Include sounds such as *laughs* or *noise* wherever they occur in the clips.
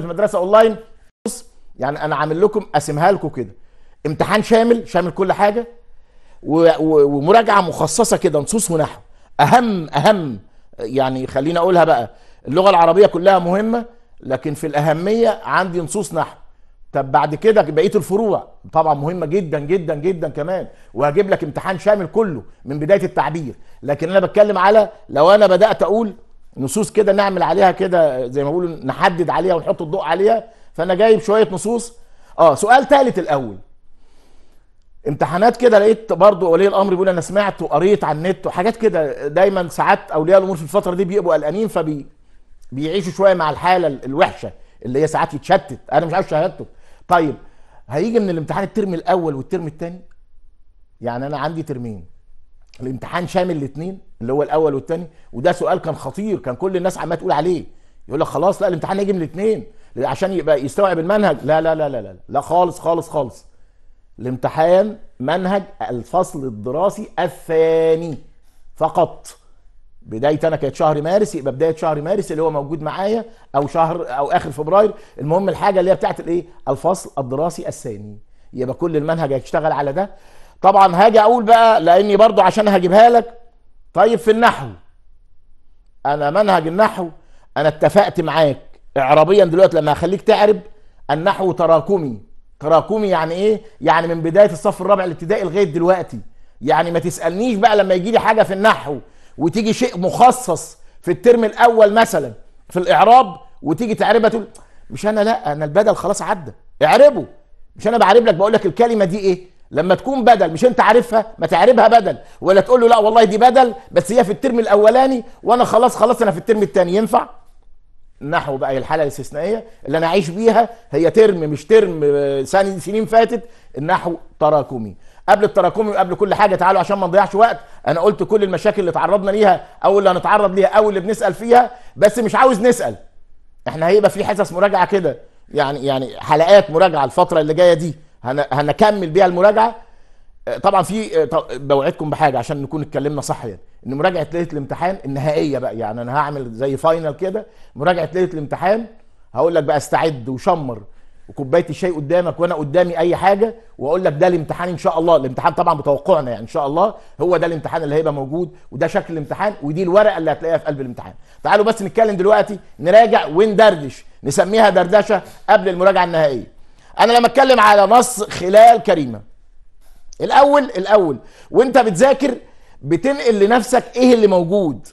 في مدرسه اونلاين بص يعني انا عامل لكم قاسمها لكم كده امتحان شامل شامل كل حاجه ومراجعه مخصصه كده نصوص ونحو اهم اهم يعني خليني اقولها بقى اللغه العربيه كلها مهمه لكن في الاهميه عندي نصوص نحو طب بعد كده بقيه الفروع طبعا مهمه جدا جدا جدا كمان وهجيب لك امتحان شامل كله من بدايه التعبير لكن انا بتكلم على لو انا بدات اقول نصوص كده نعمل عليها كده زي ما بيقولوا نحدد عليها ونحط الضوء عليها فانا جايب شويه نصوص اه سؤال ثالث الاول امتحانات كده لقيت برضو ولي الامر بيقول انا سمعت وقريت على النت وحاجات كده دايما ساعات اولياء الامور في الفتره دي بيبقوا قلقانين فبي بيعيشوا شويه مع الحاله الوحشه اللي هي ساعات يتشتت انا مش عارف شهادته طيب هيجي من الامتحان الترم الاول والترم الثاني يعني انا عندي ترمين الامتحان شامل الاثنين اللي هو الاول والثاني وده سؤال كان خطير كان كل الناس عماله تقول عليه يقول لك خلاص لا الامتحان هيجي من الاثنين عشان يبقى يستوعب المنهج لا لا لا لا لا, لا خالص خالص خالص الامتحان منهج الفصل الدراسي الثاني فقط بدايه انا كانت شهر مارس يبقى بدايه شهر مارس اللي هو موجود معايا او شهر او اخر فبراير المهم الحاجه اللي هي بتاعت الايه الفصل الدراسي الثاني يبقى كل المنهج هيشتغل على ده طبعا هاجي اقول بقى لاني برضو عشان هجيبها لك طيب في النحو انا منهج النحو انا اتفقت معاك اعرابيا دلوقتي لما هخليك تعرب النحو تراكمي تراكمي يعني ايه يعني من بدايه الصف الرابع الابتدائي لغايه دلوقتي يعني ما تسالنيش بقى لما يجي لي حاجه في النحو وتيجي شيء مخصص في الترم الاول مثلا في الاعراب وتيجي تعربها تقول مش انا لا انا البدل خلاص عدى اعربه مش انا بعرب لك بقول لك الكلمه دي ايه لما تكون بدل مش انت عارفها ما تعربها بدل ولا تقول له لا والله دي بدل بس هي في الترم الاولاني وانا خلاص خلاص انا في الترم الثاني ينفع نحو بقى الحاله الاستثنائيه اللي انا عايش بيها هي ترم مش ترم سنين فاتت النحو تراكمي قبل التراكمي وقبل كل حاجه تعالوا عشان ما نضيعش وقت انا قلت كل المشاكل اللي تعرضنا ليها او اللي هنتعرض ليها او اللي بنسال فيها بس مش عاوز نسال احنا هيبقى في حصص مراجعه كده يعني يعني حلقات مراجعه الفتره اللي جايه دي هنكمل بيها المراجعه آه، طبعا في آه، بوعدكم بحاجه عشان نكون اتكلمنا صح يعني ان مراجعه ليله الامتحان النهائيه بقى يعني انا هعمل زي فاينل كده مراجعه ليله الامتحان هقول لك بقى استعد وشمر وكوبايه الشاي قدامك وانا قدامي اي حاجه واقول لك ده الامتحان ان شاء الله الامتحان طبعا بتوقعنا يعني ان شاء الله هو ده الامتحان اللي هيبقى موجود وده شكل الامتحان ودي الورقه اللي هتلاقيها في قلب الامتحان تعالوا بس نتكلم دلوقتي نراجع وندردش نسميها دردشه قبل المراجعه النهائيه انا لما اتكلم على نص خلال كريمه الاول الاول وانت بتذاكر بتنقل لنفسك ايه اللي موجود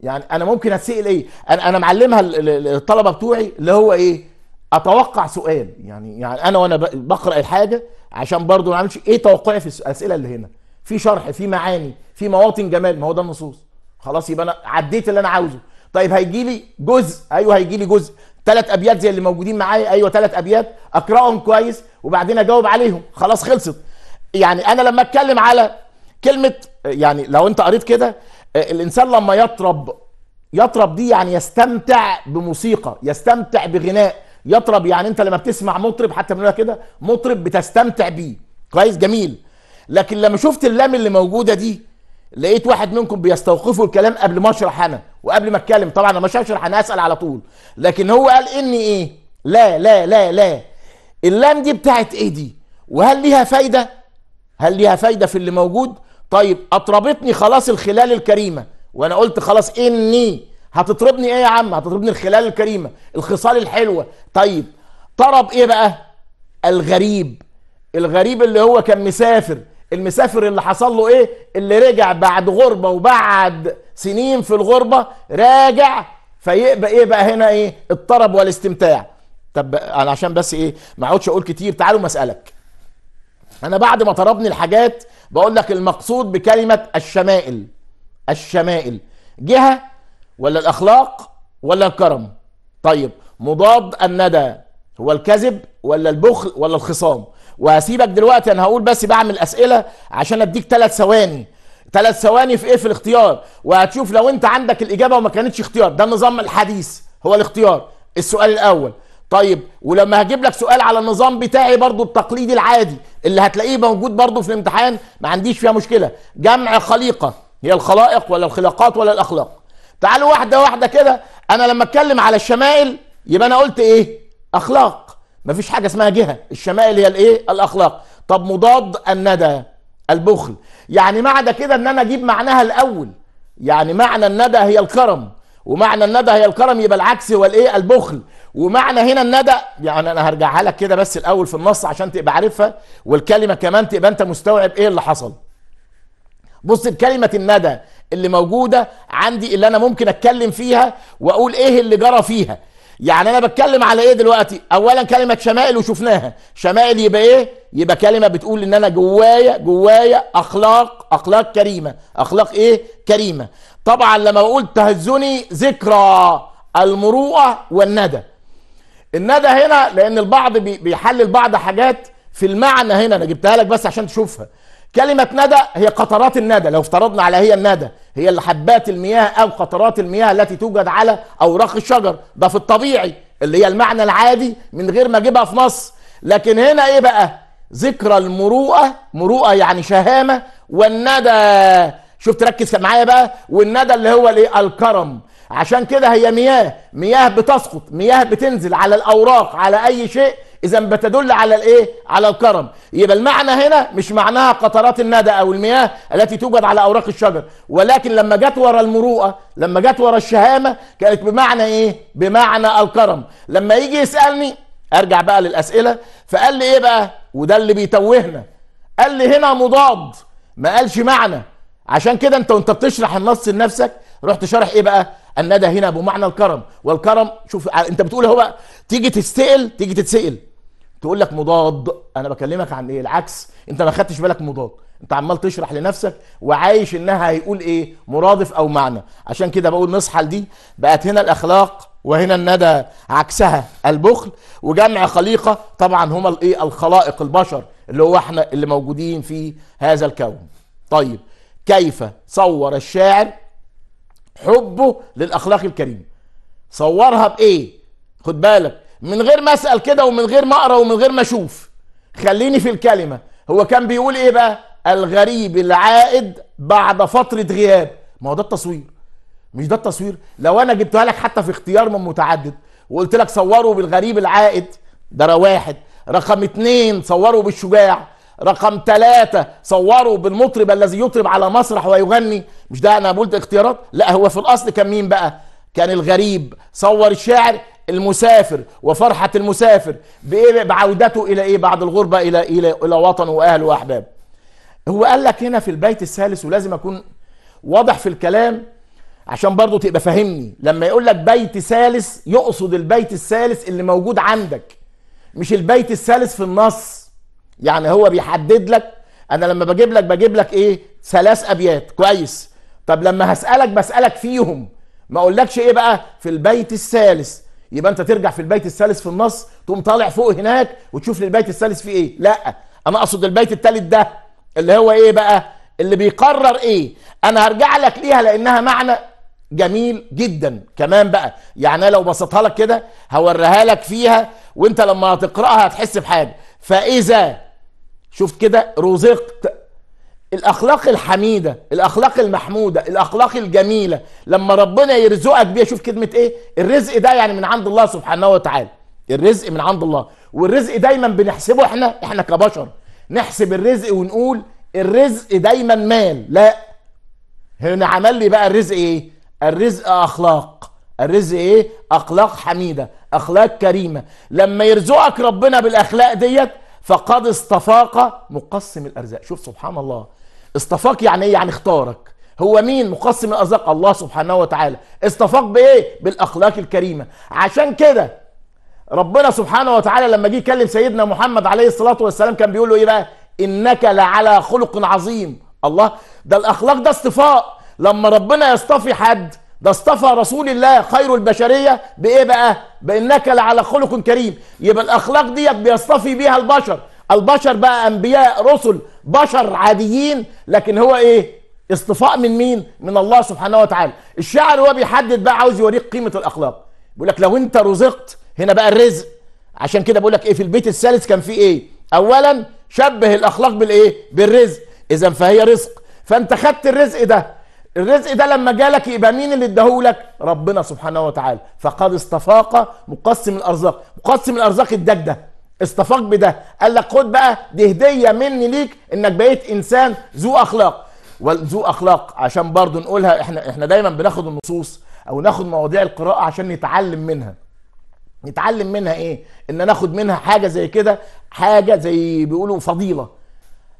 يعني انا ممكن اتسال ايه انا انا معلمها الطلبه بتوعي اللي هو ايه اتوقع سؤال يعني يعني انا وانا بقرا الحاجه عشان برضو ما اعملش ايه توقعي في الاسئله اللي هنا في شرح في معاني في مواطن جمال ما هو ده النصوص خلاص يبقى انا عديت اللي انا عاوزه طيب هيجي لي جزء ايوه هيجي لي جزء ثلاث ابيات زي اللي موجودين معايا ايوه ثلاث ابيات اقراهم كويس وبعدين اجاوب عليهم خلاص خلصت يعني انا لما اتكلم على كلمه يعني لو انت قريت كده الانسان لما يطرب يطرب دي يعني يستمتع بموسيقى يستمتع بغناء يطرب يعني انت لما بتسمع مطرب حتى بنقولها كده مطرب بتستمتع بيه كويس جميل لكن لما شفت اللام اللي موجوده دي لقيت واحد منكم بيستوقفوا الكلام قبل ما اشرح انا وقبل ما اتكلم طبعا انا مش هشرح انا اسال على طول لكن هو قال اني ايه لا لا لا لا اللام دي بتاعت ايه دي وهل ليها فايده هل ليها فايده في اللي موجود طيب اطربتني خلاص الخلال الكريمه وانا قلت خلاص اني هتطربني ايه يا عم هتطربني الخلال الكريمه الخصال الحلوه طيب طرب ايه بقى الغريب الغريب اللي هو كان مسافر المسافر اللي حصل له ايه اللي رجع بعد غربه وبعد سنين في الغربه راجع فيبقى ايه بقى هنا ايه الطرب والاستمتاع طب انا عشان بس ايه ما اقعدش اقول كتير تعالوا مسالك انا بعد ما طربني الحاجات بقول لك المقصود بكلمه الشمائل الشمائل جهه ولا الاخلاق ولا الكرم طيب مضاد الندى هو الكذب ولا البخل ولا الخصام وهسيبك دلوقتي انا هقول بس بعمل اسئله عشان اديك ثلاث ثواني ثلاث ثواني في ايه في الاختيار وهتشوف لو انت عندك الاجابه وما كانتش اختيار ده النظام الحديث هو الاختيار السؤال الاول طيب ولما هجيب لك سؤال على النظام بتاعي برضو التقليدي العادي اللي هتلاقيه موجود برضو في الامتحان ما عنديش فيها مشكله جمع خليقه هي الخلائق ولا الخلاقات ولا الاخلاق تعالوا واحده واحده كده انا لما اتكلم على الشمائل يبقى انا قلت ايه اخلاق مفيش حاجه اسمها جهه الشمائل هي الايه الاخلاق طب مضاد الندى البخل يعني معنى كده ان انا اجيب معناها الاول يعني معنى الندى هي الكرم ومعنى الندى هي الكرم يبقى العكس هو الايه البخل ومعنى هنا الندى يعني انا هرجعها لك كده بس الاول في النص عشان تبقى عارفها والكلمه كمان تبقى انت مستوعب ايه اللي حصل بص الكلمة الندى اللي موجوده عندي اللي انا ممكن اتكلم فيها واقول ايه اللي جرى فيها يعني انا بتكلم على ايه دلوقتي اولا كلمه شمائل وشفناها شمائل يبقى ايه يبقى كلمه بتقول ان انا جوايا جوايا اخلاق اخلاق كريمه اخلاق ايه كريمه طبعا لما بقول تهزني ذكرى المروءه والندى الندى هنا لان البعض بيحلل بعض حاجات في المعنى هنا انا جبتها لك بس عشان تشوفها كلمه ندى هي قطرات الندى لو افترضنا على هي الندى هي اللي حبات المياه او قطرات المياه التي توجد على اوراق الشجر ده في الطبيعي اللي هي المعنى العادي من غير ما اجيبها في نص لكن هنا ايه بقى ذكرى المروءه مروءه يعني شهامه والندى شوف تركز معايا بقى والندى اللي هو الايه الكرم عشان كده هي مياه مياه بتسقط مياه بتنزل على الاوراق على اي شيء اذا بتدل على الايه على الكرم يبقى المعنى هنا مش معناها قطرات الندى او المياه التي توجد على اوراق الشجر ولكن لما جت ورا المروءه لما جت ورا الشهامه كانت بمعنى ايه بمعنى الكرم لما يجي يسالني ارجع بقى للاسئله فقال لي ايه بقى وده اللي بيتوهنا قال لي هنا مضاد ما قالش معنى عشان كده انت وانت بتشرح النص لنفسك رحت شارح ايه بقى الندى هنا بمعنى الكرم والكرم شوف انت بتقول هو تيجي تستقل تيجي تتسال تقول لك مضاد انا بكلمك عن ايه العكس انت ما خدتش بالك مضاد انت عمال تشرح لنفسك وعايش انها هيقول ايه مرادف او معنى عشان كده بقول نصحى لدي بقت هنا الاخلاق وهنا الندى عكسها البخل وجمع خليقه طبعا هما الايه الخلائق البشر اللي هو احنا اللي موجودين في هذا الكون طيب كيف صور الشاعر حبه للاخلاق الكريمه صورها بايه خد بالك من غير ما اسال كده ومن غير ما اقرا ومن غير ما اشوف خليني في الكلمه هو كان بيقول ايه بقى الغريب العائد بعد فتره غياب ما هو ده التصوير مش ده التصوير لو انا جبتها لك حتى في اختيار من متعدد وقلت لك صوروا بالغريب العائد ده واحد رقم اتنين صوروا بالشجاع رقم ثلاثة صوروا بالمطرب الذي يطرب على مسرح ويغني مش ده انا قلت اختيارات لا هو في الاصل كان مين بقى كان الغريب صور الشاعر المسافر وفرحة المسافر بإيه بعودته إلى إيه بعد الغربة إلى إلى إلى وطنه وأهله وأحبابه. هو قال لك هنا في البيت الثالث ولازم أكون واضح في الكلام عشان برضه تبقى فاهمني لما يقول لك بيت ثالث يقصد البيت الثالث اللي موجود عندك مش البيت الثالث في النص يعني هو بيحدد لك انا لما بجيب لك بجيب لك ايه ثلاث ابيات كويس طب لما هسالك بسالك فيهم ما اقولكش ايه بقى في البيت الثالث يبقى انت ترجع في البيت الثالث في النص تقوم طالع فوق هناك وتشوف البيت الثالث فيه ايه لا انا اقصد البيت الثالث ده اللي هو ايه بقى اللي بيقرر ايه انا هرجع لك ليها لانها معنى جميل جدا كمان بقى يعني لو بسطها لك كده هوريها لك فيها وانت لما هتقراها هتحس بحاجه فاذا شفت كده رزقت الاخلاق الحميده الاخلاق المحموده الاخلاق الجميله لما ربنا يرزقك بيها شوف كلمه ايه الرزق ده يعني من عند الله سبحانه وتعالى الرزق من عند الله والرزق دايما بنحسبه احنا احنا كبشر نحسب الرزق ونقول الرزق دايما مال لا هنا عمل لي بقى الرزق ايه الرزق اخلاق الرزق ايه اخلاق حميده اخلاق كريمه لما يرزقك ربنا بالاخلاق ديت فقد استفاق مقسم الارزاق شوف سبحان الله اصطفاك يعني ايه يعني اختارك هو مين مقسم الارزاق الله سبحانه وتعالى اصطفاك بايه بالاخلاق الكريمه عشان كده ربنا سبحانه وتعالى لما جه يكلم سيدنا محمد عليه الصلاه والسلام كان بيقول له ايه بقى انك لعلى خلق عظيم الله ده الاخلاق ده اصطفاء لما ربنا يصطفي حد ده اصطفى رسول الله خير البشريه بايه بقى بانك لعلى خلق كريم يبقى الاخلاق ديت بيصطفي بيها البشر البشر بقى انبياء رسل بشر عاديين لكن هو ايه اصطفاء من مين من الله سبحانه وتعالى الشاعر هو بيحدد بقى عاوز يوريك قيمه الاخلاق بيقول لك لو انت رزقت هنا بقى الرزق عشان كده بقول لك ايه في البيت الثالث كان في ايه اولا شبه الاخلاق بالايه بالرزق اذا فهي رزق فانت خدت الرزق ده الرزق ده لما جالك يبقى مين اللي اداهولك ربنا سبحانه وتعالى فقد استفاق مقسم الارزاق مقسم الارزاق اداك ده استفاق بده قال لك خد بقى دي هديه مني ليك انك بقيت انسان ذو اخلاق وذو اخلاق عشان برضو نقولها احنا احنا دايما بناخد النصوص او ناخد مواضيع القراءه عشان نتعلم منها نتعلم منها ايه ان ناخد منها حاجه زي كده حاجه زي بيقولوا فضيله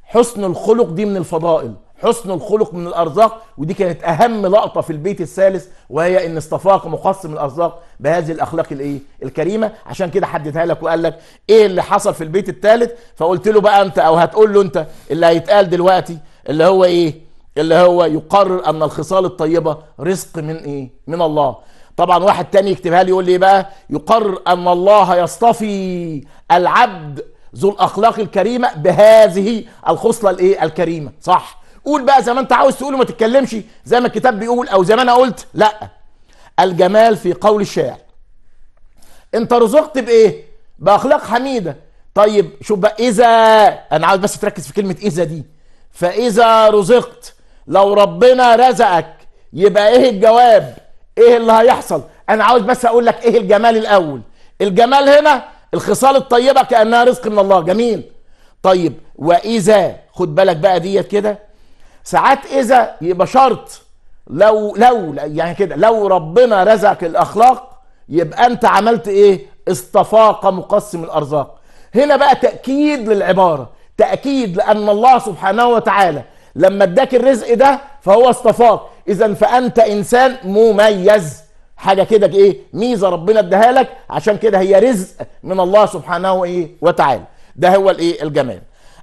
حسن الخلق دي من الفضائل حسن الخلق من الارزاق ودي كانت اهم لقطه في البيت الثالث وهي ان استفاق مقسم الارزاق بهذه الاخلاق الايه الكريمه عشان كده حددها لك وقال لك ايه اللي حصل في البيت الثالث فقلت له بقى انت او هتقول له انت اللي هيتقال دلوقتي اللي هو ايه اللي هو يقرر ان الخصال الطيبه رزق من ايه من الله طبعا واحد تاني يكتبها لي يقول لي إيه بقى يقرر ان الله يصطفي العبد ذو الاخلاق الكريمه بهذه الخصله الايه الكريمه صح قول بقى زي ما انت عاوز تقول وما تتكلمش زي ما الكتاب بيقول او زي ما انا قلت لا الجمال في قول الشاعر انت رزقت بايه باخلاق حميده طيب شوف بقى اذا انا عاوز بس تركز في كلمه اذا دي فاذا رزقت لو ربنا رزقك يبقى ايه الجواب ايه اللي هيحصل انا عاوز بس اقول لك ايه الجمال الاول الجمال هنا الخصال الطيبه كانها رزق من الله جميل طيب واذا خد بالك بقى ديت كده ساعات اذا يبقى شرط لو لو يعني كده لو ربنا رزقك الاخلاق يبقى انت عملت ايه استفاق مقسم الارزاق هنا بقى تاكيد للعباره تاكيد لان الله سبحانه وتعالى لما اداك الرزق ده فهو استفاق اذا فانت انسان مميز حاجه كده ايه ميزه ربنا اداها لك عشان كده هي رزق من الله سبحانه إيه؟ وتعالى ده هو الايه الجمال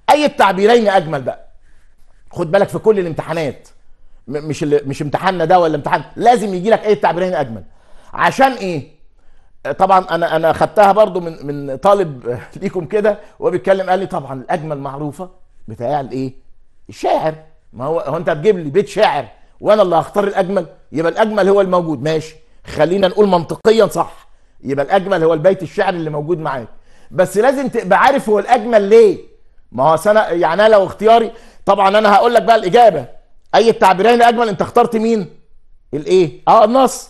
اي التعبيرين اجمل بقى خد بالك في كل الامتحانات مش اللي مش امتحاننا ده ولا امتحان لازم يجي لك اي التعبيرين اجمل عشان ايه طبعا انا انا خدتها برضو من من طالب *laughs* ليكم كده وهو بيتكلم قال لي طبعا الاجمل معروفه بتاع الايه الشاعر ما هو هو انت هتجيب لي بيت شاعر وانا اللي هختار الاجمل يبقى الاجمل هو الموجود ماشي خلينا نقول منطقيا صح يبقى الاجمل هو البيت الشعر اللي موجود معاك بس لازم تبقى عارف هو الاجمل ليه ما هو انا يعني انا لو اختياري طبعا انا هقول لك بقى الاجابه اي التعبيرين اجمل انت اخترت مين الايه اه النص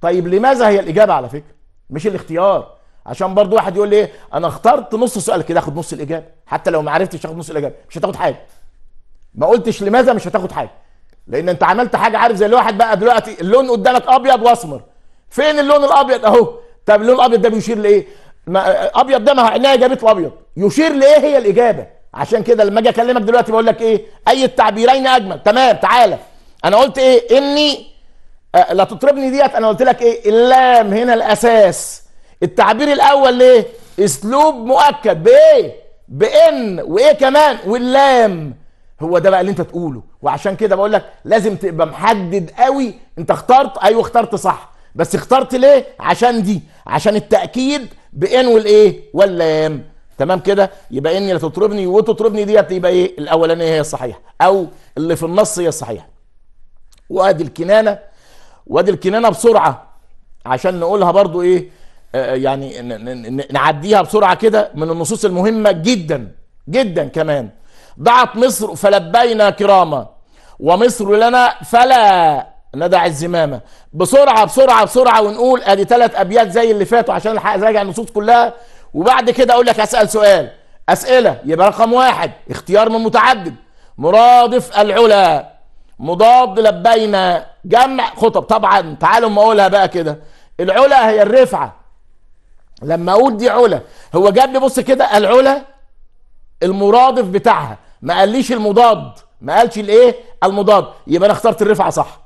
طيب لماذا هي الاجابه على فكره مش الاختيار عشان برضو واحد يقول لي ايه انا اخترت نص سؤال كده اخد نص الاجابه حتى لو ما عرفتش اخد نص الاجابه مش هتاخد حاجه ما قلتش لماذا مش هتاخد حاجه لان انت عملت حاجه عارف زي الواحد بقى دلوقتي اللون قدامك ابيض واسمر فين اللون الابيض اهو طب اللون الابيض ده بيشير لايه ما ابيض ده ما عينيا جابت الابيض يشير لايه هي الاجابه عشان كده لما اجي اكلمك دلوقتي بقول لك ايه اي التعبيرين اجمل تمام تعالى انا قلت ايه اني أه لا تطربني ديت انا قلت لك ايه اللام هنا الاساس التعبير الاول ليه اسلوب مؤكد بايه بان وايه كمان واللام هو ده بقى اللي انت تقوله وعشان كده بقول لك لازم تبقى محدد قوي انت اخترت ايوه اخترت صح بس اخترت ليه عشان دي عشان التاكيد بان والايه واللام تمام كده يبقى اني لا تطربني وتطربني ديت يبقى ايه الاولانيه هي الصحيحه او اللي في النص هي الصحيحه وادي الكنانه وادي الكنانه بسرعه عشان نقولها برضو ايه آه، آه، يعني نعديها بسرعه كده من النصوص المهمه جدا جدا كمان ضعت مصر فلبينا كراما ومصر لنا فلا ندع الزمامه بسرعه بسرعه بسرعه ونقول ادي ثلاث ابيات زي اللي فاتوا عشان الحق راجع النصوص كلها وبعد كده اقول لك اسال سؤال اسئله يبقى رقم واحد اختيار من متعدد مرادف العلا مضاد لبينا جمع خطب طبعا تعالوا ما اقولها بقى كده العلا هي الرفعه لما اقول دي علا هو جاب لي بص كده العلا المرادف بتاعها ما قاليش المضاد ما قالش الايه المضاد يبقى انا اخترت الرفعه صح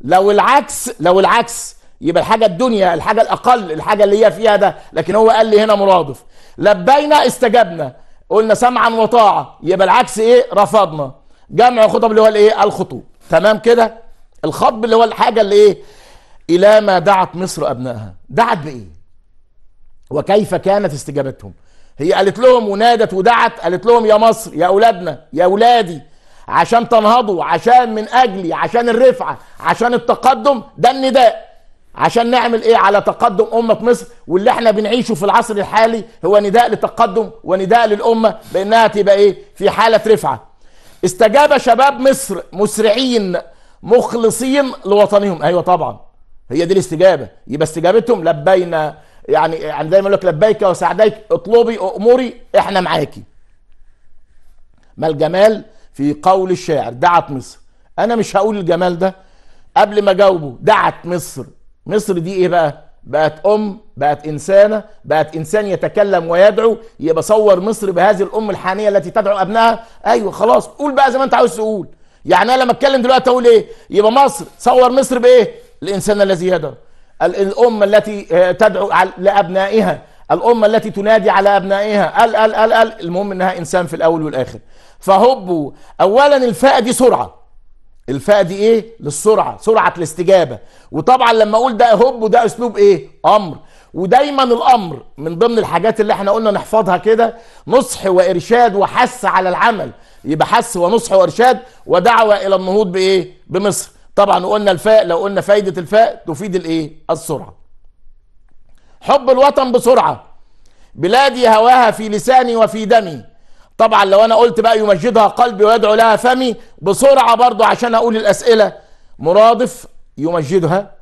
لو العكس لو العكس يبقى الحاجه الدنيا الحاجه الاقل الحاجه اللي هي فيها ده لكن هو قال لي هنا مرادف لبينا استجبنا قلنا سمعا وطاعه يبقى العكس ايه رفضنا جمع خطب اللي هو الايه الخطوب تمام كده الخطب اللي هو الحاجه اللي ايه الى ما دعت مصر ابنائها دعت بايه وكيف كانت استجابتهم هي قالت لهم ونادت ودعت قالت لهم يا مصر يا اولادنا يا اولادي عشان تنهضوا عشان من اجلي عشان الرفعه عشان التقدم ده النداء عشان نعمل ايه على تقدم امه مصر واللي احنا بنعيشه في العصر الحالي هو نداء للتقدم ونداء للامه بانها تبقى ايه في حاله رفعه استجاب شباب مصر مسرعين مخلصين لوطنهم ايوه طبعا هي دي الاستجابه يبقى استجابتهم لبينا يعني يعني دايما يقول لك لبيك وسعديك اطلبي اموري احنا معاكي ما الجمال في قول الشاعر دعت مصر انا مش هقول الجمال ده قبل ما اجاوبه دعت مصر مصر دي ايه بقى بقت ام بقت انسانه بقت انسان يتكلم ويدعو يبقى صور مصر بهذه الام الحانيه التي تدعو ابنائها ايوه خلاص قول بقى زي ما انت عاوز تقول يعني انا لما اتكلم دلوقتي اقول ايه يبقى مصر صور مصر بايه الانسان الذي يدعو الام التي آه، تدعو لابنائها الأمة التي تنادي على أبنائها قال قال قال المهم إنها إنسان في الأول والآخر فهبوا أولا الفاء دي سرعة الفاء دي ايه للسرعه سرعه الاستجابه وطبعا لما اقول ده هوب وده اسلوب ايه امر ودايما الامر من ضمن الحاجات اللي احنا قلنا نحفظها كده نصح وارشاد وحث على العمل يبقى حث ونصح وارشاد ودعوه الى النهوض بايه بمصر طبعا قلنا الفاء لو قلنا فايده الفاء تفيد الايه السرعه حب الوطن بسرعه بلادي هواها في لساني وفي دمي طبعا لو انا قلت بقى يمجدها قلبي ويدعو لها فمي بسرعه برضو عشان اقول الاسئله مرادف يمجدها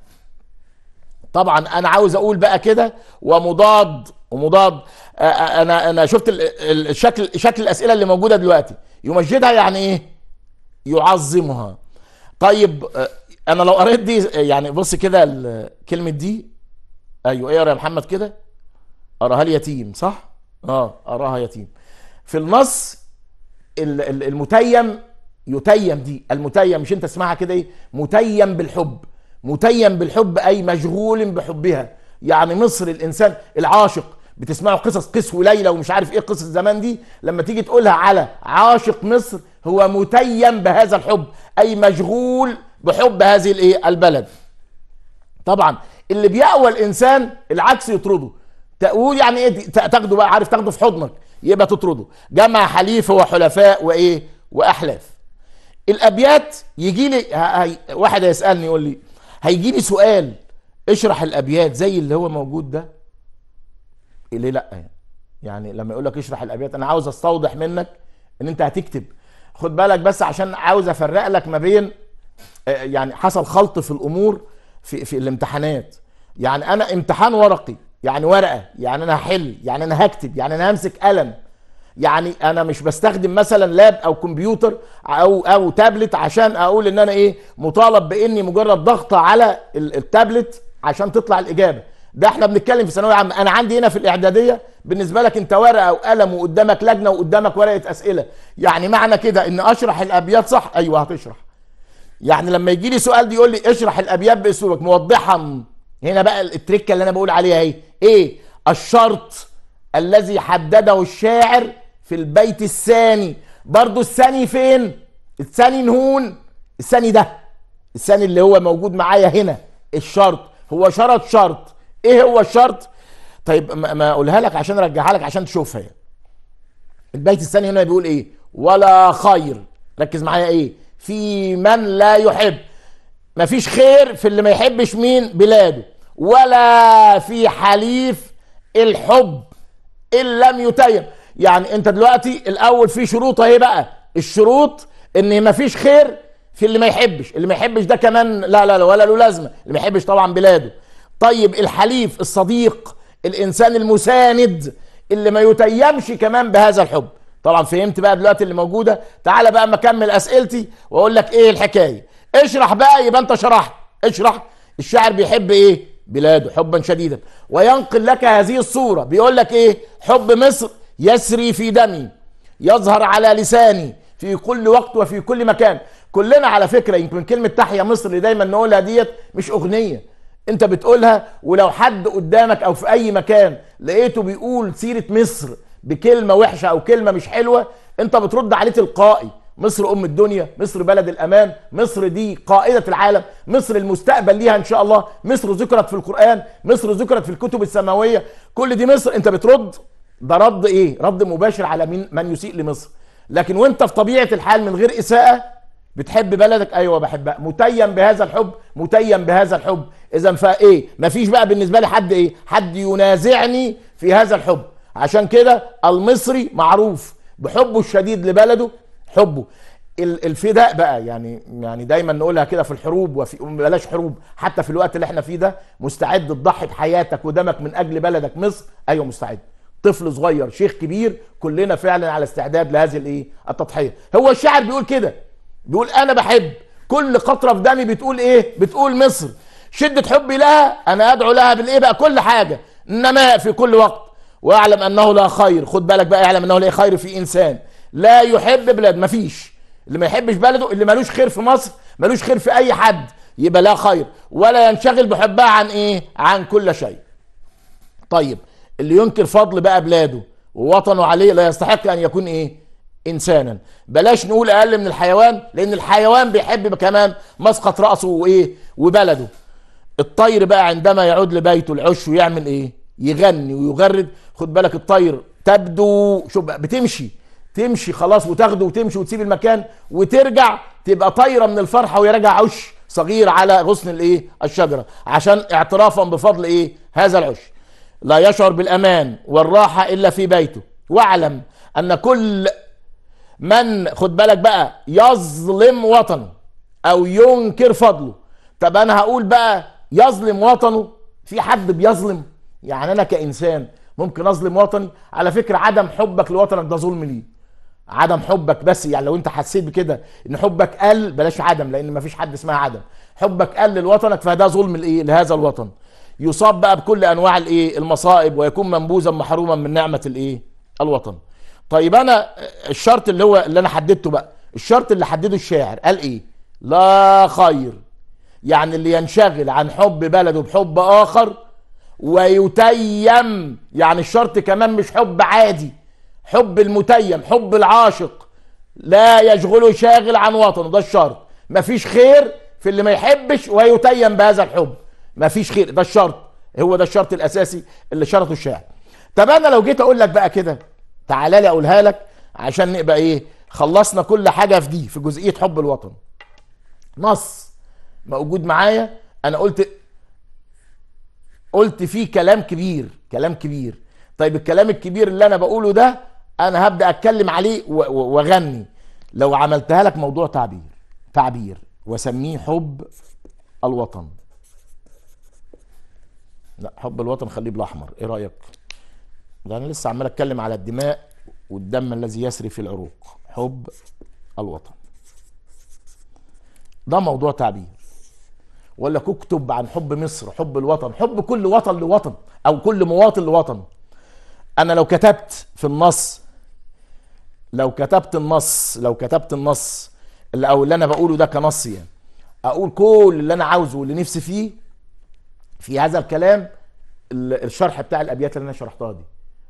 طبعا انا عاوز اقول بقى كده ومضاد ومضاد انا انا شفت الشكل شكل الاسئله اللي موجوده دلوقتي يمجدها يعني ايه يعظمها طيب انا لو قريت دي يعني بص كده كلمه دي ايوه اقرا إيه يا محمد كده اراها اليتيم صح اه اراها يتيم في النص المتيم يتيم دي المتيم مش انت اسمعها كده ايه متيم بالحب متيم بالحب اي مشغول بحبها يعني مصر الانسان العاشق بتسمعوا قصص قيس وليلى ومش عارف ايه قصص زمان دي لما تيجي تقولها على عاشق مصر هو متيم بهذا الحب اي مشغول بحب هذه الايه البلد طبعا اللي بيأوى الانسان العكس يطرده تقول يعني ايه تاخده بقى عارف تاخده في حضنك يبقى تطرده جمع حليفه وحلفاء وايه واحلاف الابيات يجي لي واحد هيسالني يقول لي هيجي لي سؤال اشرح الابيات زي اللي هو موجود ده ليه لا يعني لما يقول لك اشرح الابيات انا عاوز استوضح منك ان انت هتكتب خد بالك بس عشان عاوز افرق لك ما بين آه، يعني حصل خلط في الامور في في الامتحانات يعني انا امتحان ورقي يعني ورقه يعني انا هحل يعني انا هكتب يعني انا همسك قلم يعني انا مش بستخدم مثلا لاب او كمبيوتر او او تابلت عشان اقول ان انا ايه مطالب باني مجرد ضغطه على التابلت عشان تطلع الاجابه ده احنا بنتكلم في ثانويه عامه انا عندي هنا في الاعداديه بالنسبه لك انت ورقه وقلم وقدامك لجنه وقدامك ورقه اسئله يعني معنى كده ان اشرح الابيات صح ايوه هتشرح يعني لما يجي لي سؤال دي يقول لي اشرح الابيات باسلوبك موضحا هنا بقى التركه اللي انا بقول عليها ايه ايه الشرط الذي حدده الشاعر في البيت الثاني برضو الثاني فين الثاني نهون الثاني ده الثاني اللي هو موجود معايا هنا الشرط هو شرط شرط ايه هو الشرط طيب ما اقولها لك عشان ارجعها لك عشان تشوفها يعني. البيت الثاني هنا بيقول ايه ولا خير ركز معايا ايه في من لا يحب مفيش خير في اللي ما يحبش مين بلاده ولا في حليف الحب ان لم يتيم يعني انت دلوقتي الاول في شروط اهي بقى الشروط ان مفيش خير في اللي ما يحبش اللي ما يحبش ده كمان لا لا لا ولا له لازمه اللي ما يحبش طبعا بلاده طيب الحليف الصديق الانسان المساند اللي ما يتيمش كمان بهذا الحب طبعا فهمت بقى دلوقتي اللي موجوده تعالى بقى اما اكمل اسئلتي واقول لك ايه الحكايه اشرح بقى يبقى انت شرحت اشرح الشاعر بيحب ايه بلاده حبا شديدا وينقل لك هذه الصوره بيقول لك ايه حب مصر يسري في دمي يظهر على لساني في كل وقت وفي كل مكان كلنا على فكره يمكن كلمه تحيا مصر اللي دايما نقولها ديت مش اغنيه انت بتقولها ولو حد قدامك او في اي مكان لقيته بيقول سيره مصر بكلمه وحشه او كلمه مش حلوه انت بترد عليه تلقائي مصر ام الدنيا مصر بلد الامان مصر دي قائده العالم مصر المستقبل ليها ان شاء الله مصر ذكرت في القران مصر ذكرت في الكتب السماويه كل دي مصر انت بترد ده رد ايه رد مباشر على من من يسيء لمصر لكن وانت في طبيعه الحال من غير اساءه بتحب بلدك ايوه بحبها متيم بهذا الحب متيم بهذا الحب اذا فايه مفيش بقى بالنسبه لي حد ايه حد ينازعني في هذا الحب عشان كده المصري معروف بحبه الشديد لبلده حبه الفداء بقى يعني يعني دايما نقولها كده في الحروب وفي بلاش حروب حتى في الوقت اللي احنا فيه ده مستعد تضحي بحياتك ودمك من اجل بلدك مصر ايوه مستعد طفل صغير شيخ كبير كلنا فعلا على استعداد لهذه الايه التضحيه هو الشاعر بيقول كده بيقول انا بحب كل قطره في دمي بتقول ايه بتقول مصر شده حبي لها انا ادعو لها بالايه بقى كل حاجه نماء في كل وقت واعلم انه لا خير خد بالك بقى اعلم انه لا خير في انسان لا يحب بلاد مفيش اللي ما يحبش بلده اللي ملوش خير في مصر ملوش خير في اي حد يبقى لا خير ولا ينشغل بحبها عن ايه عن كل شيء طيب اللي ينكر فضل بقى بلاده ووطنه عليه لا يستحق ان يكون ايه انسانا بلاش نقول اقل من الحيوان لان الحيوان بيحب كمان مسقط راسه وايه وبلده الطير بقى عندما يعود لبيته العش ويعمل ايه يغني ويغرد خد بالك الطير تبدو شوف بتمشي تمشي خلاص وتاخده وتمشي وتسيب المكان وترجع تبقى طايره من الفرحه ويرجع عش صغير على غصن الايه الشجره عشان اعترافا بفضل ايه هذا العش لا يشعر بالامان والراحه الا في بيته واعلم ان كل من خد بالك بقى يظلم وطنه او ينكر فضله طب انا هقول بقى يظلم وطنه في حد بيظلم يعني انا كانسان ممكن اظلم وطني على فكره عدم حبك لوطنك ده ظلم ليه عدم حبك بس يعني لو انت حسيت بكده ان حبك قل بلاش عدم لان مفيش حد اسمها عدم حبك قل لوطنك فده ظلم لايه لهذا الوطن يصاب بقى بكل انواع الايه المصائب ويكون منبوذا محروما من نعمه الايه الوطن طيب انا الشرط اللي هو اللي انا حددته بقى الشرط اللي حدده الشاعر قال ايه لا خير يعني اللي ينشغل عن حب بلده بحب اخر ويتيم يعني الشرط كمان مش حب عادي حب المتيم حب العاشق لا يشغله شاغل عن وطنه ده الشرط مفيش خير في اللي ما يحبش ويتيم بهذا الحب ما فيش خير ده الشرط هو ده الشرط الاساسي اللي شرطه الشاعر طب انا لو جيت اقول لك بقى كده تعالى لي اقولها لك عشان نبقى ايه خلصنا كل حاجه في دي في جزئيه حب الوطن نص موجود معايا انا قلت قلت فيه كلام كبير كلام كبير طيب الكلام الكبير اللي انا بقوله ده انا هبدا اتكلم عليه واغني لو عملتها لك موضوع تعبير تعبير وسميه حب الوطن لا حب الوطن خليه بالاحمر ايه رايك ده انا لسه عمال اتكلم على الدماء والدم الذي يسري في العروق حب الوطن ده موضوع تعبير ولا اكتب عن حب مصر حب الوطن حب كل وطن لوطن او كل مواطن لوطن انا لو كتبت في النص لو كتبت النص لو كتبت النص اللي او اللي انا بقوله ده كنص يعني اقول كل اللي انا عاوزه واللي نفسي فيه في هذا الكلام الشرح بتاع الابيات اللي انا شرحتها دي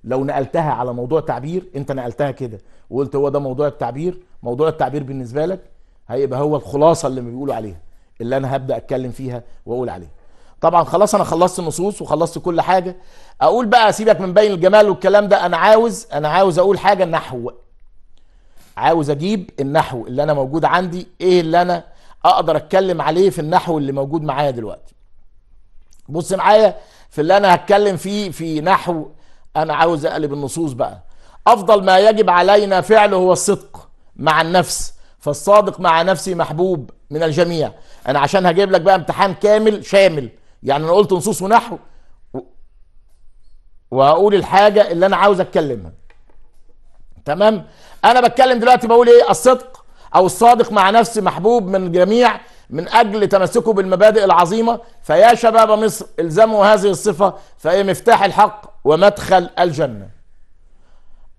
لو نقلتها على موضوع تعبير انت نقلتها كده وقلت هو ده موضوع التعبير موضوع التعبير بالنسبه لك هيبقى هو الخلاصه اللي بيقولوا عليها اللي انا هبدا اتكلم فيها واقول عليها طبعا خلاص انا خلصت النصوص وخلصت كل حاجه اقول بقى سيبك من بين الجمال والكلام ده انا عاوز انا عاوز اقول حاجه نحو عاوز اجيب النحو اللي انا موجود عندي ايه اللي انا اقدر اتكلم عليه في النحو اللي موجود معايا دلوقتي بص معايا في اللي انا هتكلم فيه في نحو انا عاوز اقلب النصوص بقى افضل ما يجب علينا فعله هو الصدق مع النفس فالصادق مع نفسي محبوب من الجميع انا عشان هجيب لك بقى امتحان كامل شامل يعني انا قلت نصوص ونحو وهقول الحاجه اللي انا عاوز اتكلمها تمام انا بتكلم دلوقتي بقول ايه الصدق او الصادق مع نفسي محبوب من الجميع من أجل تمسكه بالمبادئ العظيمة فيا شباب مصر الزموا هذه الصفة فهي مفتاح الحق ومدخل الجنة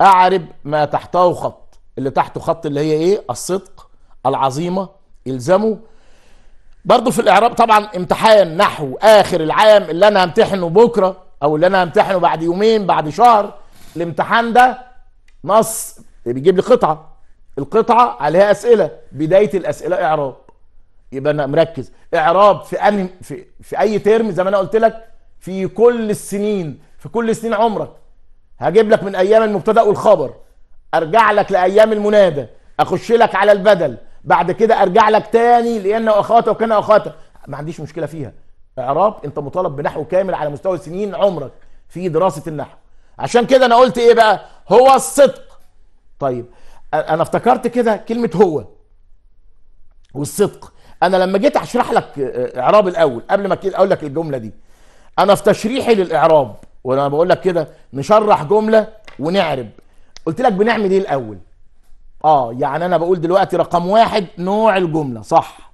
أعرب ما تحته خط اللي تحته خط اللي هي إيه الصدق العظيمة الزموا برضه في الإعراب طبعا امتحان نحو آخر العام اللي أنا همتحنه بكرة أو اللي أنا همتحنه بعد يومين بعد شهر الامتحان ده نص بيجيب لي قطعة القطعة عليها أسئلة بداية الأسئلة إعراب يبقى انا مركز اعراب في انهي في, في اي ترم زي ما انا قلت لك في كل السنين في كل سنين عمرك هجيب لك من ايام المبتدا والخبر ارجع لك لايام المنادى اخش لك على البدل بعد كده ارجع لك تاني لان اخاته وكان اخاته ما عنديش مشكله فيها اعراب انت مطالب بنحو كامل على مستوى سنين عمرك في دراسه النحو عشان كده انا قلت ايه بقى هو الصدق طيب انا افتكرت كده كلمه هو والصدق انا لما جيت اشرح لك آه، آه، اعراب الاول قبل ما اقول لك الجمله دي انا في تشريحي للاعراب وانا بقول لك كده نشرح جمله ونعرب قلت لك بنعمل ايه الاول اه يعني انا بقول دلوقتي رقم واحد نوع الجمله صح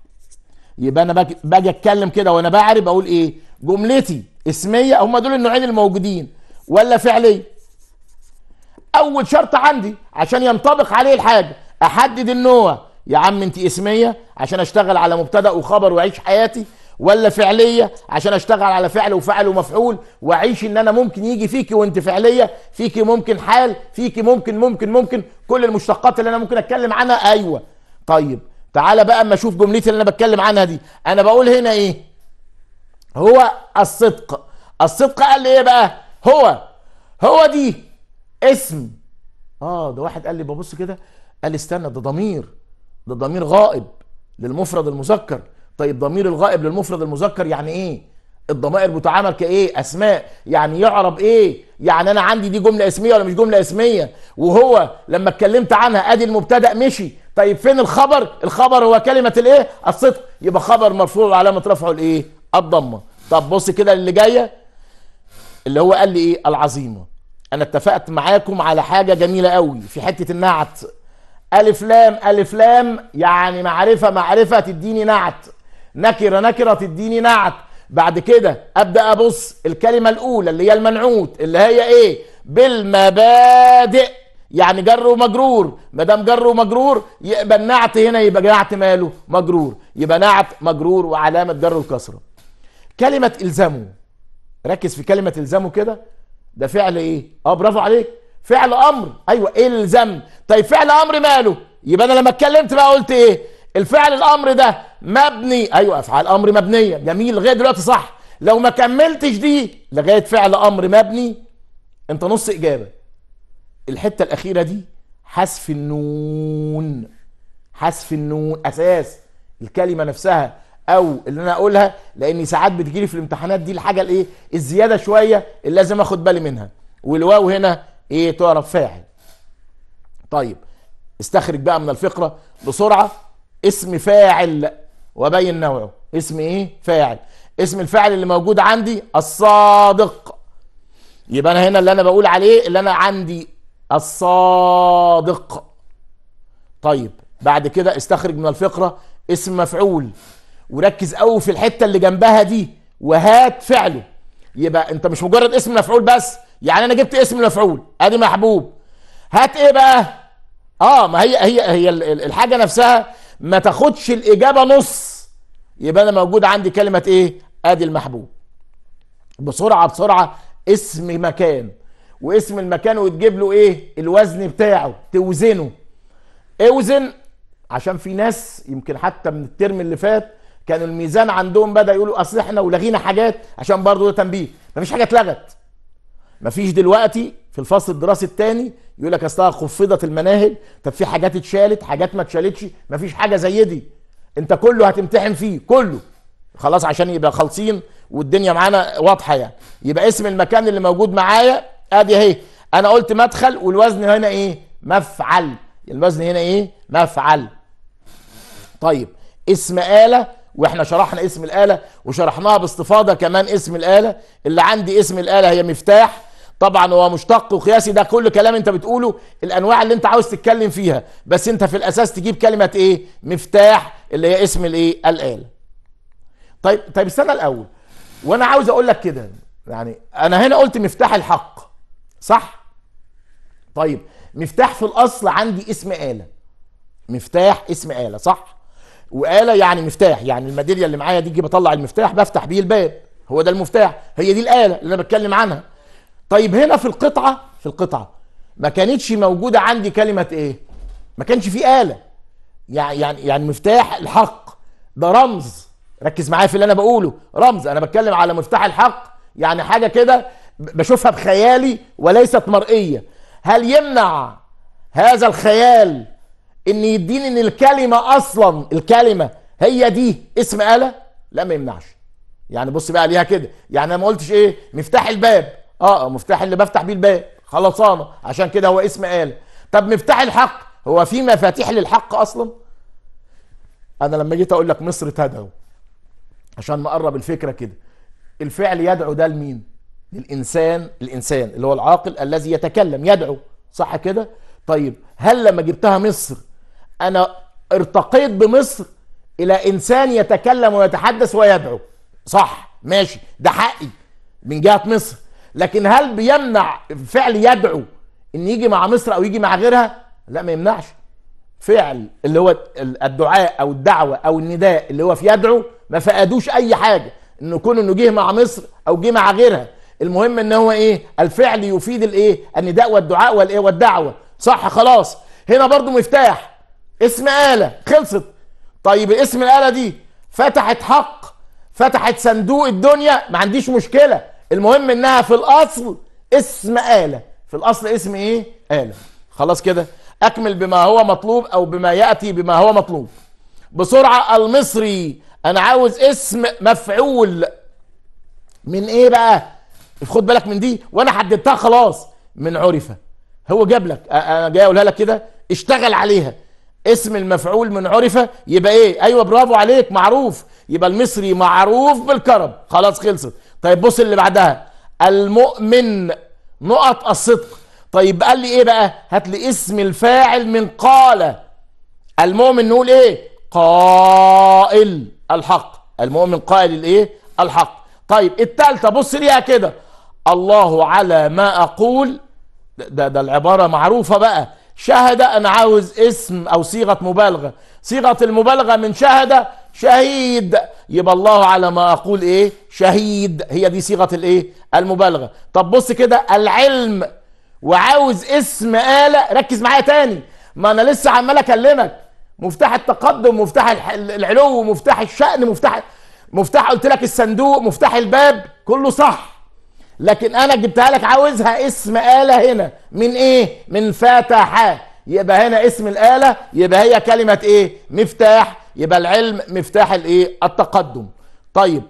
يبقى انا باجي اتكلم كده وانا بعرب اقول ايه جملتي اسميه هم دول النوعين الموجودين ولا فعليه اول شرط عندي عشان ينطبق عليه الحاجه احدد النوع يا عم انت اسميه عشان اشتغل على مبتدا وخبر واعيش حياتي ولا فعليه عشان اشتغل على فعل وفعل ومفعول واعيش ان انا ممكن يجي فيكي وانت فعليه فيكي ممكن حال فيكي ممكن ممكن ممكن كل المشتقات اللي انا ممكن اتكلم عنها ايوه طيب تعالى بقى اما اشوف جملتي اللي انا بتكلم عنها دي انا بقول هنا ايه هو الصدق الصدق قال لي ايه بقى هو هو دي اسم اه ده واحد قال لي ببص كده قال استنى ده ضمير ده ضمير غائب للمفرد المذكر طيب ضمير الغائب للمفرد المذكر يعني ايه الضمائر بتعامل كايه اسماء يعني يعرب ايه يعني انا عندي دي جمله اسميه ولا مش جمله اسميه وهو لما اتكلمت عنها ادي المبتدا مشي طيب فين الخبر الخبر هو كلمه الايه الصدق يبقى خبر مرفوع وعلامه رفعه الايه الضمه طب بص كده اللي جايه اللي هو قال لي ايه العظيمه انا اتفقت معاكم على حاجه جميله قوي في حته النعت ألف لام ألف لام يعني معرفة معرفة تديني نعت نكرة نكرة تديني نعت بعد كده أبدأ أبص الكلمة الأولى اللي هي المنعوت اللي هي إيه بالمبادئ يعني جر ومجرور ما دام جر ومجرور يبقى النعت هنا يبقى نعت ماله مجرور يبقى نعت مجرور وعلامه جر الكسره كلمه الزموا ركز في كلمه الزموا كده ده فعل ايه اه برافو عليك فعل امر ايوه إيه الزم طيب فعل امر ماله يبقى انا لما اتكلمت بقى قلت ايه الفعل الامر ده مبني ايوه افعال امر مبنيه جميل لغايه دلوقتي صح لو ما كملتش دي لغايه فعل امر مبني انت نص اجابه الحته الاخيره دي حذف النون حذف النون اساس الكلمه نفسها او اللي انا اقولها لاني ساعات بتجيلي في الامتحانات دي الحاجه الايه الزياده شويه اللي لازم اخد بالي منها والواو هنا ايه تعرف فاعل طيب استخرج بقى من الفقرة بسرعة اسم فاعل وبين نوعه اسم ايه فاعل اسم الفاعل اللي موجود عندي الصادق يبقى انا هنا اللي انا بقول عليه اللي انا عندي الصادق طيب بعد كده استخرج من الفقرة اسم مفعول وركز قوي في الحتة اللي جنبها دي وهات فعله يبقى انت مش مجرد اسم مفعول بس يعني انا جبت اسم مفعول ادي محبوب هات ايه بقى اه ما هي هي هي الحاجه نفسها ما تاخدش الاجابه نص يبقى انا موجود عندي كلمه ايه ادي المحبوب بسرعه بسرعه اسم مكان واسم المكان وتجيب له ايه الوزن بتاعه توزنه اوزن عشان في ناس يمكن حتى من الترم اللي فات كان الميزان عندهم بدا يقولوا اصل احنا ولغينا حاجات عشان برضه ده تنبيه مفيش حاجه اتلغت مفيش دلوقتي في الفصل الدراسي الثاني يقول لك اصلها خفضت المناهج طب في حاجات اتشالت حاجات ما اتشالتش مفيش حاجه زي دي انت كله هتمتحن فيه كله خلاص عشان يبقى خالصين والدنيا معانا واضحه يعني يبقى اسم المكان اللي موجود معايا ادي اهي انا قلت مدخل والوزن هنا ايه مفعل الوزن هنا ايه مفعل طيب اسم آلة واحنا شرحنا اسم الآلة وشرحناها باستفاضة كمان اسم الآلة اللي عندي اسم الآلة هي مفتاح طبعا هو مشتق وقياسي ده كل كلام انت بتقوله الانواع اللي انت عاوز تتكلم فيها بس انت في الاساس تجيب كلمه ايه مفتاح اللي هي اسم الايه الاله طيب طيب استنى الاول وانا عاوز اقول لك كده يعني انا هنا قلت مفتاح الحق صح طيب مفتاح في الاصل عندي اسم اله مفتاح اسم اله صح واله يعني مفتاح يعني الماديريا اللي معايا دي اجي بطلع المفتاح بفتح بيه الباب هو ده المفتاح هي دي الاله اللي انا بتكلم عنها طيب هنا في القطعه في القطعه ما كانتش موجوده عندي كلمه ايه ما كانش في اله يعني يعني يعني مفتاح الحق ده رمز ركز معايا في اللي انا بقوله رمز انا بتكلم على مفتاح الحق يعني حاجه كده بشوفها بخيالي وليست مرئيه هل يمنع هذا الخيال ان يديني ان الكلمه اصلا الكلمه هي دي اسم اله لا ما يمنعش يعني بص بقى عليها كده يعني انا ما قلتش ايه مفتاح الباب اه،, اه مفتاح اللي بفتح بيه الباب خلصانه عشان كده هو اسم آلة طب مفتاح الحق هو في مفاتيح للحق اصلا انا لما جيت اقول لك مصر تدعو عشان نقرب الفكره كده الفعل يدعو ده لمين للانسان الانسان اللي هو العاقل الذي يتكلم يدعو صح كده طيب هل لما جبتها مصر انا ارتقيت بمصر الى انسان يتكلم ويتحدث ويدعو صح ماشي ده حقي من جهه مصر لكن هل بيمنع فعل يدعو ان يجي مع مصر او يجي مع غيرها لا ما يمنعش فعل اللي هو الدعاء او الدعوه او النداء اللي هو في يدعو ما فقدوش اي حاجه انه يكون انه جه مع مصر او جه مع غيرها المهم ان هو ايه الفعل يفيد الايه النداء والدعاء والايه والدعوه صح خلاص هنا برضو مفتاح اسم آلة خلصت طيب اسم الآلة دي فتحت حق فتحت صندوق الدنيا ما عنديش مشكلة المهم انها في الاصل اسم آلة في الاصل اسم ايه آلة خلاص كده اكمل بما هو مطلوب او بما يأتي بما هو مطلوب بسرعة المصري انا عاوز اسم مفعول من ايه بقى خد بالك من دي وانا حددتها خلاص من عرفة هو جاب لك انا جاي اقولها لك كده اشتغل عليها اسم المفعول من عرف يبقى ايه ايوه برافو عليك معروف يبقى المصري معروف بالكرم خلاص خلصت طيب بص اللي بعدها المؤمن نقط الصدق طيب قال لي ايه بقى هات لي اسم الفاعل من قال المؤمن نقول ايه قائل الحق المؤمن قائل الايه الحق طيب التالتة بص ليها كده الله على ما اقول ده ده العبارة معروفة بقى شهد انا عاوز اسم او صيغه مبالغه صيغه المبالغه من شهد شهيد يبقى الله على ما اقول ايه شهيد هي دي صيغه الايه المبالغه طب بص كده العلم وعاوز اسم آلة ركز معايا تاني ما انا لسه عمال اكلمك مفتاح التقدم مفتاح العلو مفتاح الشأن مفتاح مفتاح قلت لك الصندوق مفتاح الباب كله صح لكن انا جبتها لك عاوزها اسم آلة هنا من ايه من فتح يبقى هنا اسم الآلة يبقى هي كلمة ايه مفتاح يبقى العلم مفتاح الايه التقدم طيب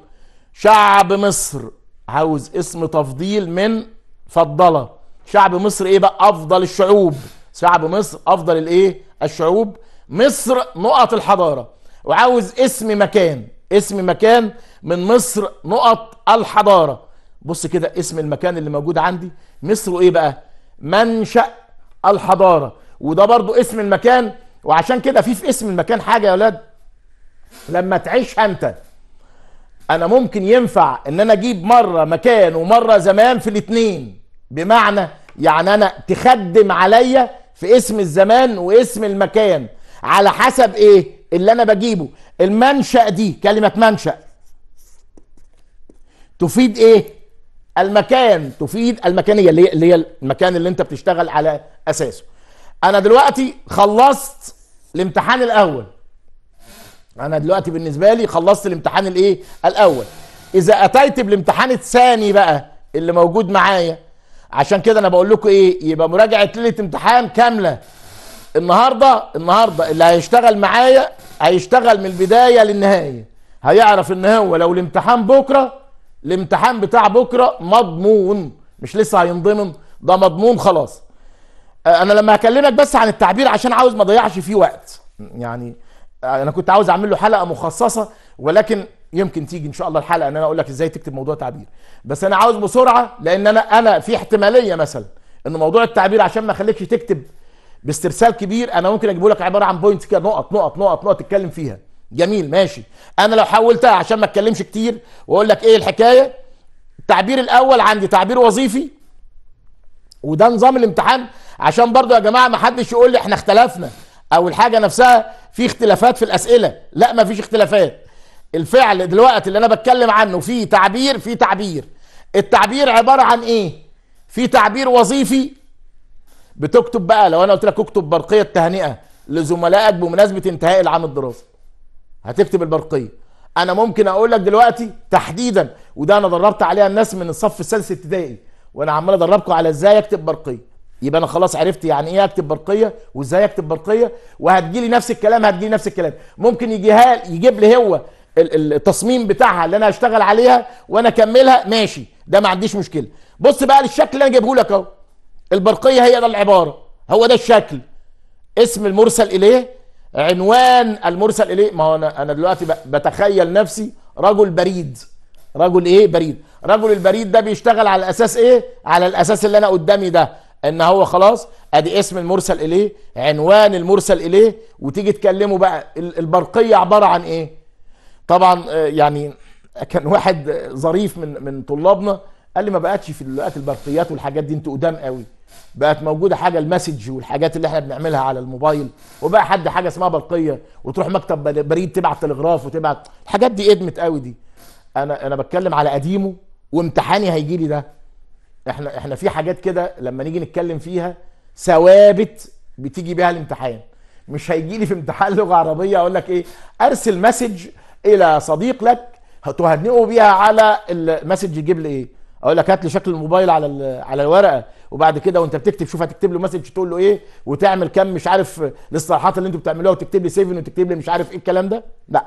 شعب مصر عاوز اسم تفضيل من فضلة شعب مصر ايه بقى افضل الشعوب شعب مصر افضل الايه الشعوب مصر نقط الحضارة وعاوز اسم مكان اسم مكان من مصر نقط الحضارة بص كده اسم المكان اللي موجود عندي مصر ايه بقى منشأ الحضارة وده برضو اسم المكان وعشان كده في في اسم المكان حاجة يا ولاد لما تعيشها انت انا ممكن ينفع ان انا اجيب مرة مكان ومرة زمان في الاثنين بمعنى يعني انا تخدم عليا في اسم الزمان واسم المكان على حسب ايه اللي انا بجيبه المنشأ دي كلمة منشأ تفيد ايه المكان تفيد المكانيه اللي هي اللي هي المكان اللي انت بتشتغل على اساسه انا دلوقتي خلصت الامتحان الاول انا دلوقتي بالنسبه لي خلصت الامتحان الايه الاول اذا اتيت بالامتحان الثاني بقى اللي موجود معايا عشان كده انا بقول لكم ايه يبقى مراجعه ليله امتحان كامله النهارده النهارده اللي هيشتغل معايا هيشتغل من البدايه للنهايه هيعرف ان هو لو الامتحان بكره الامتحان بتاع بكره مضمون مش لسه هينضمن ده مضمون خلاص آه، انا لما هكلمك بس عن التعبير عشان عاوز ما اضيعش فيه وقت يعني آه، انا كنت عاوز اعمل له حلقه مخصصه ولكن يمكن تيجي ان شاء الله الحلقه ان انا اقول لك ازاي تكتب موضوع تعبير بس انا عاوز بسرعه لان انا انا في احتماليه مثلا ان موضوع التعبير عشان ما اخليكش تكتب باسترسال كبير انا ممكن اجيبه لك عباره عن بوينتس كده نقط نقط نقط نقط تتكلم فيها جميل ماشي انا لو حولتها عشان ما اتكلمش كتير واقول لك ايه الحكايه التعبير الاول عندي تعبير وظيفي وده نظام الامتحان عشان برضو يا جماعه ما حدش يقول لي احنا اختلفنا او الحاجه نفسها في اختلافات في الاسئله لا ما فيش اختلافات الفعل دلوقتي اللي انا بتكلم عنه في تعبير في تعبير التعبير عباره عن ايه في تعبير وظيفي بتكتب بقى لو انا قلت لك اكتب برقيه تهنئه لزملائك بمناسبه انتهاء العام الدراسي هتكتب البرقيه انا ممكن اقول لك دلوقتي تحديدا وده انا دربت عليها الناس من الصف السادس ابتدائي وانا عمال ادربكم على ازاي اكتب برقيه يبقى انا خلاص عرفت يعني ايه اكتب برقيه وازاي اكتب برقيه وهتجي لي نفس الكلام هتجي لي نفس الكلام ممكن يجيها يجيب لي هو التصميم بتاعها اللي انا هشتغل عليها وانا اكملها ماشي ده ما عنديش مشكله بص بقى للشكل اللي انا جايبه لك اهو البرقيه هي ده العباره هو ده الشكل اسم المرسل اليه عنوان المرسل اليه ما هو انا انا دلوقتي بتخيل نفسي رجل بريد رجل ايه بريد رجل البريد ده بيشتغل على اساس ايه على الاساس اللي انا قدامي ده ان هو خلاص ادي اسم المرسل اليه عنوان المرسل اليه وتيجي تكلمه بقى البرقيه عباره عن ايه طبعا آه، يعني كان واحد ظريف من من طلابنا قال لي ما بقتش في دلوقتي البرقيات والحاجات دي انتوا قدام قوي بقت موجوده حاجه المسج والحاجات اللي احنا بنعملها على الموبايل وبقى حد حاجه اسمها برقيه وتروح مكتب بريد تبعت تلغراف وتبعت الحاجات دي ادمت قوي دي انا انا بتكلم على قديمه وامتحاني هيجي لي ده احنا احنا في حاجات كده لما نيجي نتكلم فيها ثوابت بتيجي بيها الامتحان مش هيجي لي في امتحان لغه عربيه اقول لك ايه ارسل مسج الى صديق لك تهنئه بيها على المسج يجيب لي ايه اقول لك هات لي شكل الموبايل على على الورقه وبعد كده وانت بتكتب شوف هتكتب له مسج تقول له ايه وتعمل كم مش عارف الاصطلاحات اللي انتوا بتعملوها وتكتب لي سيفن وتكتب لي مش عارف ايه الكلام ده لا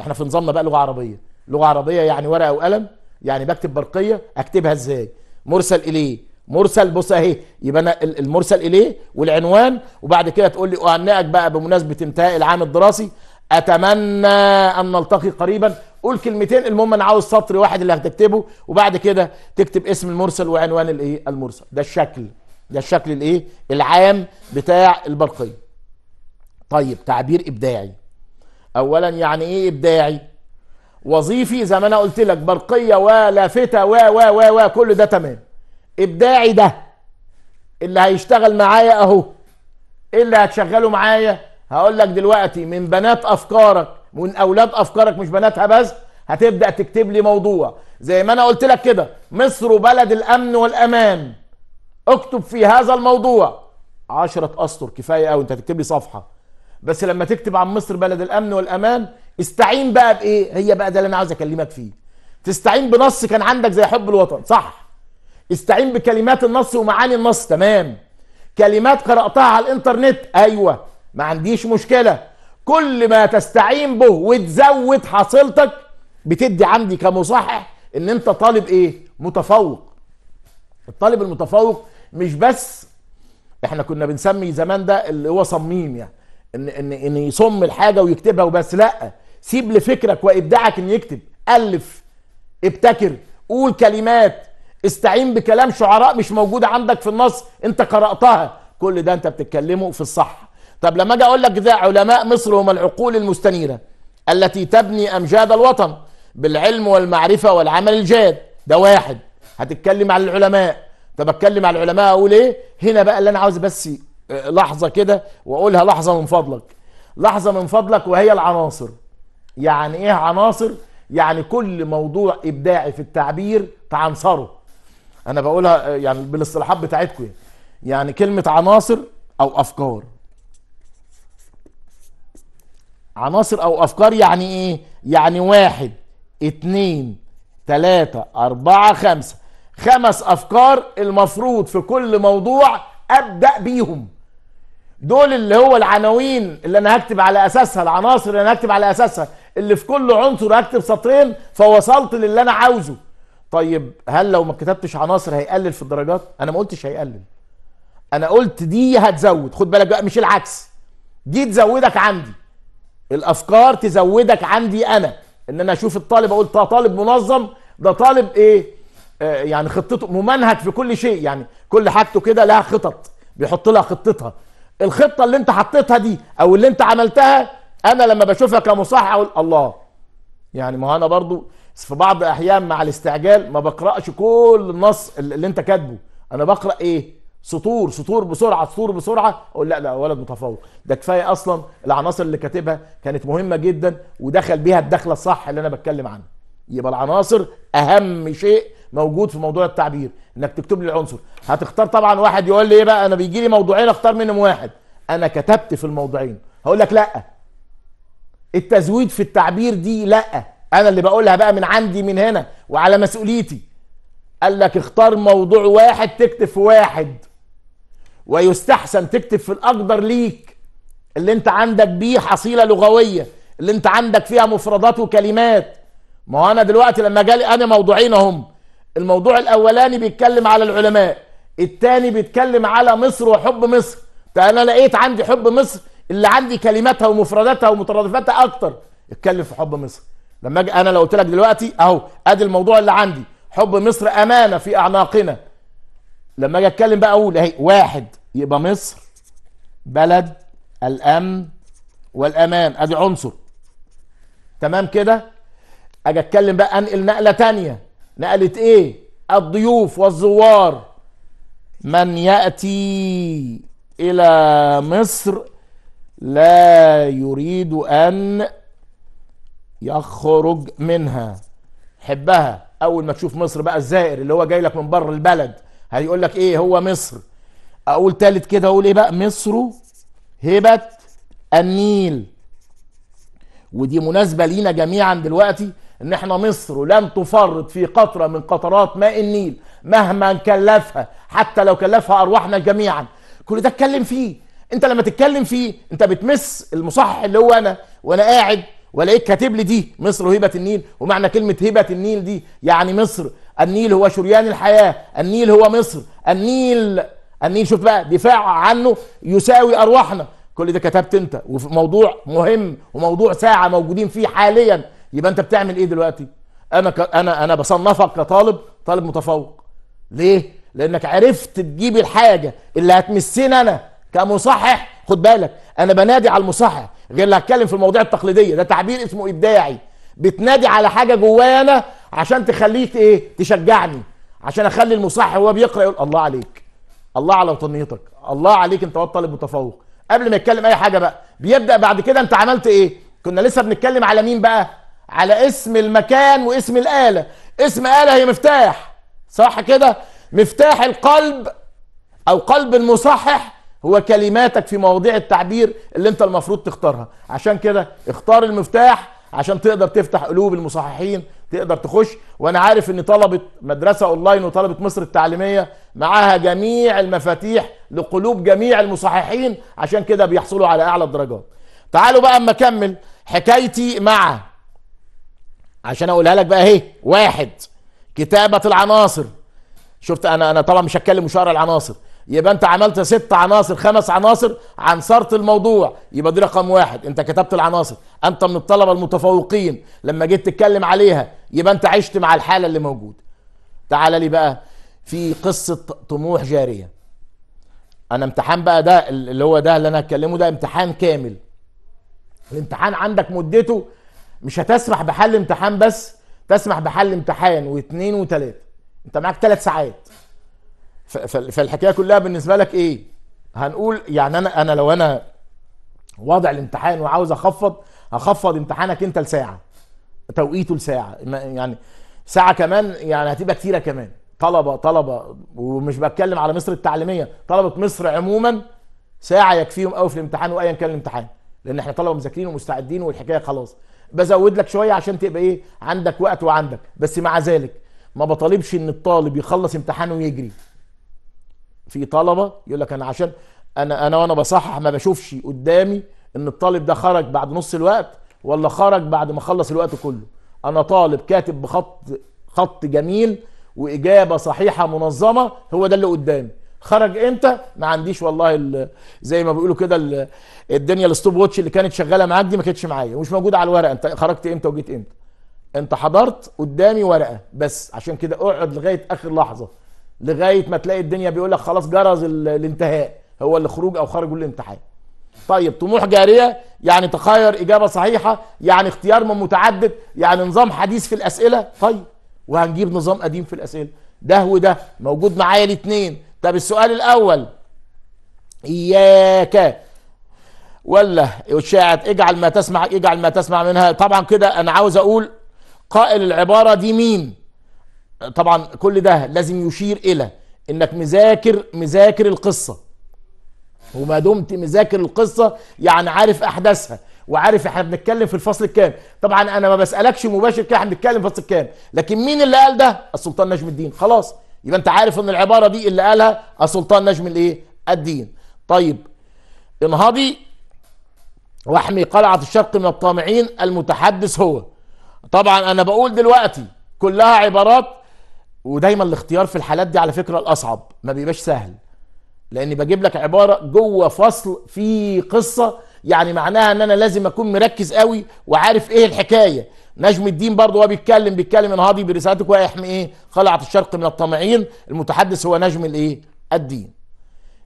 احنا في نظامنا بقى لغه عربيه لغه عربيه يعني ورقه وقلم يعني بكتب برقيه اكتبها ازاي مرسل اليه مرسل بص اهي يبقى انا المرسل اليه والعنوان وبعد كده تقول لي اهنئك بقى بمناسبه انتهاء العام الدراسي اتمنى ان نلتقي قريبا قول كلمتين المهم انا عاوز سطر واحد اللي هتكتبه وبعد كده تكتب اسم المرسل وعنوان الايه المرسل ده الشكل ده الشكل الايه العام بتاع البرقيه طيب تعبير ابداعي اولا يعني ايه ابداعي وظيفي زي ما انا قلت لك برقيه ولافته و و و و كل ده تمام ابداعي ده اللي هيشتغل معايا اهو ايه اللي هتشغله معايا هقول لك دلوقتي من بنات افكارك من اولاد افكارك مش بناتها بس هتبدا تكتب لي موضوع زي ما انا قلت لك كده مصر بلد الامن والامان اكتب في هذا الموضوع عشرة اسطر كفايه قوي انت هتكتب لي صفحه بس لما تكتب عن مصر بلد الامن والامان استعين بقى بايه هي بقى ده اللي انا عاوز اكلمك فيه تستعين بنص كان عندك زي حب الوطن صح استعين بكلمات النص ومعاني النص تمام كلمات قراتها على الانترنت ايوه ما عنديش مشكله كل ما تستعين به وتزود حصيلتك بتدي عندي كمصحح ان انت طالب ايه متفوق الطالب المتفوق مش بس احنا كنا بنسمي زمان ده اللي هو صميم يعني ان ان ان يصم الحاجه ويكتبها وبس لا سيب لفكرك وابداعك ان يكتب الف ابتكر قول كلمات استعين بكلام شعراء مش موجوده عندك في النص انت قراتها كل ده انت بتتكلمه في الصح طب لما اجي اقول لك ده علماء مصر هم العقول المستنيره التي تبني امجاد الوطن بالعلم والمعرفه والعمل الجاد ده واحد هتتكلم على العلماء طب اتكلم على العلماء اقول ايه هنا بقى اللي انا عاوز بس آه، لحظه كده واقولها لحظه من فضلك لحظه من فضلك وهي العناصر يعني ايه عناصر يعني كل موضوع ابداعي في التعبير تعنصره انا بقولها آه، يعني بالاصطلاحات بتاعتكم يعني كلمه عناصر او افكار عناصر او افكار يعني ايه يعني واحد اتنين تلاتة اربعة خمسة خمس افكار المفروض في كل موضوع ابدأ بيهم دول اللي هو العناوين اللي انا هكتب على اساسها العناصر اللي انا هكتب على اساسها اللي في كل عنصر هكتب سطرين فوصلت للي انا عاوزه طيب هل لو ما كتبتش عناصر هيقلل في الدرجات انا ما قلتش هيقلل انا قلت دي هتزود خد بالك بقى مش العكس دي تزودك عندي الافكار تزودك عندي انا ان انا اشوف الطالب اقول ده طالب منظم ده طالب ايه آه يعني خطته ممنهج في كل شيء يعني كل حاجته كده لها خطط بيحط لها خطتها الخطه اللي انت حطيتها دي او اللي انت عملتها انا لما بشوفها كمصحح اقول الله يعني ما انا برضو في بعض الاحيان مع الاستعجال ما بقراش كل النص اللي انت كاتبه انا بقرا ايه سطور سطور بسرعه سطور بسرعه اقول لا ده ولد متفوق ده كفايه اصلا العناصر اللي كاتبها كانت مهمه جدا ودخل بيها الدخله الصح اللي انا بتكلم عنها يبقى العناصر اهم شيء موجود في موضوع التعبير انك تكتب لي العنصر هتختار طبعا واحد يقول لي ايه بقى انا بيجي لي موضوعين اختار منهم واحد انا كتبت في الموضوعين هقول لك لا التزويد في التعبير دي لا انا اللي بقولها بقى من عندي من هنا وعلى مسؤوليتي قال لك اختار موضوع واحد تكتب في واحد ويستحسن تكتب في الاقدر ليك اللي انت عندك بيه حصيله لغويه اللي انت عندك فيها مفردات وكلمات ما هو انا دلوقتي لما جالي انا موضوعين هم الموضوع الاولاني بيتكلم على العلماء الثاني بيتكلم على مصر وحب مصر طيب انا لقيت عندي حب مصر اللي عندي كلماتها ومفرداتها ومترادفاتها اكتر اتكلم في حب مصر لما اجي انا لو قلت لك دلوقتي اهو ادي الموضوع اللي عندي حب مصر امانه في اعناقنا لما اجي اتكلم بقى اقول اهي واحد يبقى مصر بلد الامن والامان ادي عنصر تمام كده اجي اتكلم بقى انقل نقله تانية نقله ايه الضيوف والزوار من ياتي الى مصر لا يريد ان يخرج منها حبها اول ما تشوف مصر بقى الزائر اللي هو جاي لك من بره البلد هيقول لك ايه هو مصر اقول تالت كده اقول ايه بقى مصر هبه النيل ودي مناسبه لينا جميعا دلوقتي ان احنا مصر لن تفرط في قطره من قطرات ماء النيل مهما كلفها حتى لو كلفها ارواحنا جميعا كل ده اتكلم فيه انت لما تتكلم فيه انت بتمس المصحح اللي هو انا وانا قاعد ولقيت كاتب لي دي مصر وهبه النيل ومعنى كلمه هبه النيل دي يعني مصر النيل هو شريان الحياه النيل هو مصر النيل النيل شوف بقى دفاع عنه يساوي ارواحنا كل ده كتبت انت وموضوع مهم وموضوع ساعه موجودين فيه حاليا يبقى انت بتعمل ايه دلوقتي انا ك... انا انا بصنفك كطالب طالب متفوق ليه لانك عرفت تجيب الحاجه اللي هتمسني انا كمصحح خد بالك انا بنادي على المصحح غير اللي هتكلم في المواضيع التقليديه ده تعبير اسمه ابداعي بتنادي على حاجه جوايا انا عشان تخليك ايه تشجعني عشان اخلي المصحح وهو بيقرا يقول الله عليك الله على وطنيتك الله عليك انت طالب متفوق قبل ما يتكلم اي حاجه بقى بيبدا بعد كده انت عملت ايه كنا لسه بنتكلم على مين بقى على اسم المكان واسم الاله اسم اله هي مفتاح صح كده مفتاح القلب او قلب المصحح هو كلماتك في مواضيع التعبير اللي انت المفروض تختارها عشان كده اختار المفتاح عشان تقدر تفتح قلوب المصححين تقدر تخش وانا عارف ان طلبه مدرسه اونلاين وطلبه مصر التعليميه معاها جميع المفاتيح لقلوب جميع المصححين عشان كده بيحصلوا على اعلى الدرجات تعالوا بقى اما اكمل حكايتي مع عشان اقولها لك بقى اهي واحد كتابه العناصر شفت انا انا طبعا مش هتكلم وشعر العناصر يبقى انت عملت ست عناصر خمس عناصر عنصرت الموضوع يبقى دي رقم واحد انت كتبت العناصر انت من الطلبه المتفوقين لما جيت تتكلم عليها يبقى انت عشت مع الحاله اللي موجوده تعال لي بقى في قصه طموح جاريه انا امتحان بقى ده اللي هو ده اللي انا هتكلمه ده امتحان كامل الامتحان عندك مدته مش هتسمح بحل امتحان بس تسمح بحل امتحان واثنين وثلاثه انت معاك ثلاث ساعات فالحكايه كلها بالنسبه لك ايه هنقول يعني انا انا لو انا واضع الامتحان وعاوز اخفض هخفض امتحانك انت لساعه توقيته لساعه يعني ساعه كمان يعني هتبقى كتيره كمان طلبه طلبه ومش بتكلم على مصر التعليميه طلبه مصر عموما ساعه يكفيهم قوي في الامتحان وايا كان الامتحان لان احنا طلبه مذاكرين ومستعدين والحكايه خلاص بزود لك شويه عشان تبقى ايه عندك وقت وعندك بس مع ذلك ما بطالبش ان الطالب يخلص امتحانه ويجري في طلبه يقول لك انا عشان انا انا وانا بصحح ما بشوفش قدامي ان الطالب ده خرج بعد نص الوقت ولا خرج بعد ما خلص الوقت كله انا طالب كاتب بخط خط جميل واجابه صحيحه منظمه هو ده اللي قدامي خرج امتى ما عنديش والله زي ما بيقولوا كده الدنيا الستوب ووتش اللي كانت شغاله معاك دي ما كانتش معايا ومش موجوده على الورقه انت خرجت امتى وجيت امتى انت حضرت قدامي ورقه بس عشان كده اقعد لغايه اخر لحظه لغايه ما تلاقي الدنيا بيقول لك خلاص جرز الانتهاء هو الخروج او خرج الامتحان طيب طموح جاريه يعني تخير اجابه صحيحه يعني اختيار من متعدد يعني نظام حديث في الاسئله طيب وهنجيب نظام قديم في الاسئله ده وده موجود معايا الاثنين طب السؤال الاول اياك ولا اشاعت اجعل ما تسمع اجعل ما تسمع منها طبعا كده انا عاوز اقول قائل العباره دي مين طبعا كل ده لازم يشير الى انك مذاكر مذاكر القصه وما دمت مذاكر القصه يعني عارف احداثها وعارف احنا بنتكلم في الفصل الكام طبعا انا ما بسالكش مباشر كده احنا بنتكلم في الفصل الكام لكن مين اللي قال ده السلطان نجم الدين خلاص يبقى انت عارف ان العباره دي اللي قالها السلطان نجم الايه الدين طيب انهضي واحمي قلعه الشرق من الطامعين المتحدث هو طبعا انا بقول دلوقتي كلها عبارات ودايما الاختيار في الحالات دي على فكره الاصعب ما بيبقاش سهل لان بجيب لك عباره جوه فصل في قصه يعني معناها ان انا لازم اكون مركز قوي وعارف ايه الحكايه نجم الدين برضه وهو بيتكلم بيتكلم الهادي برسالته ويحمي ايه قلعه الشرق من الطامعين المتحدث هو نجم الايه الدين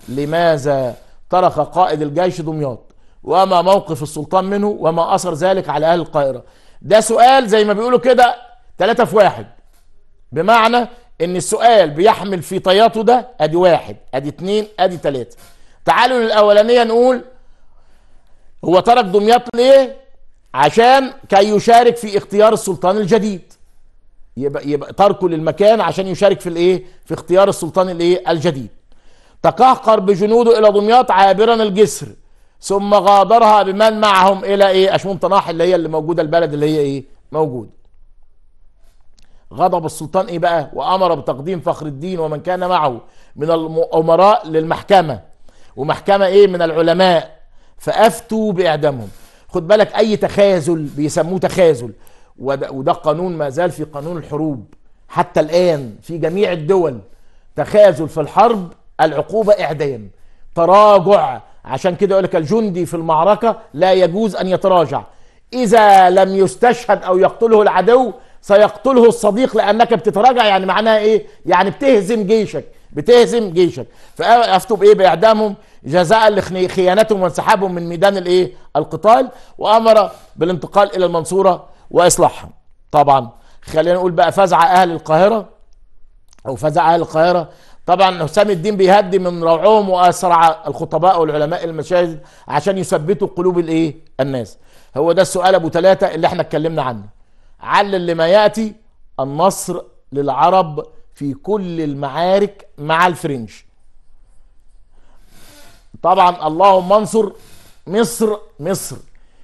لماذا ترك قائد الجيش دمياط وما موقف السلطان منه وما اثر ذلك على اهل القاهره ده سؤال زي ما بيقولوا كده ثلاثة في واحد بمعنى ان السؤال بيحمل في طياته ده ادي واحد ادي اتنين ادي تلاتة تعالوا للاولانيه نقول هو ترك دمياط ليه عشان كي يشارك في اختيار السلطان الجديد يبقى يبقى تركه للمكان عشان يشارك في الايه في اختيار السلطان الايه الجديد تقهقر بجنوده الى دمياط عابرا الجسر ثم غادرها بمن معهم الى ايه اشمون طناح اللي هي اللي موجوده البلد اللي هي ايه موجوده غضب السلطان ايه بقى وامر بتقديم فخر الدين ومن كان معه من الامراء للمحكمه ومحكمه ايه من العلماء فافتوا باعدامهم خد بالك اي تخاذل بيسموه تخاذل وده, قانون ما زال في قانون الحروب حتى الان في جميع الدول تخاذل في الحرب العقوبه اعدام تراجع عشان كده يقول لك الجندي في المعركه لا يجوز ان يتراجع اذا لم يستشهد او يقتله العدو سيقتله الصديق لانك بتتراجع يعني معناها ايه؟ يعني بتهزم جيشك بتهزم جيشك فافتوا بايه؟ باعدامهم جزاء لخيانتهم وانسحابهم من ميدان الايه؟ القتال وامر بالانتقال الى المنصوره واصلاحها. طبعا خلينا نقول بقى فزع اهل القاهره او فزع اهل القاهره طبعا حسام الدين بيهدي من روعهم واسرع الخطباء والعلماء المشاهد عشان يثبتوا قلوب الايه؟ الناس. هو ده السؤال ابو ثلاثه اللي احنا اتكلمنا عنه. علل لما ياتي النصر للعرب في كل المعارك مع الفرنج طبعا اللهم انصر مصر مصر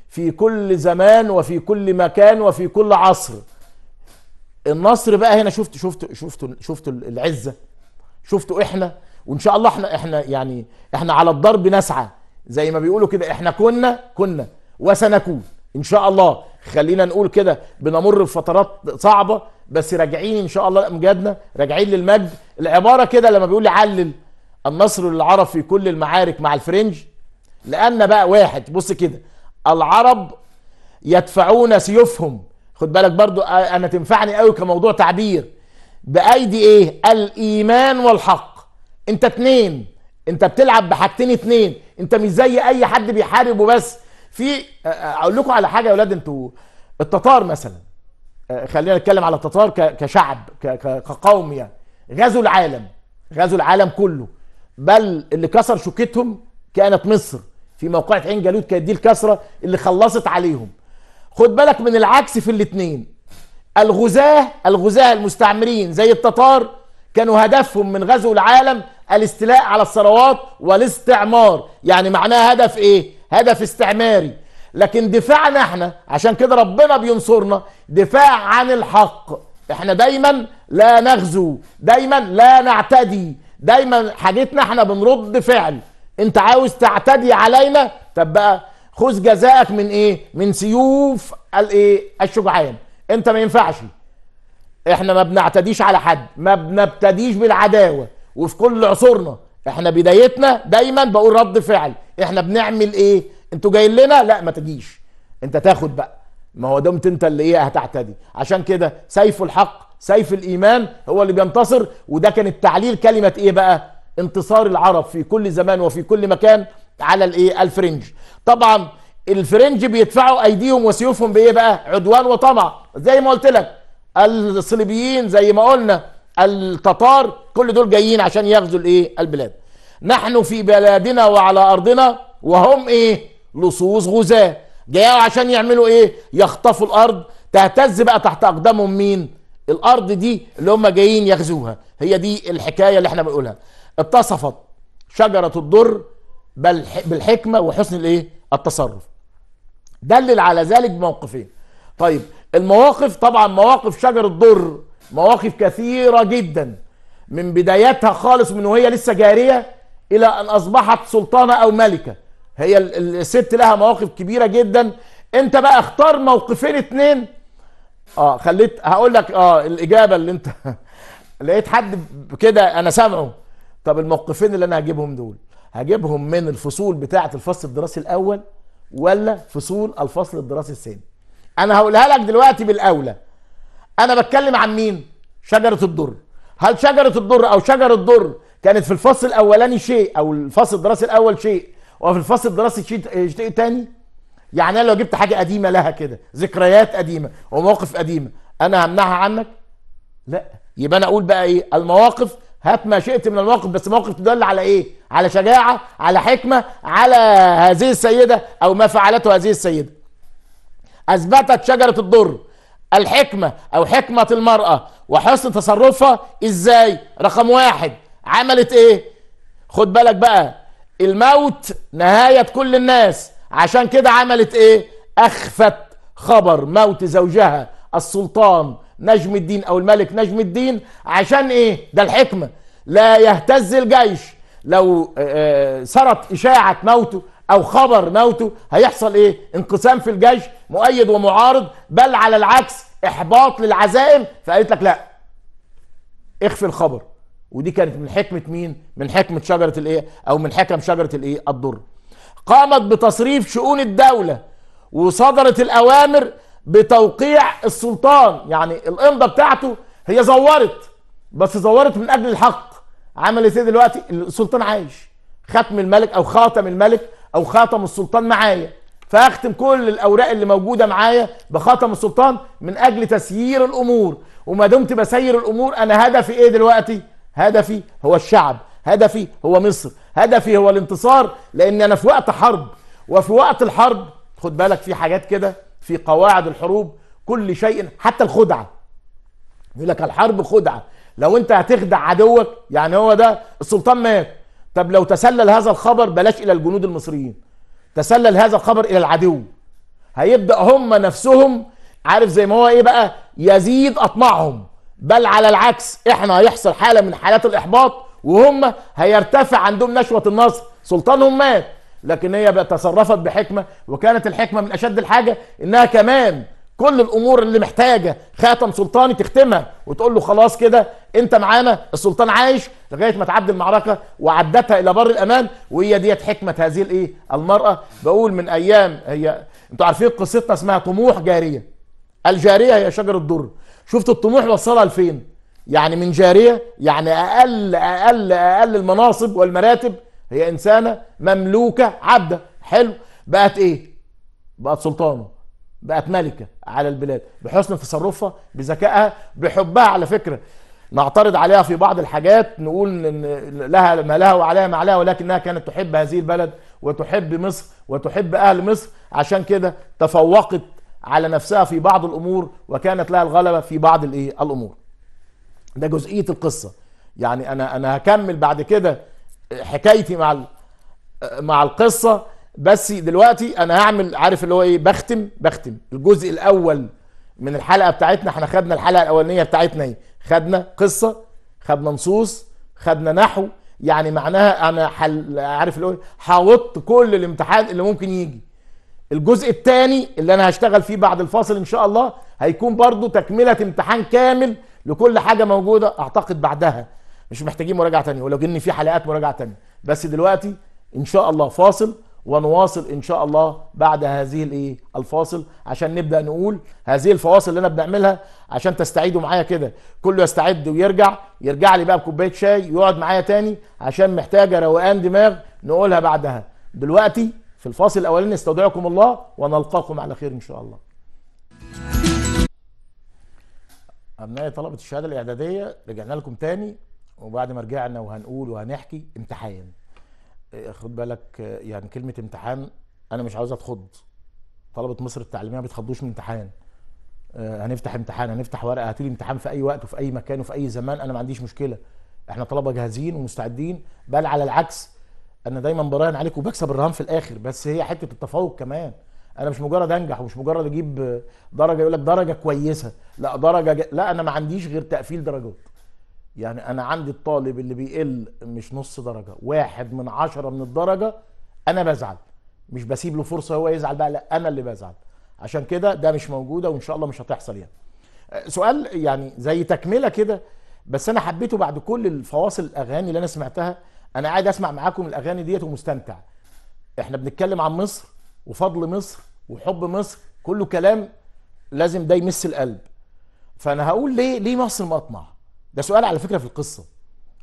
في كل زمان وفي كل مكان وفي كل عصر النصر بقى هنا شفت شفت شفت شفت العزه شفتوا احنا وان شاء الله احنا احنا يعني احنا على الضرب نسعى زي ما بيقولوا كده احنا كنا كنا وسنكون ان شاء الله خلينا نقول كده بنمر بفترات صعبه بس راجعين ان شاء الله امجادنا راجعين للمجد العباره كده لما بيقول لي علل النصر للعرب في كل المعارك مع الفرنج لان بقى واحد بص كده العرب يدفعون سيوفهم خد بالك برضو انا تنفعني قوي كموضوع تعبير بايدي ايه الايمان والحق انت اتنين انت بتلعب بحاجتين اتنين انت مش زي اي حد بيحارب وبس في آه، آه، اقول لكم على حاجه يا اولاد انتوا التتار مثلا آه، خلينا نتكلم على التتار كشعب كقوم يعني غزوا العالم غزوا العالم كله بل اللي كسر شوكتهم كانت مصر في موقعة عين جالوت كانت دي الكسرة اللي خلصت عليهم خد بالك من العكس في الاتنين الغزاة الغزاة المستعمرين زي التتار كانوا هدفهم من غزو العالم الاستيلاء على الثروات والاستعمار يعني معناها هدف ايه هدف استعماري لكن دفاعنا احنا عشان كده ربنا بينصرنا دفاع عن الحق احنا دايما لا نغزو دايما لا نعتدي دايما حاجتنا احنا بنرد فعل انت عاوز تعتدي علينا طب بقى خذ جزاءك من ايه من سيوف الايه الشجعان انت ما ينفعش احنا ما بنعتديش على حد ما بنبتديش بالعداوه وفي كل عصورنا احنا بدايتنا دايما بقول رد فعل احنا بنعمل ايه انتوا جايين لنا لا ما تجيش انت تاخد بقى ما هو دمت انت اللي ايه هتعتدي عشان كده سيف الحق سيف الايمان هو اللي بينتصر وده كان التعليل كلمه ايه بقى انتصار العرب في كل زمان وفي كل مكان على الايه الفرنج طبعا الفرنج بيدفعوا ايديهم وسيوفهم بايه بقى عدوان وطمع زي ما قلت لك الصليبيين زي ما قلنا التتار كل دول جايين عشان يغزوا الايه البلاد نحن في بلادنا وعلى ارضنا وهم ايه لصوص غزاة جايين عشان يعملوا ايه يخطفوا الارض تهتز بقى تحت اقدامهم مين الارض دي اللي هم جايين يغزوها هي دي الحكايه اللي احنا بنقولها اتصفت شجره الضر بالحكمه وحسن الايه التصرف دلل على ذلك بموقفين طيب المواقف طبعا مواقف شجر الضر مواقف كثيرة جدا من بدايتها خالص من وهي لسه جارية إلى أن أصبحت سلطانة أو ملكة هي الست لها مواقف كبيرة جدا أنت بقى اختار موقفين اتنين اه خليت هقول لك اه الإجابة اللي أنت *laughs* لقيت حد كده أنا سامعه طب الموقفين اللي أنا هجيبهم دول هجيبهم من الفصول بتاعة الفصل الدراسي الأول ولا فصول الفصل الدراسي الثاني أنا هقولها لك دلوقتي بالأولى انا بتكلم عن مين شجره الدر هل شجره الدر او شجره الدر كانت في الفصل الاولاني شيء او الفصل الدراسي الاول شيء وفي الفصل الدراسي شيء تاني يعني انا لو جبت حاجه قديمه لها كده ذكريات قديمه ومواقف قديمه انا همنعها عنك لا يبقى انا اقول بقى ايه المواقف هات ما شئت من المواقف بس مواقف تدل على ايه على شجاعه على حكمه على هذه السيده او ما فعلته هذه السيده اثبتت شجره الضر الحكمة أو حكمة المرأة وحسن تصرفها إزاي رقم واحد عملت إيه خد بالك بقى الموت نهاية كل الناس عشان كده عملت إيه أخفت خبر موت زوجها السلطان نجم الدين أو الملك نجم الدين عشان إيه ده الحكمة لا يهتز الجيش لو آه، آه، سرت إشاعة موته او خبر موته هيحصل ايه انقسام في الجيش مؤيد ومعارض بل على العكس احباط للعزائم فقالت لك لا اخفي الخبر ودي كانت من حكمه مين من حكمه شجره الايه او من حكم شجره الايه الضر قامت بتصريف شؤون الدوله وصدرت الاوامر بتوقيع السلطان يعني الامضه بتاعته هي زورت بس زورت من اجل الحق عمل ايه دلوقتي السلطان عايش ختم الملك او خاتم الملك او خاتم السلطان معايا فاختم كل الاوراق اللي موجوده معايا بخاتم السلطان من اجل تسيير الامور وما دمت بسير الامور انا هدفي ايه دلوقتي هدفي هو الشعب هدفي هو مصر هدفي هو الانتصار لان انا في وقت حرب وفي وقت الحرب خد بالك في حاجات كده في قواعد الحروب كل شيء حتى الخدعه يقول لك الحرب خدعه لو انت هتخدع عدوك يعني هو ده السلطان مات طب لو تسلل هذا الخبر بلاش الى الجنود المصريين تسلل هذا الخبر الى العدو هيبدا هم نفسهم عارف زي ما هو ايه بقى يزيد اطماعهم بل على العكس احنا هيحصل حاله من حالات الاحباط وهم هيرتفع عندهم نشوه النصر سلطانهم مات لكن هي تصرفت بحكمه وكانت الحكمه من اشد الحاجه انها كمان كل الامور اللي محتاجه خاتم سلطاني تختمها وتقول له خلاص كده انت معانا السلطان عايش لغايه ما تعدي المعركه وعدتها الى بر الامان وهي ديت حكمه هذه الايه المراه بقول من ايام هي انتوا عارفين قصتنا اسمها طموح جاريه الجاريه هي شجر الدر شفت الطموح وصلها لفين يعني من جاريه يعني اقل اقل اقل المناصب والمراتب هي انسانه مملوكه عبده حلو بقت ايه بقت سلطانه بقت ملكة على البلاد بحسن تصرفها بذكائها بحبها على فكرة نعترض عليها في بعض الحاجات نقول ان لها ما لها وعليها ما عليها ولكنها كانت تحب هذه البلد وتحب مصر وتحب اهل مصر عشان كده تفوقت على نفسها في بعض الامور وكانت لها الغلبه في بعض الايه الامور ده جزئيه القصه يعني انا انا هكمل بعد كده حكايتي مع مع القصه بس دلوقتي انا هعمل عارف اللي هو ايه بختم بختم الجزء الاول من الحلقه بتاعتنا احنا خدنا الحلقه الاولانيه بتاعتنا ايه خدنا قصه خدنا نصوص خدنا نحو يعني معناها انا حل عارف اللي هو ايه؟ حاوطت كل الامتحان اللي ممكن يجي الجزء الثاني اللي انا هشتغل فيه بعد الفاصل ان شاء الله هيكون برضو تكمله امتحان كامل لكل حاجه موجوده اعتقد بعدها مش محتاجين مراجعه ثانيه ولو ان في حلقات مراجعه ثانيه بس دلوقتي ان شاء الله فاصل ونواصل ان شاء الله بعد هذه الايه الفاصل عشان نبدا نقول هذه الفواصل اللي انا بنعملها عشان تستعيدوا معايا كده كله يستعد ويرجع يرجع لي بقى بكوبايه شاي يقعد معايا تاني عشان محتاجه روقان دماغ نقولها بعدها دلوقتي في الفاصل الاولاني استودعكم الله ونلقاكم على خير ان شاء الله أبنائي طلبة الشهادة الإعدادية رجعنا لكم تاني وبعد ما رجعنا وهنقول وهنحكي امتحان آه، خد بالك آه، يعني كلمه امتحان انا مش عاوز اتخض طلبه مصر التعليميه ما بيتخضوش من امتحان آه، هنفتح امتحان هنفتح ورقه هاتوا لي امتحان في اي وقت وفي اي مكان وفي اي زمان انا ما عنديش مشكله احنا طلبه جاهزين ومستعدين بل على العكس انا دايما براهن عليك وبكسب الرهان في الاخر بس هي حته التفوق كمان انا مش مجرد انجح ومش مجرد اجيب درجه يقول لك درجه كويسه لا درجه ج... لا انا ما عنديش غير تقفيل درجات يعني انا عندي الطالب اللي بيقل مش نص درجه واحد من عشرة من الدرجه انا بزعل مش بسيب له فرصه هو يزعل بقى لا انا اللي بزعل عشان كده ده مش موجوده وان شاء الله مش هتحصل يعني أه، سؤال يعني زي تكمله كده بس انا حبيته بعد كل الفواصل الاغاني اللي انا سمعتها انا قاعد اسمع معاكم الاغاني ديت ومستمتع احنا بنتكلم عن مصر وفضل مصر وحب مصر كله كلام لازم ده يمس القلب فانا هقول ليه ليه مصر مطمع ده سؤال على فكره في القصه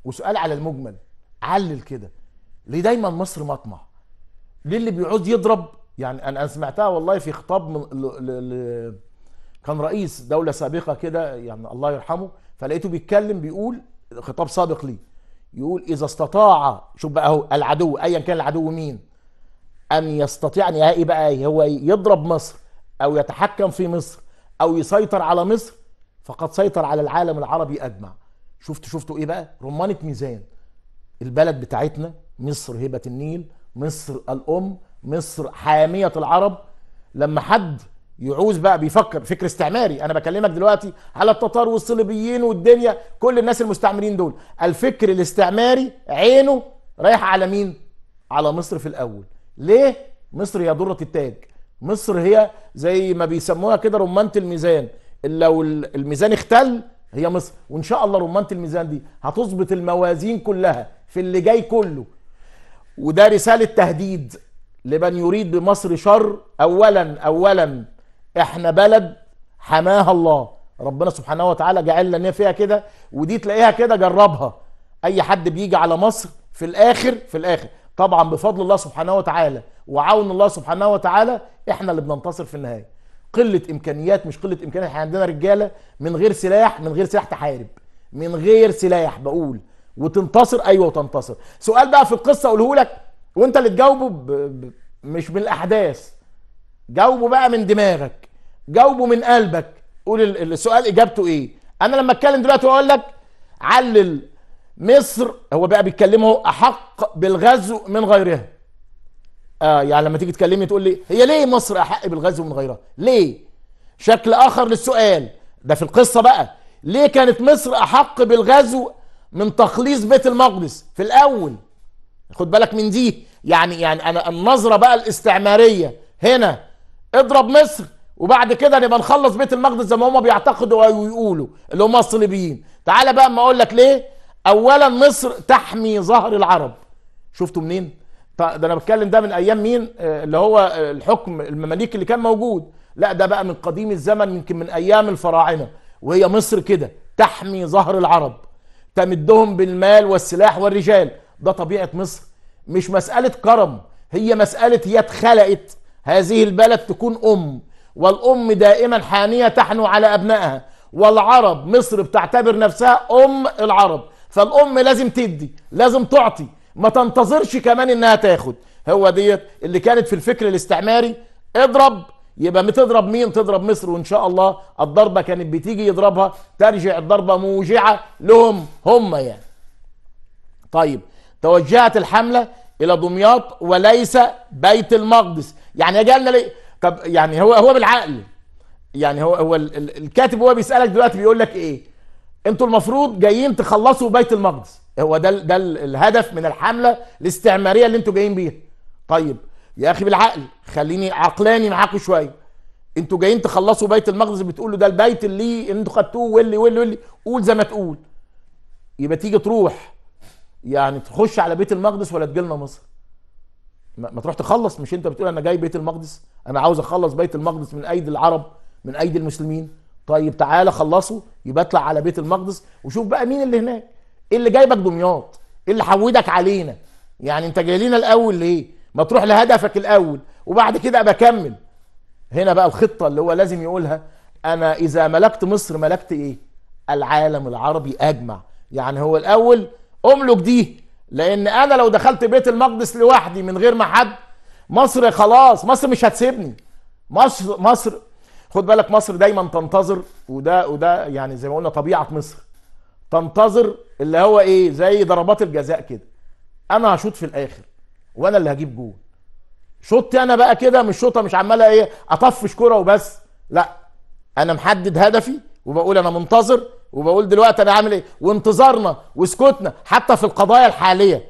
وسؤال على المجمل علل كده ليه دايما مصر مطمع ليه اللي بيعوز يضرب يعني انا سمعتها والله في خطاب من ل... ل... ل... كان رئيس دوله سابقه كده يعني الله يرحمه فلقيته بيتكلم بيقول خطاب سابق ليه يقول اذا استطاع شوف بقى اهو العدو ايا كان العدو مين ان يستطيع نهائي يعني إيه بقى هو يضرب مصر او يتحكم في مصر او يسيطر على مصر فقد سيطر على العالم العربي اجمع شفت شفتوا ايه بقى رمانه ميزان البلد بتاعتنا مصر هبه النيل مصر الام مصر حاميه العرب لما حد يعوز بقى بيفكر فكر استعماري انا بكلمك دلوقتي على التتار والصليبيين والدنيا كل الناس المستعمرين دول الفكر الاستعماري عينه رايح على مين على مصر في الاول ليه مصر هي دره التاج مصر هي زي ما بيسموها كده رمانه الميزان لو الميزان اختل هي مصر وان شاء الله رمانه الميزان دي هتظبط الموازين كلها في اللي جاي كله وده رساله تهديد لمن يريد بمصر شر اولا اولا احنا بلد حماها الله ربنا سبحانه وتعالى جعلنا ان فيها كده ودي تلاقيها كده جربها اي حد بيجي على مصر في الاخر في الاخر طبعا بفضل الله سبحانه وتعالى وعون الله سبحانه وتعالى احنا اللي بننتصر في النهايه قله امكانيات مش قله امكانيات احنا عندنا رجاله من غير سلاح من غير سلاح تحارب من غير سلاح بقول وتنتصر ايوه وتنتصر سؤال بقى في القصه اقوله لك وانت اللي تجاوبه ب... ب... مش من الاحداث جاوبه بقى من دماغك جاوبه من قلبك قول السؤال اجابته ايه انا لما اتكلم دلوقتي واقول لك علل مصر هو بقى بيتكلموا احق بالغزو من غيرها آه يعني لما تيجي تكلمني تقول لي هي ليه مصر احق بالغزو من غيرها ليه شكل اخر للسؤال ده في القصه بقى ليه كانت مصر احق بالغزو من تخليص بيت المقدس في الاول خد بالك من دي يعني يعني انا النظره بقى الاستعماريه هنا اضرب مصر وبعد كده نبقى نخلص بيت المقدس زي ما هم بيعتقدوا ويقولوا اللي هم الصليبيين تعالى بقى اما اقول لك ليه اولا مصر تحمي ظهر العرب شفتوا منين فده انا بتكلم ده من ايام مين آه، اللي هو آه، الحكم المماليك اللي كان موجود لا ده بقى من قديم الزمن يمكن من ايام الفراعنه وهي مصر كده تحمي ظهر العرب تمدهم بالمال والسلاح والرجال ده طبيعه مصر مش مساله كرم هي مساله هي اتخلقت هذه البلد تكون ام والام دائما حانيه تحنو على ابنائها والعرب مصر بتعتبر نفسها ام العرب فالام لازم تدي لازم تعطي ما تنتظرش كمان انها تاخد هو ديت اللي كانت في الفكر الاستعماري اضرب يبقى بتضرب مين تضرب مصر وان شاء الله الضربه كانت بتيجي يضربها ترجع الضربه موجعه لهم هم يعني طيب توجهت الحمله الى دمياط وليس بيت المقدس يعني جالنا ليه طب يعني هو هو بالعقل يعني هو هو الكاتب وهو بيسالك دلوقتي بيقول لك ايه انتوا المفروض جايين تخلصوا بيت المقدس هو ده ده الهدف من الحمله الاستعماريه اللي انتوا جايين بيها طيب يا اخي بالعقل خليني عقلاني معاكم شويه انتوا جايين تخلصوا بيت المقدس بتقولوا ده البيت اللي انتوا خدتوه واللي واللي واللي قول زي ما تقول يبقى تيجي تروح يعني تخش على بيت المقدس ولا تجي لنا مصر ما تروح تخلص مش انت بتقول انا جاي بيت المقدس انا عاوز اخلص بيت المقدس من ايدي العرب من ايدي المسلمين طيب تعالى خلصوا يبقى اطلع على بيت المقدس وشوف بقى مين اللي هناك ايه اللي جايبك دمياط ايه اللي حودك علينا يعني انت جاي لنا الاول ليه ما تروح لهدفك الاول وبعد كده ابقى هنا بقى الخطه اللي هو لازم يقولها انا اذا ملكت مصر ملكت ايه العالم العربي اجمع يعني هو الاول املك دي لان انا لو دخلت بيت المقدس لوحدي من غير ما حد مصر خلاص مصر مش هتسيبني مصر مصر خد بالك مصر دايما تنتظر وده وده يعني زي ما قلنا طبيعه مصر تنتظر اللي هو ايه زي ضربات الجزاء كده انا هشوط في الاخر وانا اللي هجيب جول شوطي انا بقى كده مش شوطه مش عماله ايه اطفش كوره وبس لا انا محدد هدفي وبقول انا منتظر وبقول دلوقتي انا عامل ايه وانتظارنا وسكوتنا حتى في القضايا الحاليه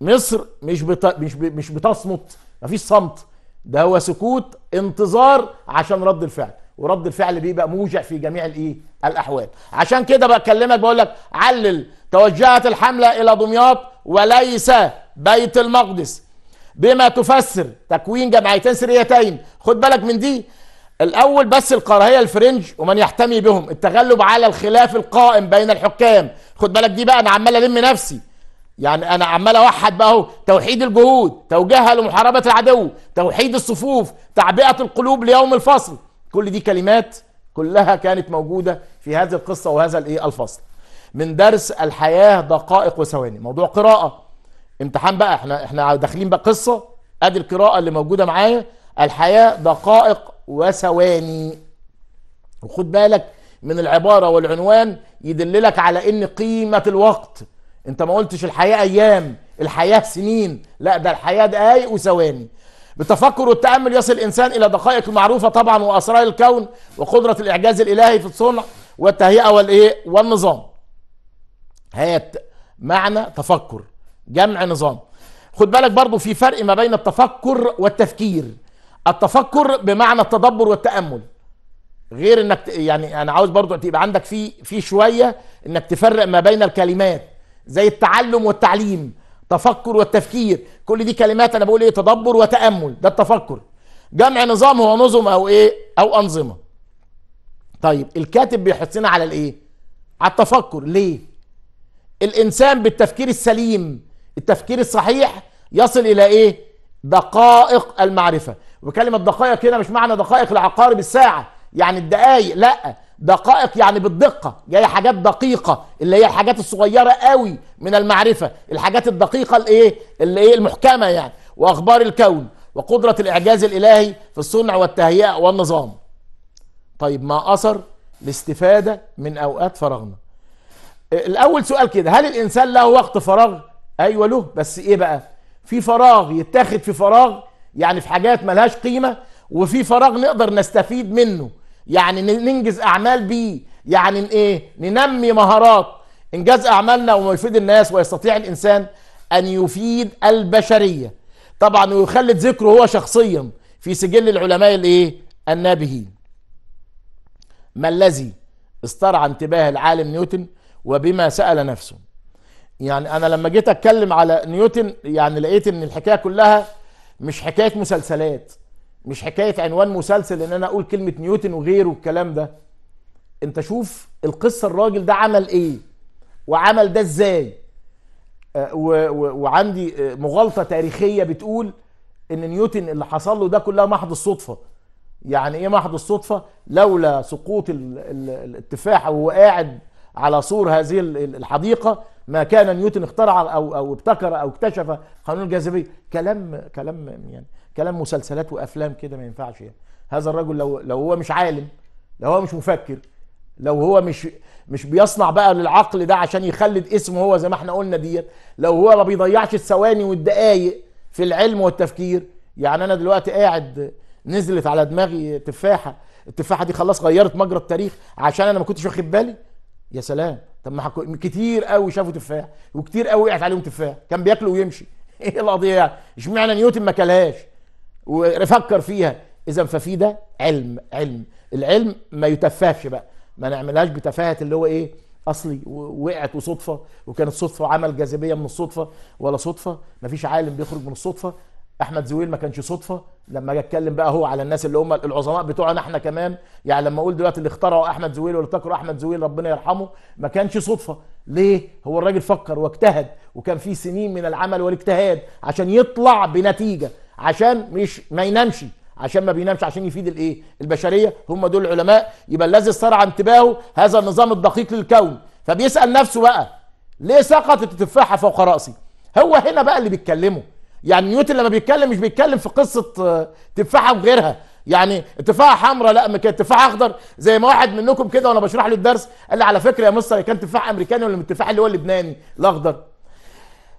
مصر مش بت... مش ب... مش بتصمت مفيش صمت ده هو سكوت انتظار عشان رد الفعل ورد الفعل بيبقى موجع في جميع الايه الاحوال عشان كده بكلمك بقول لك علل توجهت الحمله الى دمياط وليس بيت المقدس بما تفسر تكوين جمعيتين سريتين خد بالك من دي الاول بس الكراهيه الفرنج ومن يحتمي بهم التغلب على الخلاف القائم بين الحكام خد بالك دي بقى انا عمال الم نفسي يعني انا عمال اوحد بقى اهو توحيد الجهود توجيهها لمحاربه العدو توحيد الصفوف تعبئه القلوب ليوم الفصل كل دي كلمات كلها كانت موجودة في هذه القصة وهذا الايه الفصل من درس الحياة دقائق وثواني موضوع قراءة امتحان بقى احنا احنا داخلين بقى قصة ادي القراءة اللي موجودة معايا الحياة دقائق وثواني وخد بالك من العبارة والعنوان يدللك على ان قيمة الوقت انت ما قلتش الحياة ايام الحياة سنين لا ده الحياة دقايق وثواني بالتفكر والتأمل يصل الإنسان إلى دقائق المعروفة طبعا وأسرار الكون وقدرة الإعجاز الإلهي في الصنع والتهيئة والإيه والنظام هات معنى تفكر جمع نظام خد بالك برضو في فرق ما بين التفكر والتفكير التفكر بمعنى التدبر والتأمل غير انك يعني انا عاوز برضو تبقى عندك في في شويه انك تفرق ما بين الكلمات زي التعلم والتعليم تفكر والتفكير كل دي كلمات انا بقول ايه تدبر وتامل ده التفكر جمع نظام هو نظم او ايه او انظمه طيب الكاتب بيحثنا على الايه على التفكر ليه الانسان بالتفكير السليم التفكير الصحيح يصل الى ايه دقائق المعرفه وكلمه دقائق هنا مش معنى دقائق لعقارب الساعه يعني الدقائق لا دقائق يعني بالدقه جايه حاجات دقيقه اللي هي الحاجات الصغيره قوي من المعرفه الحاجات الدقيقه الايه اللي ايه المحكمه يعني واخبار الكون وقدره الاعجاز الالهي في الصنع والتهيئه والنظام طيب ما اثر الاستفاده من اوقات فراغنا الاول سؤال كده هل الانسان له وقت فراغ ايوه له بس ايه بقى في فراغ يتاخد في فراغ يعني في حاجات ملهاش قيمه وفي فراغ نقدر نستفيد منه يعني ننجز اعمال بيه يعني ايه ننمي مهارات انجاز اعمالنا وما يفيد الناس ويستطيع الانسان ان يفيد البشريه طبعا ويخلد ذكره هو شخصيا في سجل العلماء الايه النابهين ما الذي استرعى انتباه العالم نيوتن وبما سال نفسه يعني انا لما جيت اتكلم على نيوتن يعني لقيت ان الحكايه كلها مش حكايه مسلسلات مش حكايه عنوان مسلسل ان انا اقول كلمه نيوتن وغيره والكلام ده انت شوف القصه الراجل ده عمل ايه وعمل ده ازاي آه، وعندي آه، مغالطه تاريخيه بتقول ان نيوتن اللي حصل له ده كلها محض الصدفه يعني ايه محض الصدفه لولا سقوط التفاح وهو قاعد على سور هذه الحديقه ما كان نيوتن اخترع او او ابتكر او اكتشف قانون الجاذبيه كلام كلام يعني كلام مسلسلات وافلام كده ما ينفعش يعني هذا الرجل لو لو هو مش عالم لو هو مش مفكر لو هو مش مش بيصنع بقى للعقل ده عشان يخلد اسمه هو زي ما احنا قلنا ديت لو هو ما بيضيعش الثواني والدقايق في العلم والتفكير يعني انا دلوقتي قاعد نزلت على دماغي تفاحه التفاحه دي خلاص غيرت مجرى التاريخ عشان انا ما كنتش واخد بالي يا سلام طب ما حكو... كتير قوي شافوا تفاح وكتير قوي وقعت عليهم تفاح كان بياكلوا ويمشي *laughs* ايه القضيه يعني اشمعنى نيوتن ما كلهاش وفكر فيها اذا ففي ده علم علم العلم ما يتفهش بقى ما نعملهاش بتفاهه اللي هو ايه اصلي وقعت وصدفه وكانت صدفه وعمل جاذبيه من الصدفه ولا صدفه ما فيش عالم بيخرج من الصدفه احمد زويل ما كانش صدفه لما اجي اتكلم بقى هو على الناس اللي هم العظماء بتوعنا احنا كمان يعني لما اقول دلوقتي اللي اخترعوا احمد زويل واللي ابتكروا احمد زويل ربنا يرحمه ما كانش صدفه ليه هو الراجل فكر واجتهد وكان في سنين من العمل والاجتهاد عشان يطلع بنتيجه عشان مش ما ينامش عشان ما بينامش عشان يفيد الايه البشريه هم دول العلماء يبقى الذي استرعى انتباهه هذا النظام الدقيق للكون فبيسال نفسه بقى ليه سقطت التفاحه فوق راسي هو هنا بقى اللي بيتكلمه يعني نيوتن لما بيتكلم مش بيتكلم في قصه آه، تفاحه وغيرها يعني تفاحه حمراء لا ما كانت تفاحه اخضر زي ما واحد منكم كده وانا بشرح له الدرس قال لي على فكره يا مستر كان تفاح امريكاني ولا التفاح اللي هو اللبناني الاخضر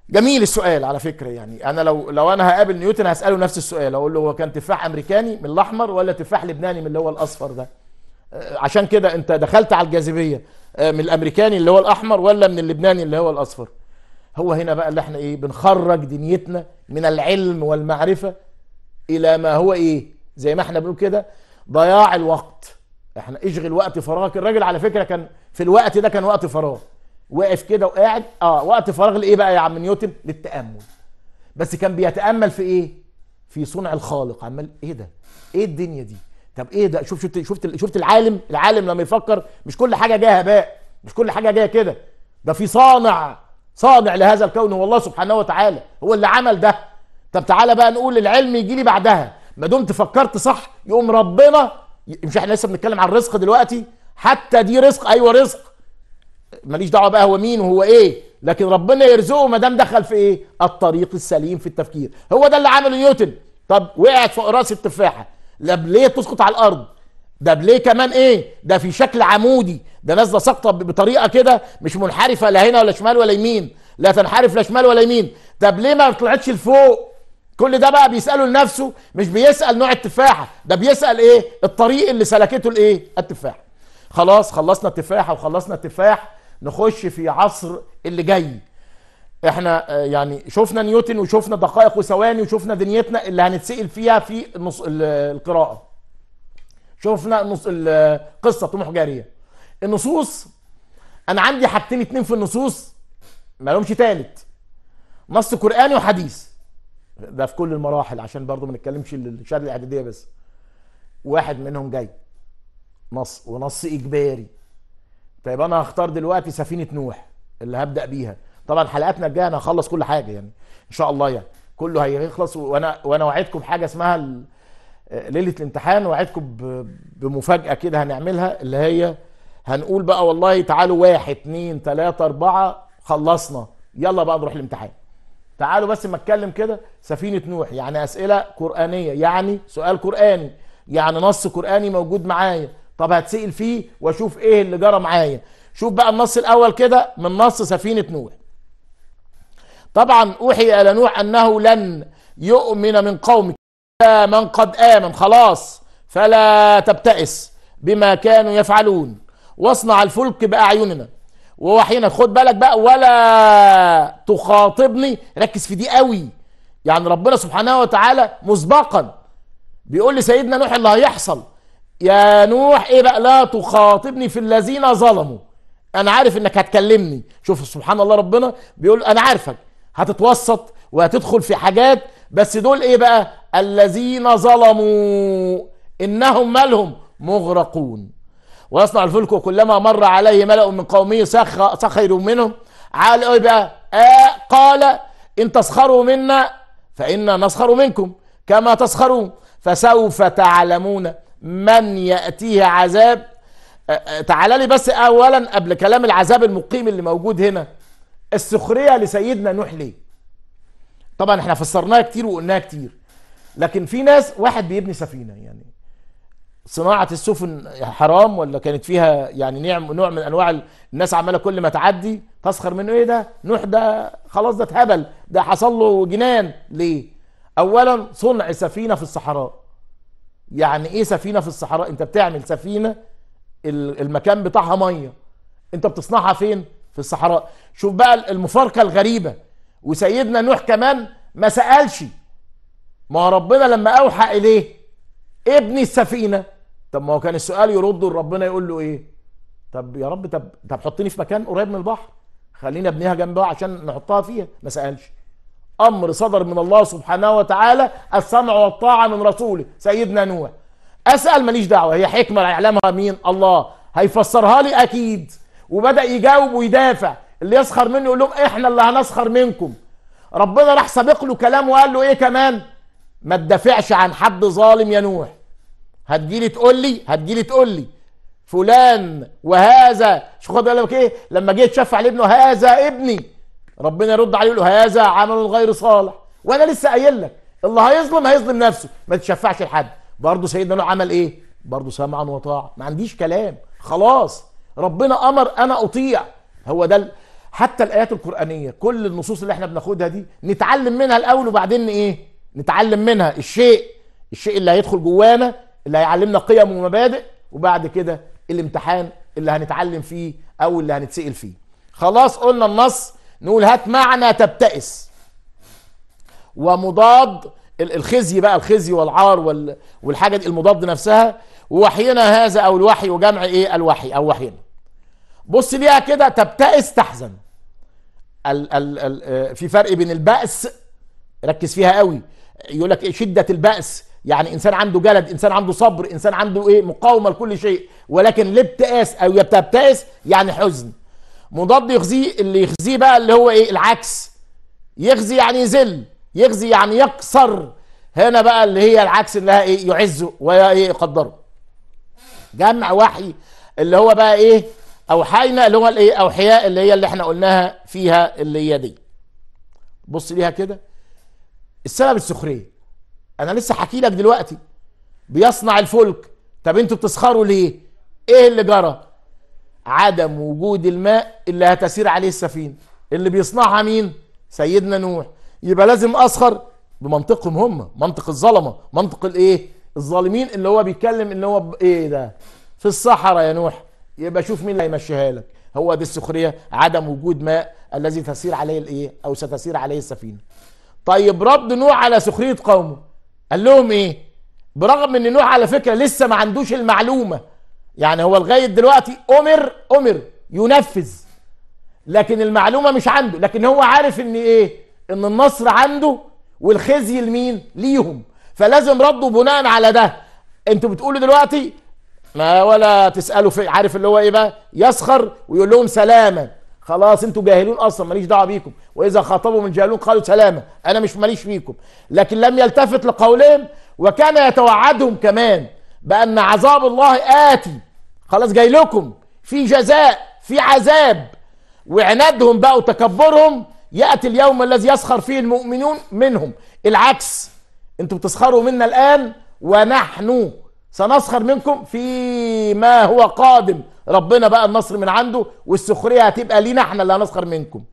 جميل السؤال على فكره يعني انا لو لو انا هقابل نيوتن هساله نفس السؤال اقول له هو كان تفاح امريكاني من الاحمر ولا تفاح لبناني من اللي هو الاصفر ده آه، عشان كده انت دخلت على الجاذبيه آه، من الامريكاني اللي هو الاحمر ولا من اللبناني اللي هو الاصفر هو هنا بقى اللي احنا ايه بنخرج دنيتنا من العلم والمعرفه الى ما هو ايه زي ما احنا بنقول كده ضياع الوقت احنا اشغل وقت فراغك الراجل على فكره كان في الوقت ده كان وقت فراغ واقف كده وقاعد اه وقت فراغ لايه بقى يا عم نيوتن للتامل بس كان بيتامل في ايه في صنع الخالق عمال ايه ده ايه الدنيا دي طب ايه ده شوف شفت شفت شفت العالم العالم لما يفكر مش كل حاجه جايه هباء مش كل حاجه جايه كده ده في صانع صانع لهذا الكون هو الله سبحانه وتعالى هو اللي عمل ده طب تعالى بقى نقول العلم يجي لي بعدها ما دمت فكرت صح يقوم ربنا مش احنا لسه بنتكلم عن الرزق دلوقتي حتى دي رزق ايوه رزق ماليش دعوه بقى هو مين وهو ايه لكن ربنا يرزقه ما دام دخل في ايه الطريق السليم في التفكير هو ده اللي عمله نيوتن طب وقعت فوق راس التفاحه ليه تسقط على الارض ده ليه كمان ايه ده في شكل عمودي ده نازله ساقطه بطريقه كده مش منحرفه لا هنا ولا شمال ولا يمين لا تنحرف لا شمال ولا يمين طب ليه ما طلعتش لفوق كل ده بقى بيساله لنفسه مش بيسال نوع التفاحه ده بيسال ايه الطريق اللي سلكته الايه التفاحه خلاص خلصنا التفاحه وخلصنا التفاح نخش في عصر اللي جاي احنا آه، يعني شفنا نيوتن وشفنا دقائق وثواني وشفنا دنيتنا اللي هنتسال فيها في النص القراءه شفنا النص القصه طموح جاريه النصوص انا عندي حاجتين اتنين في النصوص ما لهمش تالت نص قراني وحديث ده في كل المراحل عشان برضه ما نتكلمش الشهاده الاعداديه بس واحد منهم جاي نص ونص اجباري طيب انا هختار دلوقتي سفينه نوح اللي هبدا بيها طبعا حلقاتنا الجايه انا هخلص كل حاجه يعني ان شاء الله يعني كله هيخلص وانا وانا وعدكم بحاجه اسمها ليله الامتحان وعدكم بمفاجاه كده هنعملها اللي هي هنقول بقى والله تعالوا واحد اتنين تلاته اربعه خلصنا يلا بقى نروح الامتحان تعالوا بس ما اتكلم كده سفينه نوح يعني اسئله قرانيه يعني سؤال قراني يعني نص قراني موجود معايا طب هتسال فيه واشوف ايه اللي جرى معايا شوف بقى النص الاول كده من نص سفينه نوح طبعا اوحي الى نوح انه لن يؤمن من قومك من قد امن خلاص فلا تبتئس بما كانوا يفعلون واصنع الفلك باعيننا ووحينا خد بالك بقى ولا تخاطبني ركز في دي قوي يعني ربنا سبحانه وتعالى مسبقا بيقول لسيدنا نوح اللي هيحصل يا نوح ايه بقى لا تخاطبني في الذين ظلموا انا عارف انك هتكلمني شوف سبحان الله ربنا بيقول انا عارفك هتتوسط وهتدخل في حاجات بس دول ايه بقى الذين ظلموا انهم مالهم مغرقون ويصنع الفلك كلما مر عليه ملأ من قومه سخر سخروا منهم عال ايه بقى آه قال ان تسخروا منا فإنا نسخر منكم كما تسخرون فسوف تعلمون من يأتيه عذاب تعال لي بس أولا قبل كلام العذاب المقيم اللي موجود هنا السخرية لسيدنا نوح ليه طبعا احنا فسرناها كتير وقلناها كتير لكن في ناس واحد بيبني سفينة يعني صناعة السفن حرام ولا كانت فيها يعني نعم نوع من انواع الناس عمالة كل ما تعدي تسخر منه ايه ده نوح ده خلاص ده اتهبل ده حصل له جنان ليه اولا صنع سفينة في الصحراء يعني ايه سفينه في الصحراء انت بتعمل سفينه المكان بتاعها ميه انت بتصنعها فين في الصحراء شوف بقى المفارقه الغريبه وسيدنا نوح كمان ما سالش ما ربنا لما اوحى اليه ابني السفينه طب ما هو كان السؤال يرد لربنا يقول له ايه طب يا رب طب طب حطني في مكان قريب من البحر خليني ابنيها جنبها عشان نحطها فيها ما سالش أمر صدر من الله سبحانه وتعالى السمع والطاعة من رسوله سيدنا نوح أسأل ماليش دعوة هي حكمة يعلمها مين الله هيفسرها لي أكيد وبدأ يجاوب ويدافع اللي يسخر منه يقول لهم إحنا اللي هنسخر منكم ربنا راح سابق له كلام وقال له إيه كمان ما تدافعش عن حد ظالم يا نوح هتجيلي تقول لي هتجيلي تقول لي فلان وهذا شو خد بالك ايه لما جه على ابنه هذا ابني ربنا يرد عليه يقول له هذا عمل غير صالح وانا لسه قايل لك اللي هيظلم هيظلم نفسه ما تشفعش لحد برضه سيدنا نوح عمل ايه برضه سمعا وطاعه ما عنديش كلام خلاص ربنا امر انا اطيع هو ده حتى الايات القرانيه كل النصوص اللي احنا بناخدها دي نتعلم منها الاول وبعدين ايه نتعلم منها الشيء الشيء اللي هيدخل جوانا اللي هيعلمنا قيم ومبادئ وبعد كده الامتحان اللي هنتعلم فيه او اللي هنتسال فيه خلاص قلنا النص نقول هات معنى تبتئس ومضاد الخزي بقى الخزي والعار والحاجة دي المضاد نفسها ووحينا هذا أو الوحي وجمع إيه الوحي أو وحينا بص ليها كده تبتئس تحزن ال ال ال آه، في فرق بين البأس ركز فيها قوي يقول لك إيه؟ شدة البأس يعني انسان عنده جلد انسان عنده صبر انسان عنده ايه مقاومه لكل شيء ولكن الابتئاس او يبتئس يعني حزن مضاد يخزيه اللي يخزيه بقى اللي هو ايه العكس يخزي يعني يذل يخزي يعني يكسر هنا بقى اللي هي العكس اللي ايه يعزه ايه يقدره جمع وحي اللي هو بقى ايه اوحينا اللي هو الايه اوحياء اللي هي اللي احنا قلناها فيها اللي هي دي بص ليها كده السبب السخريه انا لسه حكي لك دلوقتي بيصنع الفلك طب انتوا بتسخروا ليه ايه اللي جرى عدم وجود الماء اللي هتسير عليه السفينه اللي بيصنعها مين سيدنا نوح يبقى لازم اسخر بمنطقهم هم منطق الظلمه منطق الايه الظالمين اللي هو بيتكلم ان هو ايه ده في الصحراء يا نوح يبقى شوف مين اللي هيمشيها لك هو دي السخريه عدم وجود ماء الذي تسير عليه الايه او ستسير عليه السفينه طيب رد نوح على سخريه قومه قال لهم ايه برغم ان نوح على فكره لسه ما عندوش المعلومه يعني هو لغايه دلوقتي امر امر ينفذ لكن المعلومه مش عنده لكن هو عارف ان ايه ان النصر عنده والخزي لمين ليهم فلازم رده بناء على ده انتوا بتقولوا دلوقتي ما ولا تسالوا في عارف اللي هو ايه بقى يسخر ويقول لهم سلاما خلاص انتوا جاهلون اصلا ماليش دعوه بيكم واذا خاطبهم الجاهلون قالوا سلاما انا مش ماليش فيكم لكن لم يلتفت لقولهم وكان يتوعدهم كمان بأن عذاب الله آتي خلاص جاي لكم في جزاء في عذاب وعنادهم بقى وتكبرهم يأتي اليوم الذي يسخر فيه المؤمنون منهم العكس انتم بتسخروا منا الآن ونحن سنسخر منكم فيما هو قادم ربنا بقى النصر من عنده والسخرية هتبقى لينا احنا اللي هنسخر منكم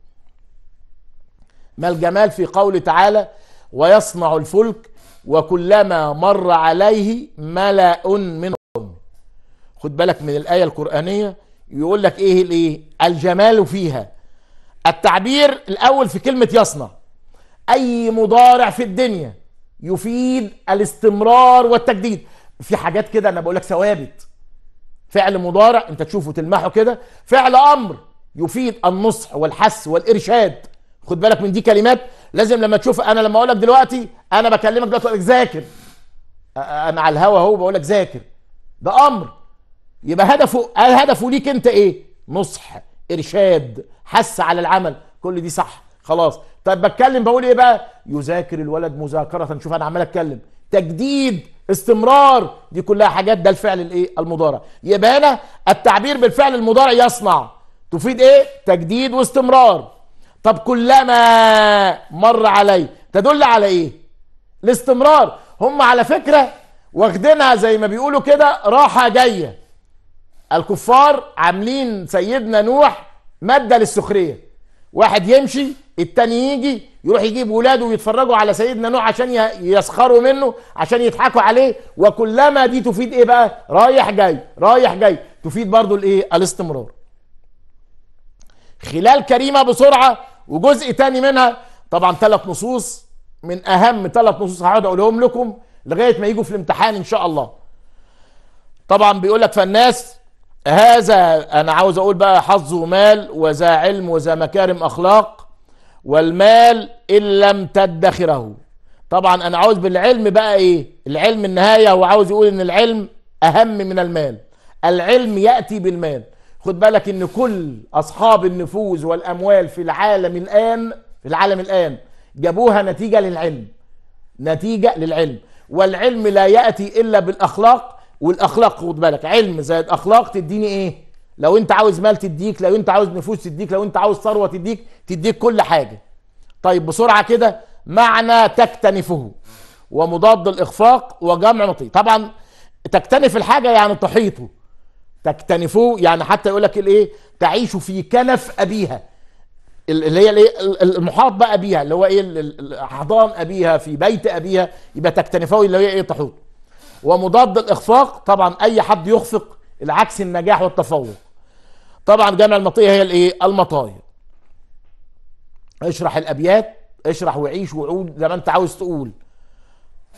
ما الجمال في قوله تعالى ويصنع الفلك وكلما مر عليه ملأ من قومه خد بالك من الآية القرآنية يقول لك إيه الإيه الجمال فيها التعبير الأول في كلمة يصنع أي مضارع في الدنيا يفيد الاستمرار والتجديد في حاجات كده أنا بقول لك ثوابت فعل مضارع أنت تشوفه تلمحه كده فعل أمر يفيد النصح والحس والإرشاد خد بالك من دي كلمات لازم لما تشوف انا لما اقول لك دلوقتي انا بكلمك دلوقتي اقول لك ذاكر انا على الهوا اهو بقول لك ذاكر ده امر يبقى هدفه هدفه ليك انت ايه نصح ارشاد حث على العمل كل دي صح خلاص طب بتكلم بقول ايه بقى يذاكر الولد مذاكره شوف انا عمال اتكلم تجديد استمرار دي كلها حاجات ده الفعل الايه المضارع يبقى هنا التعبير بالفعل المضارع يصنع تفيد ايه تجديد واستمرار طب كلما مر علي تدل على ايه الاستمرار هم على فكرة واخدينها زي ما بيقولوا كده راحة جاية الكفار عاملين سيدنا نوح مادة للسخرية واحد يمشي التاني يجي يروح يجيب ولاده ويتفرجوا على سيدنا نوح عشان يسخروا منه عشان يضحكوا عليه وكلما دي تفيد ايه بقى رايح جاي رايح جاي تفيد برضو الايه الاستمرار خلال كريمة بسرعة وجزء تاني منها طبعا ثلاث نصوص من اهم ثلاث نصوص هقعد اقولهم لكم لغايه ما يجوا في الامتحان ان شاء الله طبعا بيقول لك فالناس هذا انا عاوز اقول بقى حظ ومال وذا علم وذا مكارم اخلاق والمال ان لم تدخره طبعا انا عاوز بالعلم بقى ايه العلم النهايه هو عاوز يقول ان العلم اهم من المال العلم ياتي بالمال خد بالك ان كل اصحاب النفوذ والاموال في العالم الان في العالم الان جابوها نتيجه للعلم نتيجه للعلم والعلم لا ياتي الا بالاخلاق والاخلاق خد بالك علم زائد اخلاق تديني ايه لو انت عاوز مال تديك لو انت عاوز نفوس تديك لو انت عاوز ثروه تديك تديك كل حاجه طيب بسرعه كده معنى تكتنفه ومضاد الاخفاق وجمع مطيع طبعا تكتنف الحاجه يعني تحيطه تكتنفوه يعني حتى يقول لك الايه تعيشوا في كنف ابيها اللي هي الايه المحاط بقى بيها اللي هو ايه حضان ابيها في بيت ابيها يبقى تكتنفوه اللي هي ايه تحوط ومضاد الاخفاق طبعا اي حد يخفق العكس النجاح والتفوق طبعا جامع المطيه هي الايه المطايا اشرح الابيات اشرح وعيش وعود زي ما انت عاوز تقول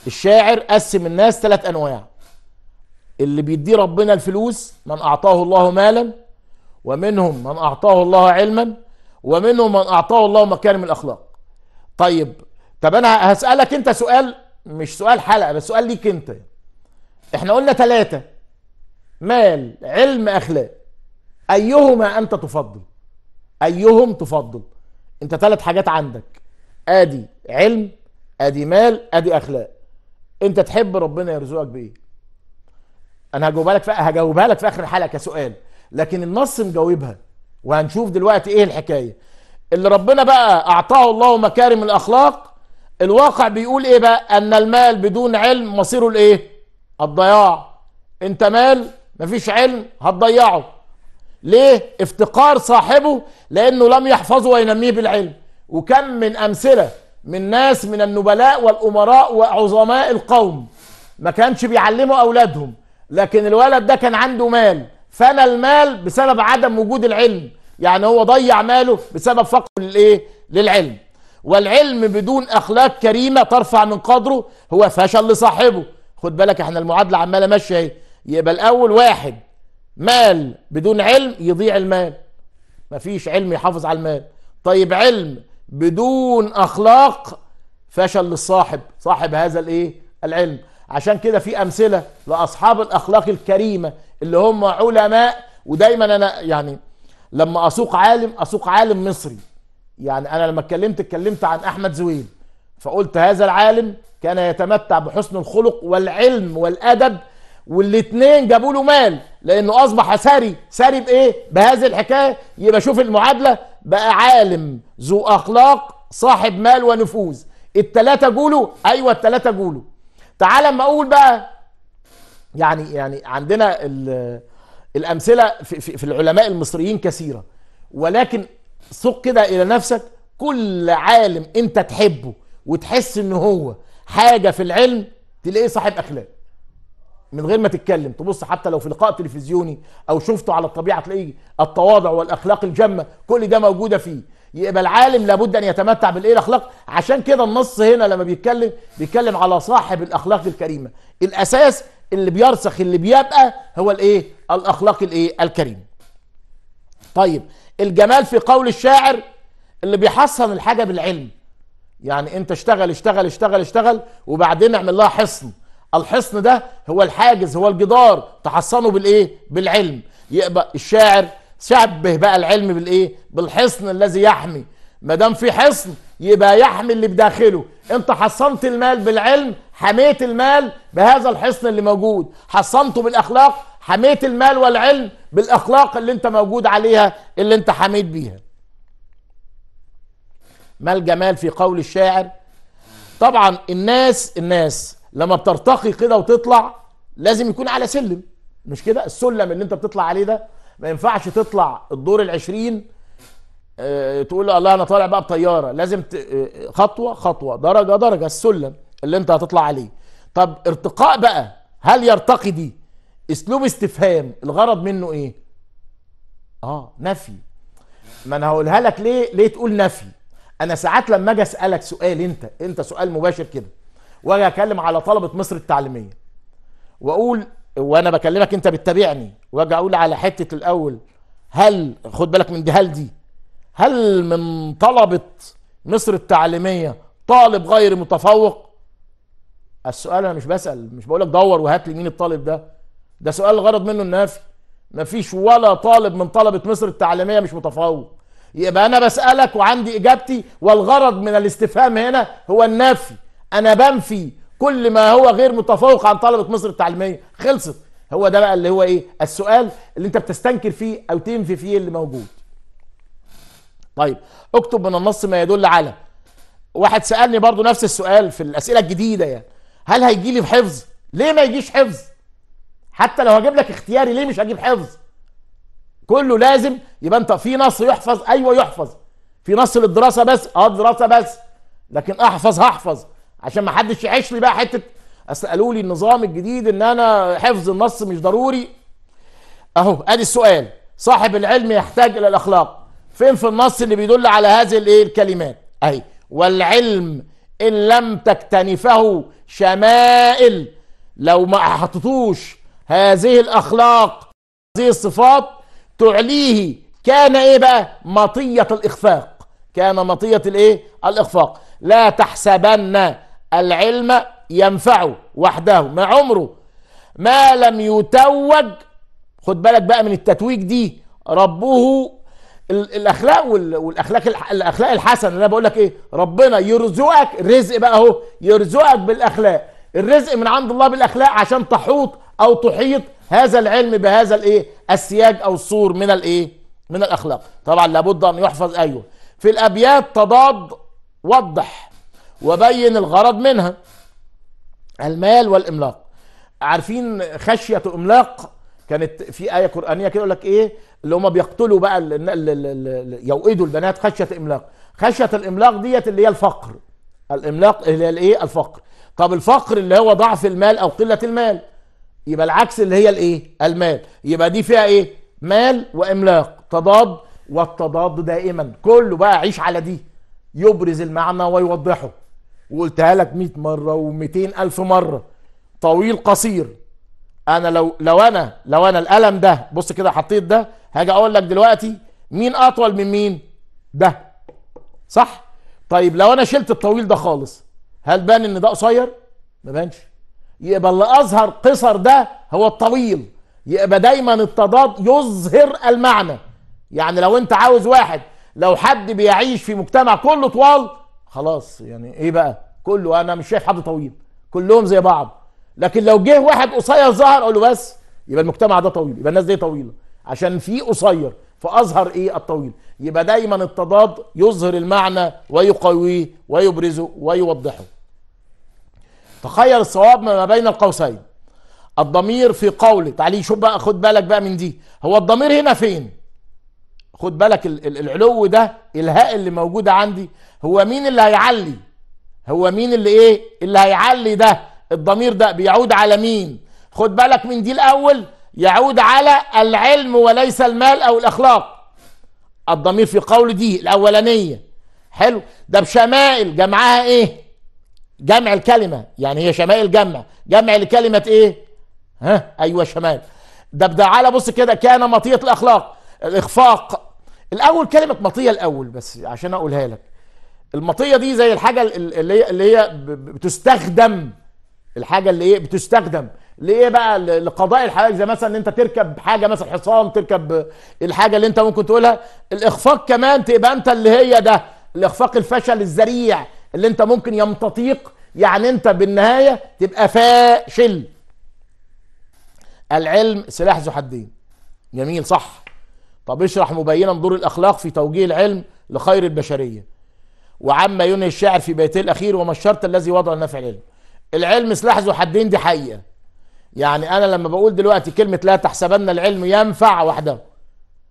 الشاعر قسم الناس ثلاث انواع اللي بيديه ربنا الفلوس من أعطاه الله مالا ومنهم من أعطاه الله علما ومنهم من أعطاه الله مكارم الأخلاق طيب طب أنا هسألك أنت سؤال مش سؤال حلقة بس سؤال ليك أنت احنا قلنا ثلاثة مال علم أخلاق أيهما أنت تفضل أيهم تفضل أنت ثلاث حاجات عندك أدي علم أدي مال أدي أخلاق أنت تحب ربنا يرزقك بإيه انا هجاوبها لك هجاوبها لك في اخر الحلقه كسؤال لكن النص مجاوبها وهنشوف دلوقتي ايه الحكايه اللي ربنا بقى اعطاه الله مكارم الاخلاق الواقع بيقول ايه بقى ان المال بدون علم مصيره الايه الضياع انت مال مفيش علم هتضيعه ليه افتقار صاحبه لانه لم يحفظه وينميه بالعلم وكم من امثله من ناس من النبلاء والامراء وعظماء القوم ما كانش بيعلموا اولادهم لكن الولد ده كان عنده مال فنى المال بسبب عدم وجود العلم يعني هو ضيع ماله بسبب فقره للايه للعلم والعلم بدون اخلاق كريمه ترفع من قدره هو فشل لصاحبه خد بالك احنا المعادله عماله ماشيه اهي يبقى الاول واحد مال بدون علم يضيع المال مفيش علم يحافظ على المال طيب علم بدون اخلاق فشل للصاحب صاحب هذا الايه العلم عشان كده في امثله لاصحاب الاخلاق الكريمه اللي هم علماء ودايما انا يعني لما اسوق عالم اسوق عالم مصري يعني انا لما اتكلمت اتكلمت عن احمد زويل فقلت هذا العالم كان يتمتع بحسن الخلق والعلم والادب والاثنين جابوا له مال لانه اصبح ثري ثري بايه بهذه الحكايه يبقى شوف المعادله بقى عالم ذو اخلاق صاحب مال ونفوذ الثلاثه قولوا ايوه الثلاثه قولوا تعال اما اقول بقى يعني يعني عندنا الامثله في, في, في العلماء المصريين كثيره ولكن سوق كده الى نفسك كل عالم انت تحبه وتحس ان هو حاجه في العلم تلاقيه صاحب اخلاق من غير ما تتكلم تبص حتى لو في لقاء تلفزيوني او شفته على الطبيعه تلاقيه التواضع والاخلاق الجمه كل ده موجوده فيه يبقى العالم لابد ان يتمتع بالايه الاخلاق عشان كده النص هنا لما بيتكلم بيتكلم على صاحب الاخلاق الكريمه الاساس اللي بيرسخ اللي بيبقى هو الايه الاخلاق الايه الكريمه طيب الجمال في قول الشاعر اللي بيحصن الحاجه بالعلم يعني انت اشتغل اشتغل اشتغل اشتغل وبعدين اعمل لها حصن الحصن ده هو الحاجز هو الجدار تحصنه بالايه بالعلم يبقى الشاعر شبه بقى العلم بالايه بالحصن الذي يحمي ما دام في حصن يبقى يحمي اللي بداخله انت حصنت المال بالعلم حميت المال بهذا الحصن اللي موجود حصنته بالاخلاق حميت المال والعلم بالاخلاق اللي انت موجود عليها اللي انت حميت بيها ما الجمال في قول الشاعر طبعا الناس الناس لما بترتقي كده وتطلع لازم يكون على سلم مش كده السلم اللي انت بتطلع عليه ده ما ينفعش تطلع الدور العشرين آه، تقول الله انا طالع بقى بطياره لازم آه، خطوه خطوه درجه درجه السلم اللي انت هتطلع عليه طب ارتقاء بقى هل يرتقي دي اسلوب استفهام الغرض منه ايه اه نفي ما انا هقولها لك ليه ليه تقول نفي انا ساعات لما اجي اسالك سؤال انت انت سؤال مباشر كده واجي اكلم على طلبه مصر التعليميه واقول وانا بكلمك انت بتتابعني واجي اقول على حته الاول هل خد بالك من دي هل دي هل من طلبه مصر التعليميه طالب غير متفوق السؤال انا مش بسال مش بقول لك دور وهات لي مين الطالب ده ده سؤال غرض منه النفي مفيش ولا طالب من طلبه مصر التعليميه مش متفوق يبقى انا بسالك وعندي اجابتي والغرض من الاستفهام هنا هو النفي انا بنفي كل ما هو غير متفوق عن طلبه مصر التعليميه خلصت هو ده بقى اللي هو ايه السؤال اللي انت بتستنكر فيه او تنفي فيه اللي موجود طيب اكتب من النص ما يدل على واحد سالني برضو نفس السؤال في الاسئله الجديده يعني هل هيجي لي حفظ ليه ما يجيش حفظ حتى لو هجيب لك اختياري ليه مش هجيب حفظ كله لازم يبقى انت في نص يحفظ ايوه يحفظ في نص للدراسه بس اه دراسه بس لكن احفظ هحفظ عشان ما حدش يعيش لي بقى حته اصل قالوا لي النظام الجديد ان انا حفظ النص مش ضروري اهو ادي السؤال صاحب العلم يحتاج الى الاخلاق فين في النص اللي بيدل على هذه الايه الكلمات اهي والعلم ان لم تكتنفه شمائل لو ما حطتوش هذه الاخلاق هذه الصفات تعليه كان ايه بقى مطيه الاخفاق كان مطيه الايه الاخفاق لا تحسبن العلم ينفعه وحده ما عمره ما لم يتوج خد بالك بقى من التتويج دي ربه الاخلاق والاخلاق الاخلاق الحسنه انا بقول لك ايه ربنا يرزقك الرزق بقى اهو يرزقك بالاخلاق الرزق من عند الله بالاخلاق عشان تحوط او تحيط هذا العلم بهذا الايه السياج او السور من الايه من الاخلاق طبعا لابد ان يحفظ ايوه في الابيات تضاد وضح وبين الغرض منها المال والاملاق عارفين خشيه إملاق كانت في ايه قرانيه كده يقول لك ايه اللي هم بيقتلوا بقى يوقدوا البنات خشيه املاق خشيه الاملاق ديت اللي هي الفقر الاملاق اللي هي الايه الفقر طب الفقر اللي هو ضعف المال او قله المال يبقى العكس اللي هي الايه المال يبقى دي فيها ايه مال واملاق تضاد والتضاد دائما كله بقى عيش على دي يبرز المعنى ويوضحه وقلتها لك 100 مره و200 الف مره طويل قصير انا لو لو انا لو انا القلم ده بص كده حطيت ده هاجي اقول لك دلوقتي مين اطول من مين ده صح طيب لو انا شلت الطويل ده خالص هل بان ان ده قصير ما بانش يبقى اللي اظهر قصر ده هو الطويل يبقى دايما التضاد يظهر المعنى يعني لو انت عاوز واحد لو حد بيعيش في مجتمع كله طوال خلاص يعني ايه بقى كله انا مش شايف حد طويل كلهم زي بعض لكن لو جه واحد قصير ظهر اقول له بس يبقى المجتمع ده طويل يبقى الناس دي طويله عشان في قصير فاظهر ايه الطويل يبقى دايما التضاد يظهر المعنى ويقويه ويبرزه ويوضحه تخير الصواب ما بين القوسين الضمير في قوله تعالي شوف بقى خد بالك بقى من دي هو الضمير هنا فين خد بالك العلو ده الهاء اللي موجوده عندي هو مين اللي هيعلي هو مين اللي ايه اللي هيعلي ده الضمير ده بيعود على مين خد بالك من دي الاول يعود على العلم وليس المال او الاخلاق الضمير في قول دي الاولانيه حلو ده بشمائل جمعها ايه جمع الكلمه يعني هي شمائل جمع جمع لكلمه ايه ها ايوه شمائل ده على بص كده كان مطيه الاخلاق الاخفاق الاول كلمه مطيه الاول بس عشان اقولها لك المطيه دي زي الحاجه اللي هي اللي هي بتستخدم الحاجه اللي ايه بتستخدم لايه بقى لقضاء الحوائج زي مثلا ان انت تركب حاجه مثلا حصان تركب الحاجه اللي انت ممكن تقولها الاخفاق كمان تبقى انت اللي هي ده الاخفاق الفشل الذريع اللي انت ممكن يمتطيق يعني انت بالنهايه تبقى فاشل العلم سلاح ذو حدين جميل صح طب اشرح مبينا دور الاخلاق في توجيه العلم لخير البشريه وعما ينهي الشاعر في بيته الاخير وما الشرط الذي وضع نفع العلم العلم سلاح ذو حدين دي حقيقه يعني انا لما بقول دلوقتي كلمه لا تحسبن العلم ينفع وحده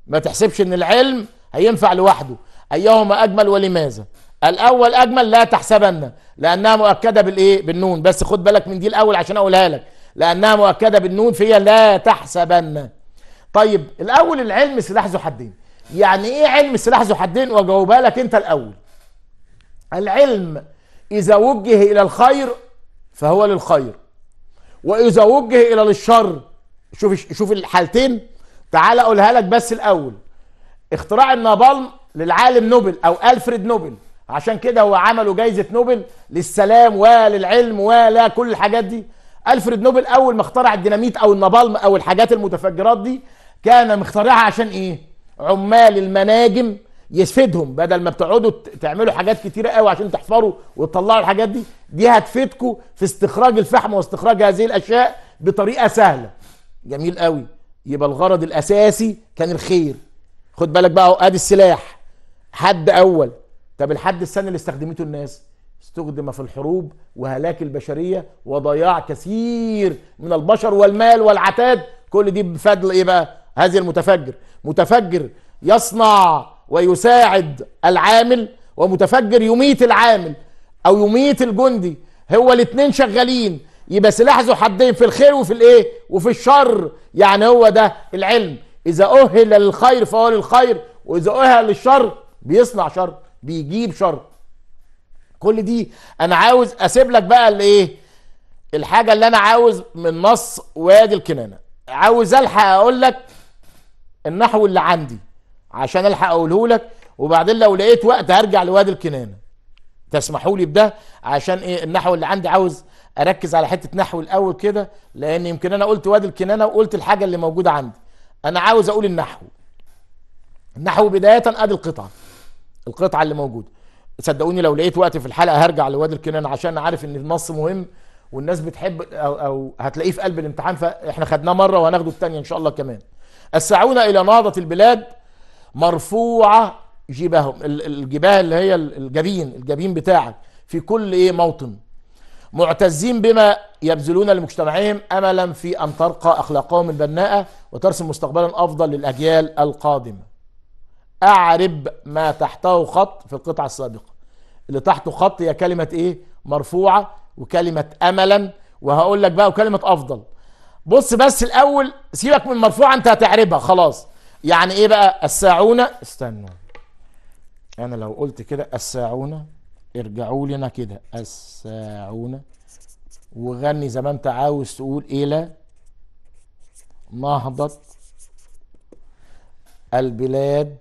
ما تحسبش ان العلم هينفع لوحده ايهما اجمل ولماذا الاول اجمل لا تحسبن لانها مؤكده بالايه بالنون بس خد بالك من دي الاول عشان اقولها لك لانها مؤكده بالنون فهي لا تحسبن طيب الاول العلم سلاح ذو حدين يعني ايه علم سلاح ذو حدين واجاوبها لك انت الاول العلم اذا وجه الى الخير فهو للخير واذا وجه الى الشر شوف شوف الحالتين تعال اقولها لك بس الاول اختراع النابلم للعالم نوبل او الفريد نوبل عشان كده هو عملوا جايزه نوبل للسلام وللعلم ولا كل الحاجات دي الفريد نوبل اول ما اخترع الديناميت او النابلم او الحاجات المتفجرات دي كان مخترعها عشان ايه عمال المناجم يسفدهم بدل ما بتقعدوا تعملوا حاجات كتيره قوي عشان تحفروا وتطلعوا الحاجات دي دي هتفيدكم في استخراج الفحم واستخراج هذه الاشياء بطريقه سهله جميل قوي يبقى الغرض الاساسي كان الخير خد بالك بقى ادي السلاح حد اول طب الحد الثاني اللي استخدمته الناس استخدم في الحروب وهلاك البشريه وضياع كثير من البشر والمال والعتاد كل دي بفضل ايه بقى هذه المتفجر متفجر يصنع ويساعد العامل ومتفجر يميت العامل او يميت الجندي هو الاثنين شغالين يبقى سلاح ذو حدين في الخير وفي الايه وفي الشر يعني هو ده العلم اذا اهل للخير فهو للخير واذا اهل للشر بيصنع شر بيجيب شر كل دي انا عاوز اسيب لك بقى الايه الحاجه اللي انا عاوز من نص وادي الكنانه عاوز الحق اقول لك النحو اللي عندي عشان الحق اقوله لك وبعدين لو لقيت وقت هرجع لواد الكنانه تسمحوا لي بده عشان ايه النحو اللي عندي عاوز اركز على حته نحو الاول كده لان يمكن انا قلت واد الكنانه وقلت الحاجه اللي موجوده عندي انا عاوز اقول النحو النحو بدايه ادي القطعه القطعه اللي موجوده صدقوني لو لقيت وقت في الحلقه هرجع لواد الكنانه عشان عارف ان النص مهم والناس بتحب او, أو هتلاقيه في قلب الامتحان فاحنا خدناه مره وهناخده الثانيه ان شاء الله كمان الساعون إلى نهضة البلاد مرفوعة جباههم الجباه اللي هي الجبين الجبين بتاعك في كل إيه موطن معتزين بما يبذلون لمجتمعهم املا في ان ترقى اخلاقهم البناءه وترسم مستقبلا افضل للاجيال القادمه. اعرب ما تحته خط في القطعه السابقه. اللي تحته خط هي كلمه ايه؟ مرفوعه وكلمه املا وهقول لك بقى وكلمه افضل. بص بس الاول سيبك من مرفوعه انت هتعربها خلاص يعني ايه بقى الساعون استنوا انا لو قلت كده الساعون ارجعوا لنا كده الساعون وغني زي ما انت عاوز تقول الى نهضه البلاد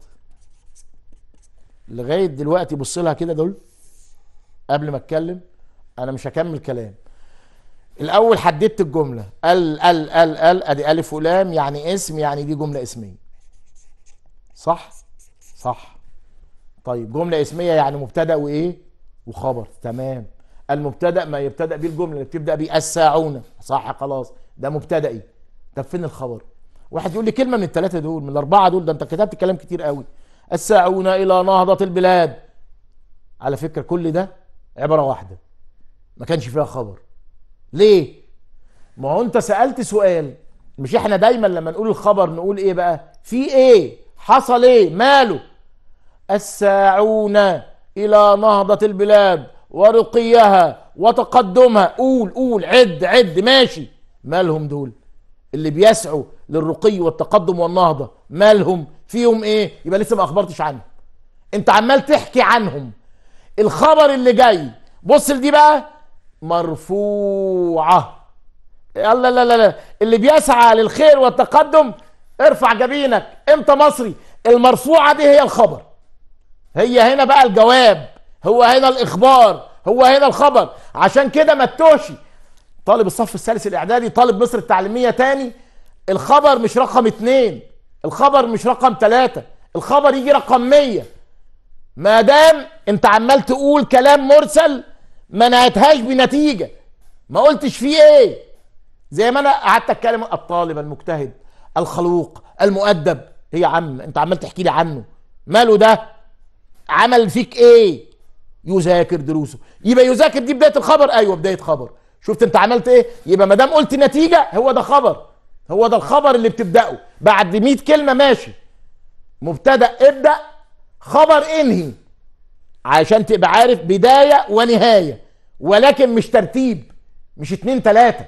لغايه دلوقتي بص لها كده دول قبل ما اتكلم انا مش هكمل كلام الاول حددت الجمله ال ال ال ال ادي الف ولام يعني اسم يعني دي جمله اسميه صح صح طيب جمله اسميه يعني مبتدا وايه وخبر تمام المبتدا ما يبتدا بيه الجمله اللي بتبدا بيه الساعون صح خلاص ده مبتدئي طب فين الخبر واحد يقول لي كلمه من الثلاثه دول من الاربعه دول ده انت كتبت كلام كتير قوي الساعون الى نهضه البلاد على فكره كل ده عباره واحده ما كانش فيها خبر ليه ما هو انت سالت سؤال مش احنا دايما لما نقول الخبر نقول ايه بقى في ايه حصل ايه ماله الساعون الى نهضه البلاد ورقيها وتقدمها قول قول عد عد ماشي مالهم دول اللي بيسعوا للرقي والتقدم والنهضه مالهم فيهم ايه يبقى لسه ما اخبرتش عنهم انت عمال تحكي عنهم الخبر اللي جاي بص لدي بقى مرفوعة الله لا لا لا اللي بيسعى للخير والتقدم ارفع جبينك انت مصري المرفوعة دي هي الخبر هي هنا بقى الجواب هو هنا الإخبار هو هنا الخبر عشان كده ما تتوهش طالب الصف الثالث الإعدادي طالب مصر التعليمية تاني الخبر مش رقم اتنين الخبر مش رقم ثلاثة الخبر يجي رقم مية ما دام انت عمال تقول كلام مرسل ما نهتهاش بنتيجه ما قلتش فيه ايه زي ما انا قعدت اتكلم الطالب المجتهد الخلوق المؤدب ايه يا عم انت عمال تحكي لي عنه ماله ده عمل فيك ايه يذاكر دروسه يبقى يذاكر دي بدايه الخبر ايوه بدايه خبر شفت انت عملت ايه يبقى ما دام قلت نتيجه هو ده خبر هو ده الخبر اللي بتبداه بعد 100 كلمه ماشي مبتدا ابدا خبر انهي عشان تبقى عارف بدايه ونهايه ولكن مش ترتيب مش اتنين تلاته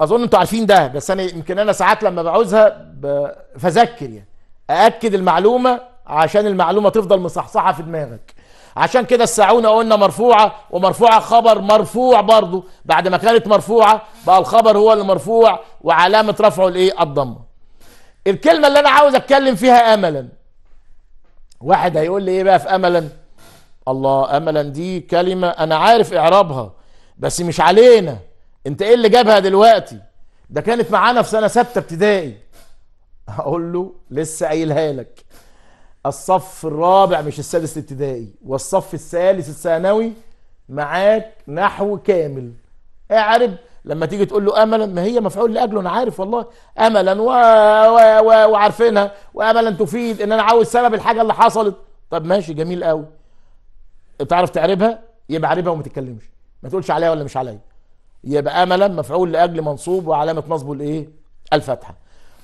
اظن انتوا عارفين ده بس انا يمكن انا ساعات لما بعوزها فذكر يعني ااكد المعلومه عشان المعلومه تفضل مصحصحه في دماغك عشان كده الساعونة قلنا مرفوعه ومرفوعه خبر مرفوع برضه بعد ما كانت مرفوعه بقى الخبر هو اللي مرفوع وعلامه رفعه الايه الضمه الكلمه اللي انا عاوز اتكلم فيها املا واحد هيقول لي ايه بقى في املا الله املا دي كلمه انا عارف اعرابها بس مش علينا انت ايه اللي جابها دلوقتي ده كانت معانا في سنه سته ابتدائي هقول له لسه قايلها لك الصف الرابع مش السادس ابتدائي والصف الثالث الثانوي معاك نحو كامل اعرب لما تيجي تقول له املا ما هي مفعول لاجله انا عارف والله املا و... و... و... وعارفينها واملا تفيد ان انا عاوز سبب الحاجه اللي حصلت طب ماشي جميل قوي تعرف تعربها يبقى عربها وما تتكلمش ما تقولش عليا ولا مش عليا يبقى املا مفعول لاجل منصوب وعلامه نصبه الايه الفتحه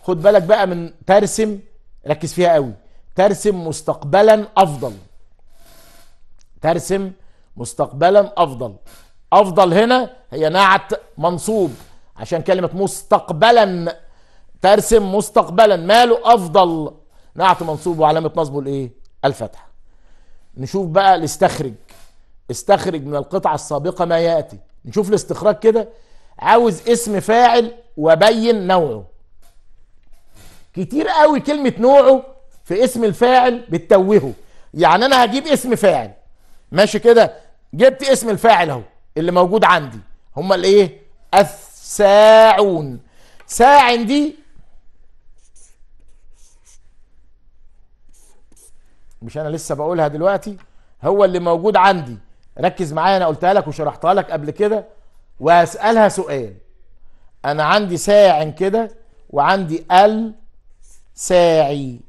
خد بالك بقى من ترسم ركز فيها قوي ترسم مستقبلا افضل ترسم مستقبلا افضل افضل هنا هي نعت منصوب عشان كلمه مستقبلا ترسم مستقبلا ماله افضل نعت منصوب وعلامه نصبه الايه الفتحه نشوف بقى الاستخرج استخرج من القطعه السابقه ما ياتي نشوف الاستخراج كده عاوز اسم فاعل وبين نوعه كتير قوي كلمه نوعه في اسم الفاعل بتتوهه يعني انا هجيب اسم فاعل ماشي كده جبت اسم الفاعل اهو اللي موجود عندي هم الايه الساعون ساع دي مش انا لسه بقولها دلوقتي هو اللي موجود عندي ركز معايا انا قلتها لك وشرحتها لك قبل كده واسالها سؤال انا عندي ساع كده وعندي ال ساعي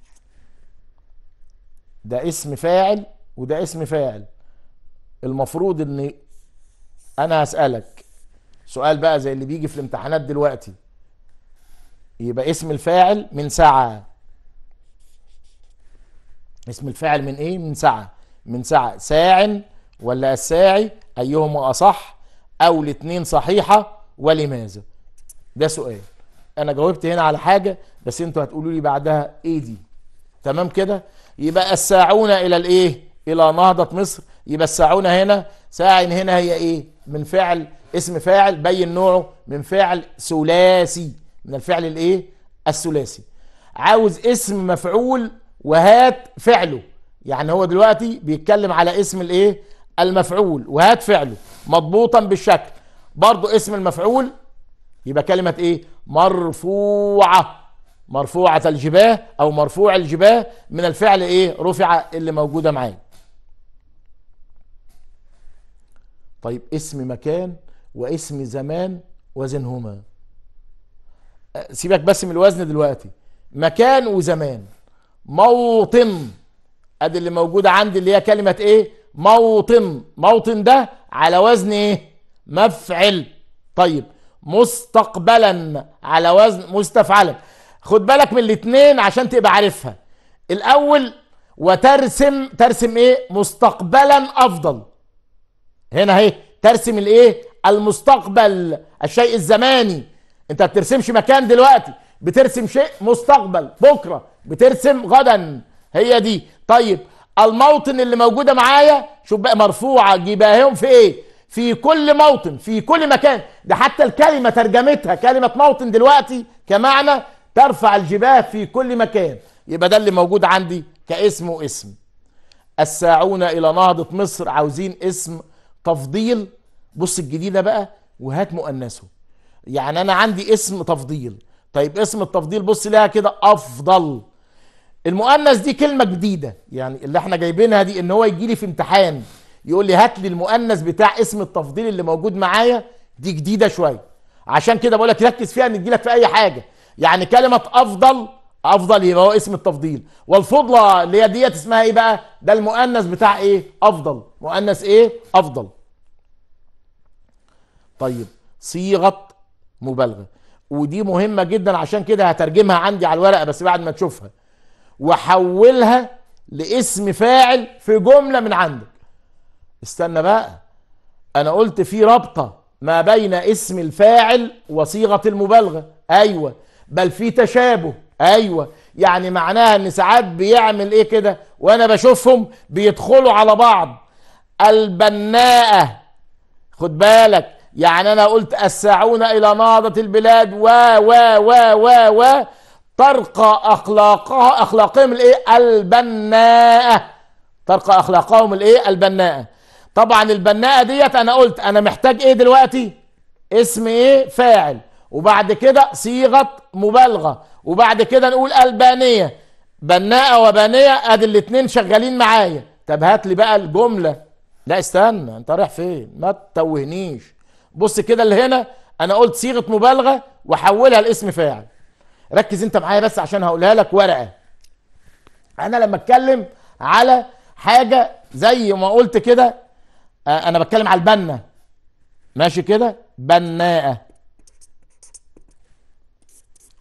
ده اسم فاعل وده اسم فاعل المفروض ان انا هسالك سؤال بقى زي اللي بيجي في الامتحانات دلوقتي يبقى اسم الفاعل من ساعه اسم الفاعل من ايه من ساعه من ساعه ساع ولا الساعي ايهما اصح او الاثنين صحيحه ولماذا ده سؤال انا جاوبت هنا على حاجه بس انتوا هتقولوا لي بعدها ايه دي تمام كده يبقى الساعون الى الايه الى نهضه مصر يبقى الساعون هنا ساع هنا هي ايه من فعل اسم فاعل بين نوعه من فعل ثلاثي من الفعل الايه الثلاثي عاوز اسم مفعول وهات فعله يعني هو دلوقتي بيتكلم على اسم الايه المفعول وهات فعله مضبوطا بالشكل برضه اسم المفعول يبقى كلمة ايه مرفوعة مرفوعة الجباه او مرفوع الجباه من الفعل ايه رفع اللي موجودة معايا طيب اسم مكان واسم زمان وزنهما أه، سيبك بس من الوزن دلوقتي مكان وزمان موطن ادي اللي موجوده عندي اللي هي كلمه ايه موطن موطن ده على وزن ايه مفعل طيب مستقبلا على وزن مستفعلا خد بالك من الاثنين عشان تبقى عارفها الاول وترسم ترسم ايه مستقبلا افضل هنا اهي ترسم الايه المستقبل الشيء الزماني انت ما بترسمش مكان دلوقتي بترسم شيء مستقبل بكره بترسم غدا هي دي طيب الموطن اللي موجوده معايا شوف بقى مرفوعه جباههم في ايه في كل موطن في كل مكان ده حتى الكلمه ترجمتها كلمه موطن دلوقتي كمعنى ترفع الجباه في كل مكان يبقى ده اللي موجود عندي كاسم واسم الساعون الى نهضه مصر عاوزين اسم تفضيل بص الجديده بقى وهات مؤنثه يعني انا عندي اسم تفضيل طيب اسم التفضيل بص ليها كده افضل المؤنث دي كلمه جديده يعني اللي احنا جايبينها دي ان هو يجي لي في امتحان يقول لي هات لي المؤنث بتاع اسم التفضيل اللي موجود معايا دي جديده شويه عشان كده بقول لك ركز فيها ان تجيلك في اي حاجه يعني كلمه افضل افضل يبقى هو اسم التفضيل والفضله اللي هي ديت اسمها ايه بقى ده المؤنث بتاع ايه افضل مؤنث ايه افضل طيب صيغه مبالغه ودي مهمه جدا عشان كده هترجمها عندي على الورقه بس بعد ما تشوفها وحولها لاسم فاعل في جمله من عندك استنى بقى انا قلت في رابطه ما بين اسم الفاعل وصيغه المبالغه ايوه بل في تشابه ايوه يعني معناها ان ساعات بيعمل ايه كده وانا بشوفهم بيدخلوا على بعض البناءه خد بالك يعني انا قلت الساعون الى نهضه البلاد و و و و و ترقى اخلاقها اخلاقهم الايه البناءه ترقى اخلاقهم الايه البناءه طبعا البناءه ديت انا قلت انا محتاج ايه دلوقتي اسم ايه فاعل وبعد كده صيغه مبالغه وبعد كده نقول البانيه بناءه وبانيه ادي الاتنين شغالين معايا طب هات لي بقى الجمله لا استنى انت رايح فين ما تتوهنيش بص كده اللي هنا انا قلت صيغه مبالغه وحولها لاسم فاعل ركز انت معايا بس عشان هقولها لك ورقه انا لما اتكلم على حاجه زي ما قلت كده آه، انا بتكلم على البنا ماشي كده بناءه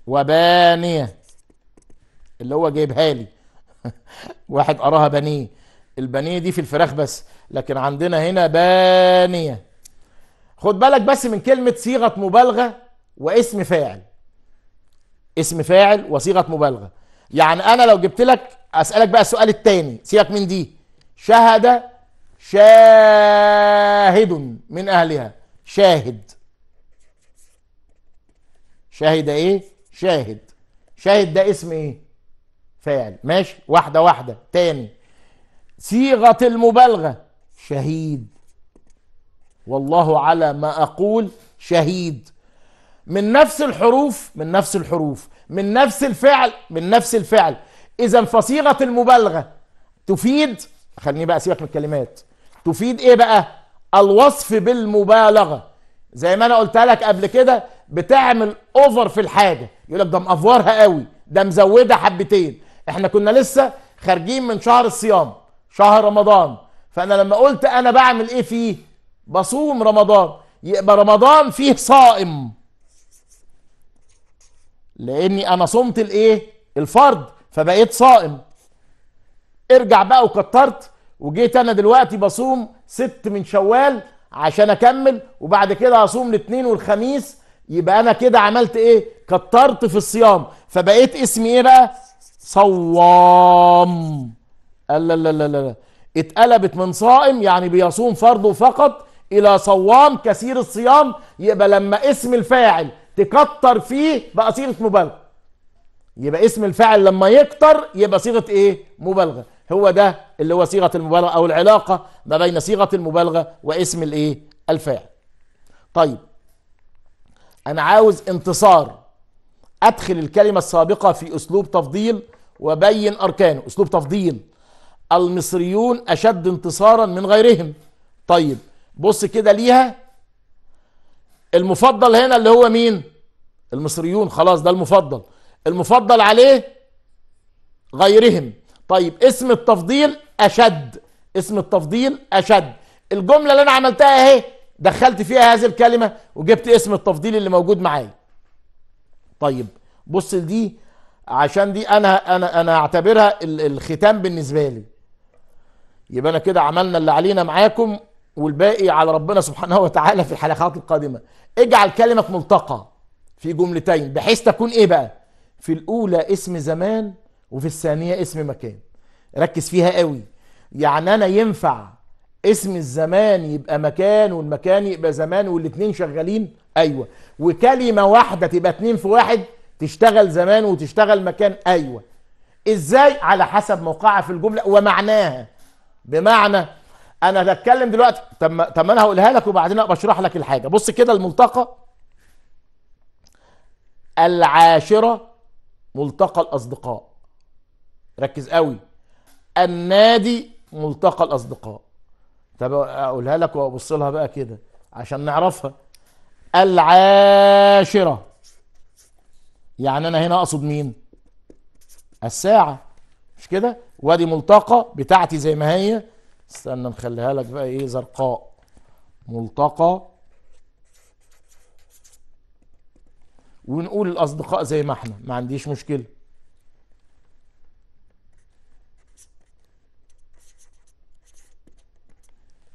وبانيه اللي هو جايبها لي *laughs* واحد قراها بنيه البنيه دي في الفراخ بس لكن عندنا هنا بانيه خد بالك بس من كلمة صيغة مبالغة واسم فاعل اسم فاعل وصيغة مبالغة يعني أنا لو جبت لك أسألك بقى السؤال الثاني سيبك من دي شهد شاهد من أهلها شاهد شاهد إيه شاهد شاهد ده اسم إيه فاعل ماشي واحدة واحدة تاني صيغة المبالغة شهيد والله على ما اقول شهيد من نفس الحروف من نفس الحروف من نفس الفعل من نفس الفعل اذا فصيغه المبالغه تفيد خليني بقى سيبك من الكلمات تفيد ايه بقى الوصف بالمبالغه زي ما انا قلتها لك قبل كده بتعمل اوفر في الحاجه يقول لك ده مافورها قوي ده مزوده حبتين احنا كنا لسه خارجين من شهر الصيام شهر رمضان فانا لما قلت انا بعمل ايه فيه بصوم رمضان يبقى رمضان فيه صائم لاني انا صمت الايه الفرض فبقيت صائم ارجع بقى وكترت وجيت انا دلوقتي بصوم ست من شوال عشان اكمل وبعد كده هصوم الاثنين والخميس يبقى انا كده عملت ايه كترت في الصيام فبقيت اسمي ايه بقى صوام لا لا لا لا اتقلبت من صائم يعني بيصوم فرضه فقط الى صوام كثير الصيام يبقى لما اسم الفاعل تكتر فيه بقى صيغه مبالغه يبقى اسم الفاعل لما يكتر يبقى صيغه ايه مبالغه هو ده اللي هو صيغه المبالغه او العلاقه ما بين صيغه المبالغه واسم الايه الفاعل طيب انا عاوز انتصار ادخل الكلمه السابقه في اسلوب تفضيل وبين اركانه اسلوب تفضيل المصريون اشد انتصارا من غيرهم طيب بص كده ليها المفضل هنا اللي هو مين المصريون خلاص ده المفضل المفضل عليه غيرهم طيب اسم التفضيل اشد اسم التفضيل اشد الجمله اللي انا عملتها اهي دخلت فيها هذه الكلمه وجبت اسم التفضيل اللي موجود معايا طيب بص دي عشان دي انا انا انا اعتبرها الختام بالنسبه لي يبقى انا كده عملنا اللي علينا معاكم والباقي على ربنا سبحانه وتعالى في الحلقات القادمه اجعل كلمه ملتقى في جملتين بحيث تكون ايه بقى في الاولى اسم زمان وفي الثانيه اسم مكان ركز فيها قوي يعني انا ينفع اسم الزمان يبقى مكان والمكان يبقى زمان والاثنين شغالين ايوه وكلمه واحده تبقى اتنين في واحد تشتغل زمان وتشتغل مكان ايوه ازاي على حسب موقعها في الجمله ومعناها بمعنى انا هتكلم دلوقتي طب طب انا هقولها لك وبعدين ابقى اشرح لك الحاجه بص كده الملتقى العاشره ملتقى الاصدقاء ركز قوي النادي ملتقى الاصدقاء طب اقولها لك وابص لها بقى كده عشان نعرفها العاشره يعني انا هنا اقصد مين الساعه مش كده وادي ملتقى بتاعتي زي ما هي استنى نخليها لك بقى ايه زرقاء ملتقى ونقول الاصدقاء زي ما احنا ما عنديش مشكله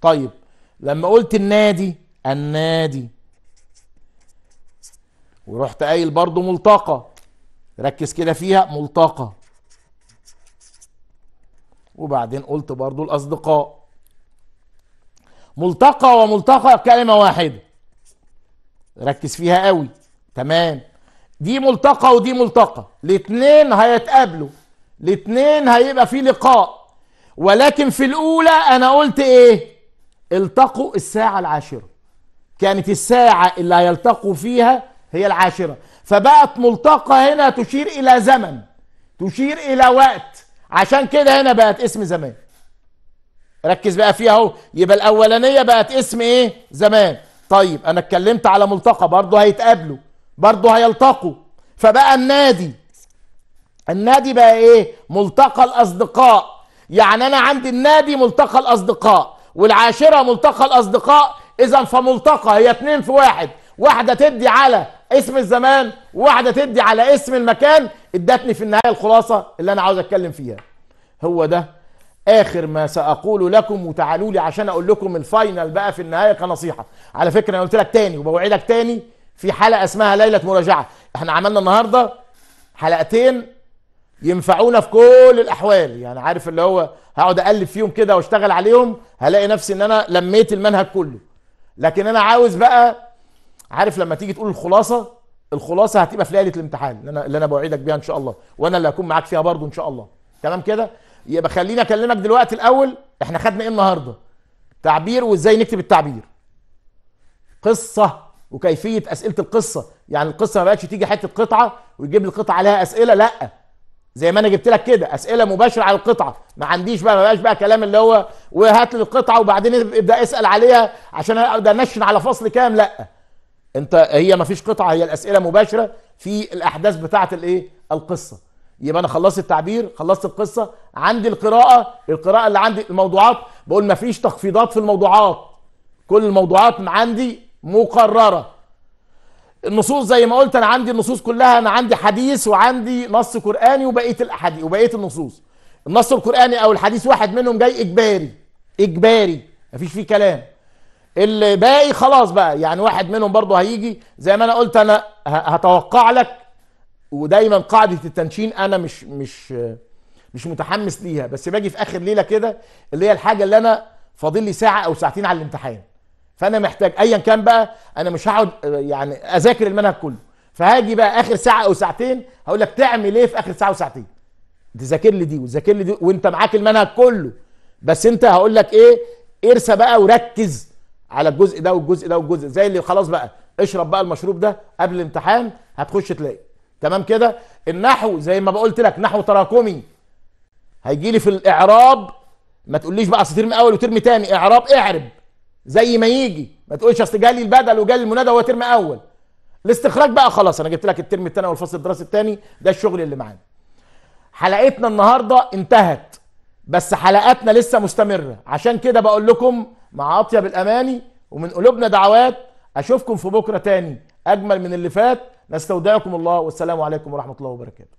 طيب لما قلت النادي النادي ورحت قايل برضو ملتقى ركز كده فيها ملتقى وبعدين قلت برضو الأصدقاء ملتقى وملتقى كلمة واحدة ركز فيها قوي تمام دي ملتقى ودي ملتقى الاثنين هيتقابلوا الاثنين هيبقى في لقاء ولكن في الأولى أنا قلت إيه التقوا الساعة العاشرة كانت الساعة اللي هيلتقوا فيها هي العاشرة فبقت ملتقى هنا تشير إلى زمن تشير إلى وقت عشان كده هنا بقت اسم زمان ركز بقى فيها اهو يبقى الاولانيه بقت اسم ايه زمان طيب انا اتكلمت على ملتقى برضه هيتقابلوا برضه هيلتقوا فبقى النادي النادي بقى ايه ملتقى الاصدقاء يعني انا عندي النادي ملتقى الاصدقاء والعاشره ملتقى الاصدقاء اذا فملتقى هي اتنين في واحد واحده تدي على اسم الزمان واحده تدي على اسم المكان ادتني في النهايه الخلاصه اللي انا عاوز اتكلم فيها هو ده اخر ما ساقوله لكم وتعالوا لي عشان اقول لكم الفاينل بقى في النهايه كنصيحه على فكره انا قلت لك تاني وبوعدك تاني في حلقه اسمها ليله مراجعه احنا عملنا النهارده حلقتين ينفعونا في كل الاحوال يعني عارف اللي هو هقعد اقلب فيهم كده واشتغل عليهم هلاقي نفسي ان انا لميت المنهج كله لكن انا عاوز بقى عارف لما تيجي تقول الخلاصه الخلاصه هتبقى في ليله الامتحان اللي انا اللي انا بوعدك بيها ان شاء الله وانا اللي هكون معاك فيها برضو ان شاء الله تمام كده يبقى خليني اكلمك دلوقتي الاول احنا خدنا ايه النهارده تعبير وازاي نكتب التعبير قصه وكيفيه اسئله القصه يعني القصه ما بقتش تيجي حته قطعه ويجيب لي قطعه عليها اسئله لا زي ما انا جبت لك كده اسئله مباشره على القطعه ما عنديش بقى ما بقاش بقى كلام اللي هو وهات لي القطعه وبعدين ابدا اسال عليها عشان ابدا نشن على فصل كام لا انت هي ما فيش قطعه هي الاسئله مباشره في الاحداث بتاعه الايه القصه يبقى انا خلصت التعبير خلصت القصه عندي القراءه القراءه اللي عندي الموضوعات بقول ما فيش تخفيضات في الموضوعات كل الموضوعات عندي مقرره النصوص زي ما قلت انا عندي النصوص كلها انا عندي حديث وعندي نص قراني وبقيه الاحاديث وبقيه النصوص النص القراني او الحديث واحد منهم جاي اجباري اجباري مفيش فيه كلام اللي باقي خلاص بقى يعني واحد منهم برضه هيجي زي ما انا قلت انا هتوقع لك ودايما قاعده التنشين انا مش مش مش متحمس ليها بس باجي في اخر ليله كده اللي هي الحاجه اللي انا فاضل لي ساعه او ساعتين على الامتحان فانا محتاج ايا كان بقى انا مش هقعد يعني اذاكر المنهج كله فهاجي بقى اخر ساعه او ساعتين هقول لك تعمل ايه في اخر ساعه وساعتين تذاكر لي دي وتذاكر لي دي وانت معاك المنهج كله بس انت هقول لك ايه ارسى بقى وركز على الجزء ده والجزء ده والجزء زي اللي خلاص بقى اشرب بقى المشروب ده قبل الامتحان هتخش تلاقي تمام كده النحو زي ما بقولت لك نحو تراكمي هيجي لي في الاعراب ما تقوليش بقى اصل ترمي اول وترمي تاني اعراب اعرب زي ما يجي ما تقولش اصل جالي البدل وجالي المنادى وهو ترم اول الاستخراج بقى خلاص انا جبت لك الترم الثاني والفصل الدراسي الثاني ده الشغل اللي معانا حلقتنا النهارده انتهت بس حلقاتنا لسه مستمره عشان كده بقول لكم مع اطيب الاماني ومن قلوبنا دعوات اشوفكم في بكره تاني اجمل من اللي فات نستودعكم الله والسلام عليكم ورحمه الله وبركاته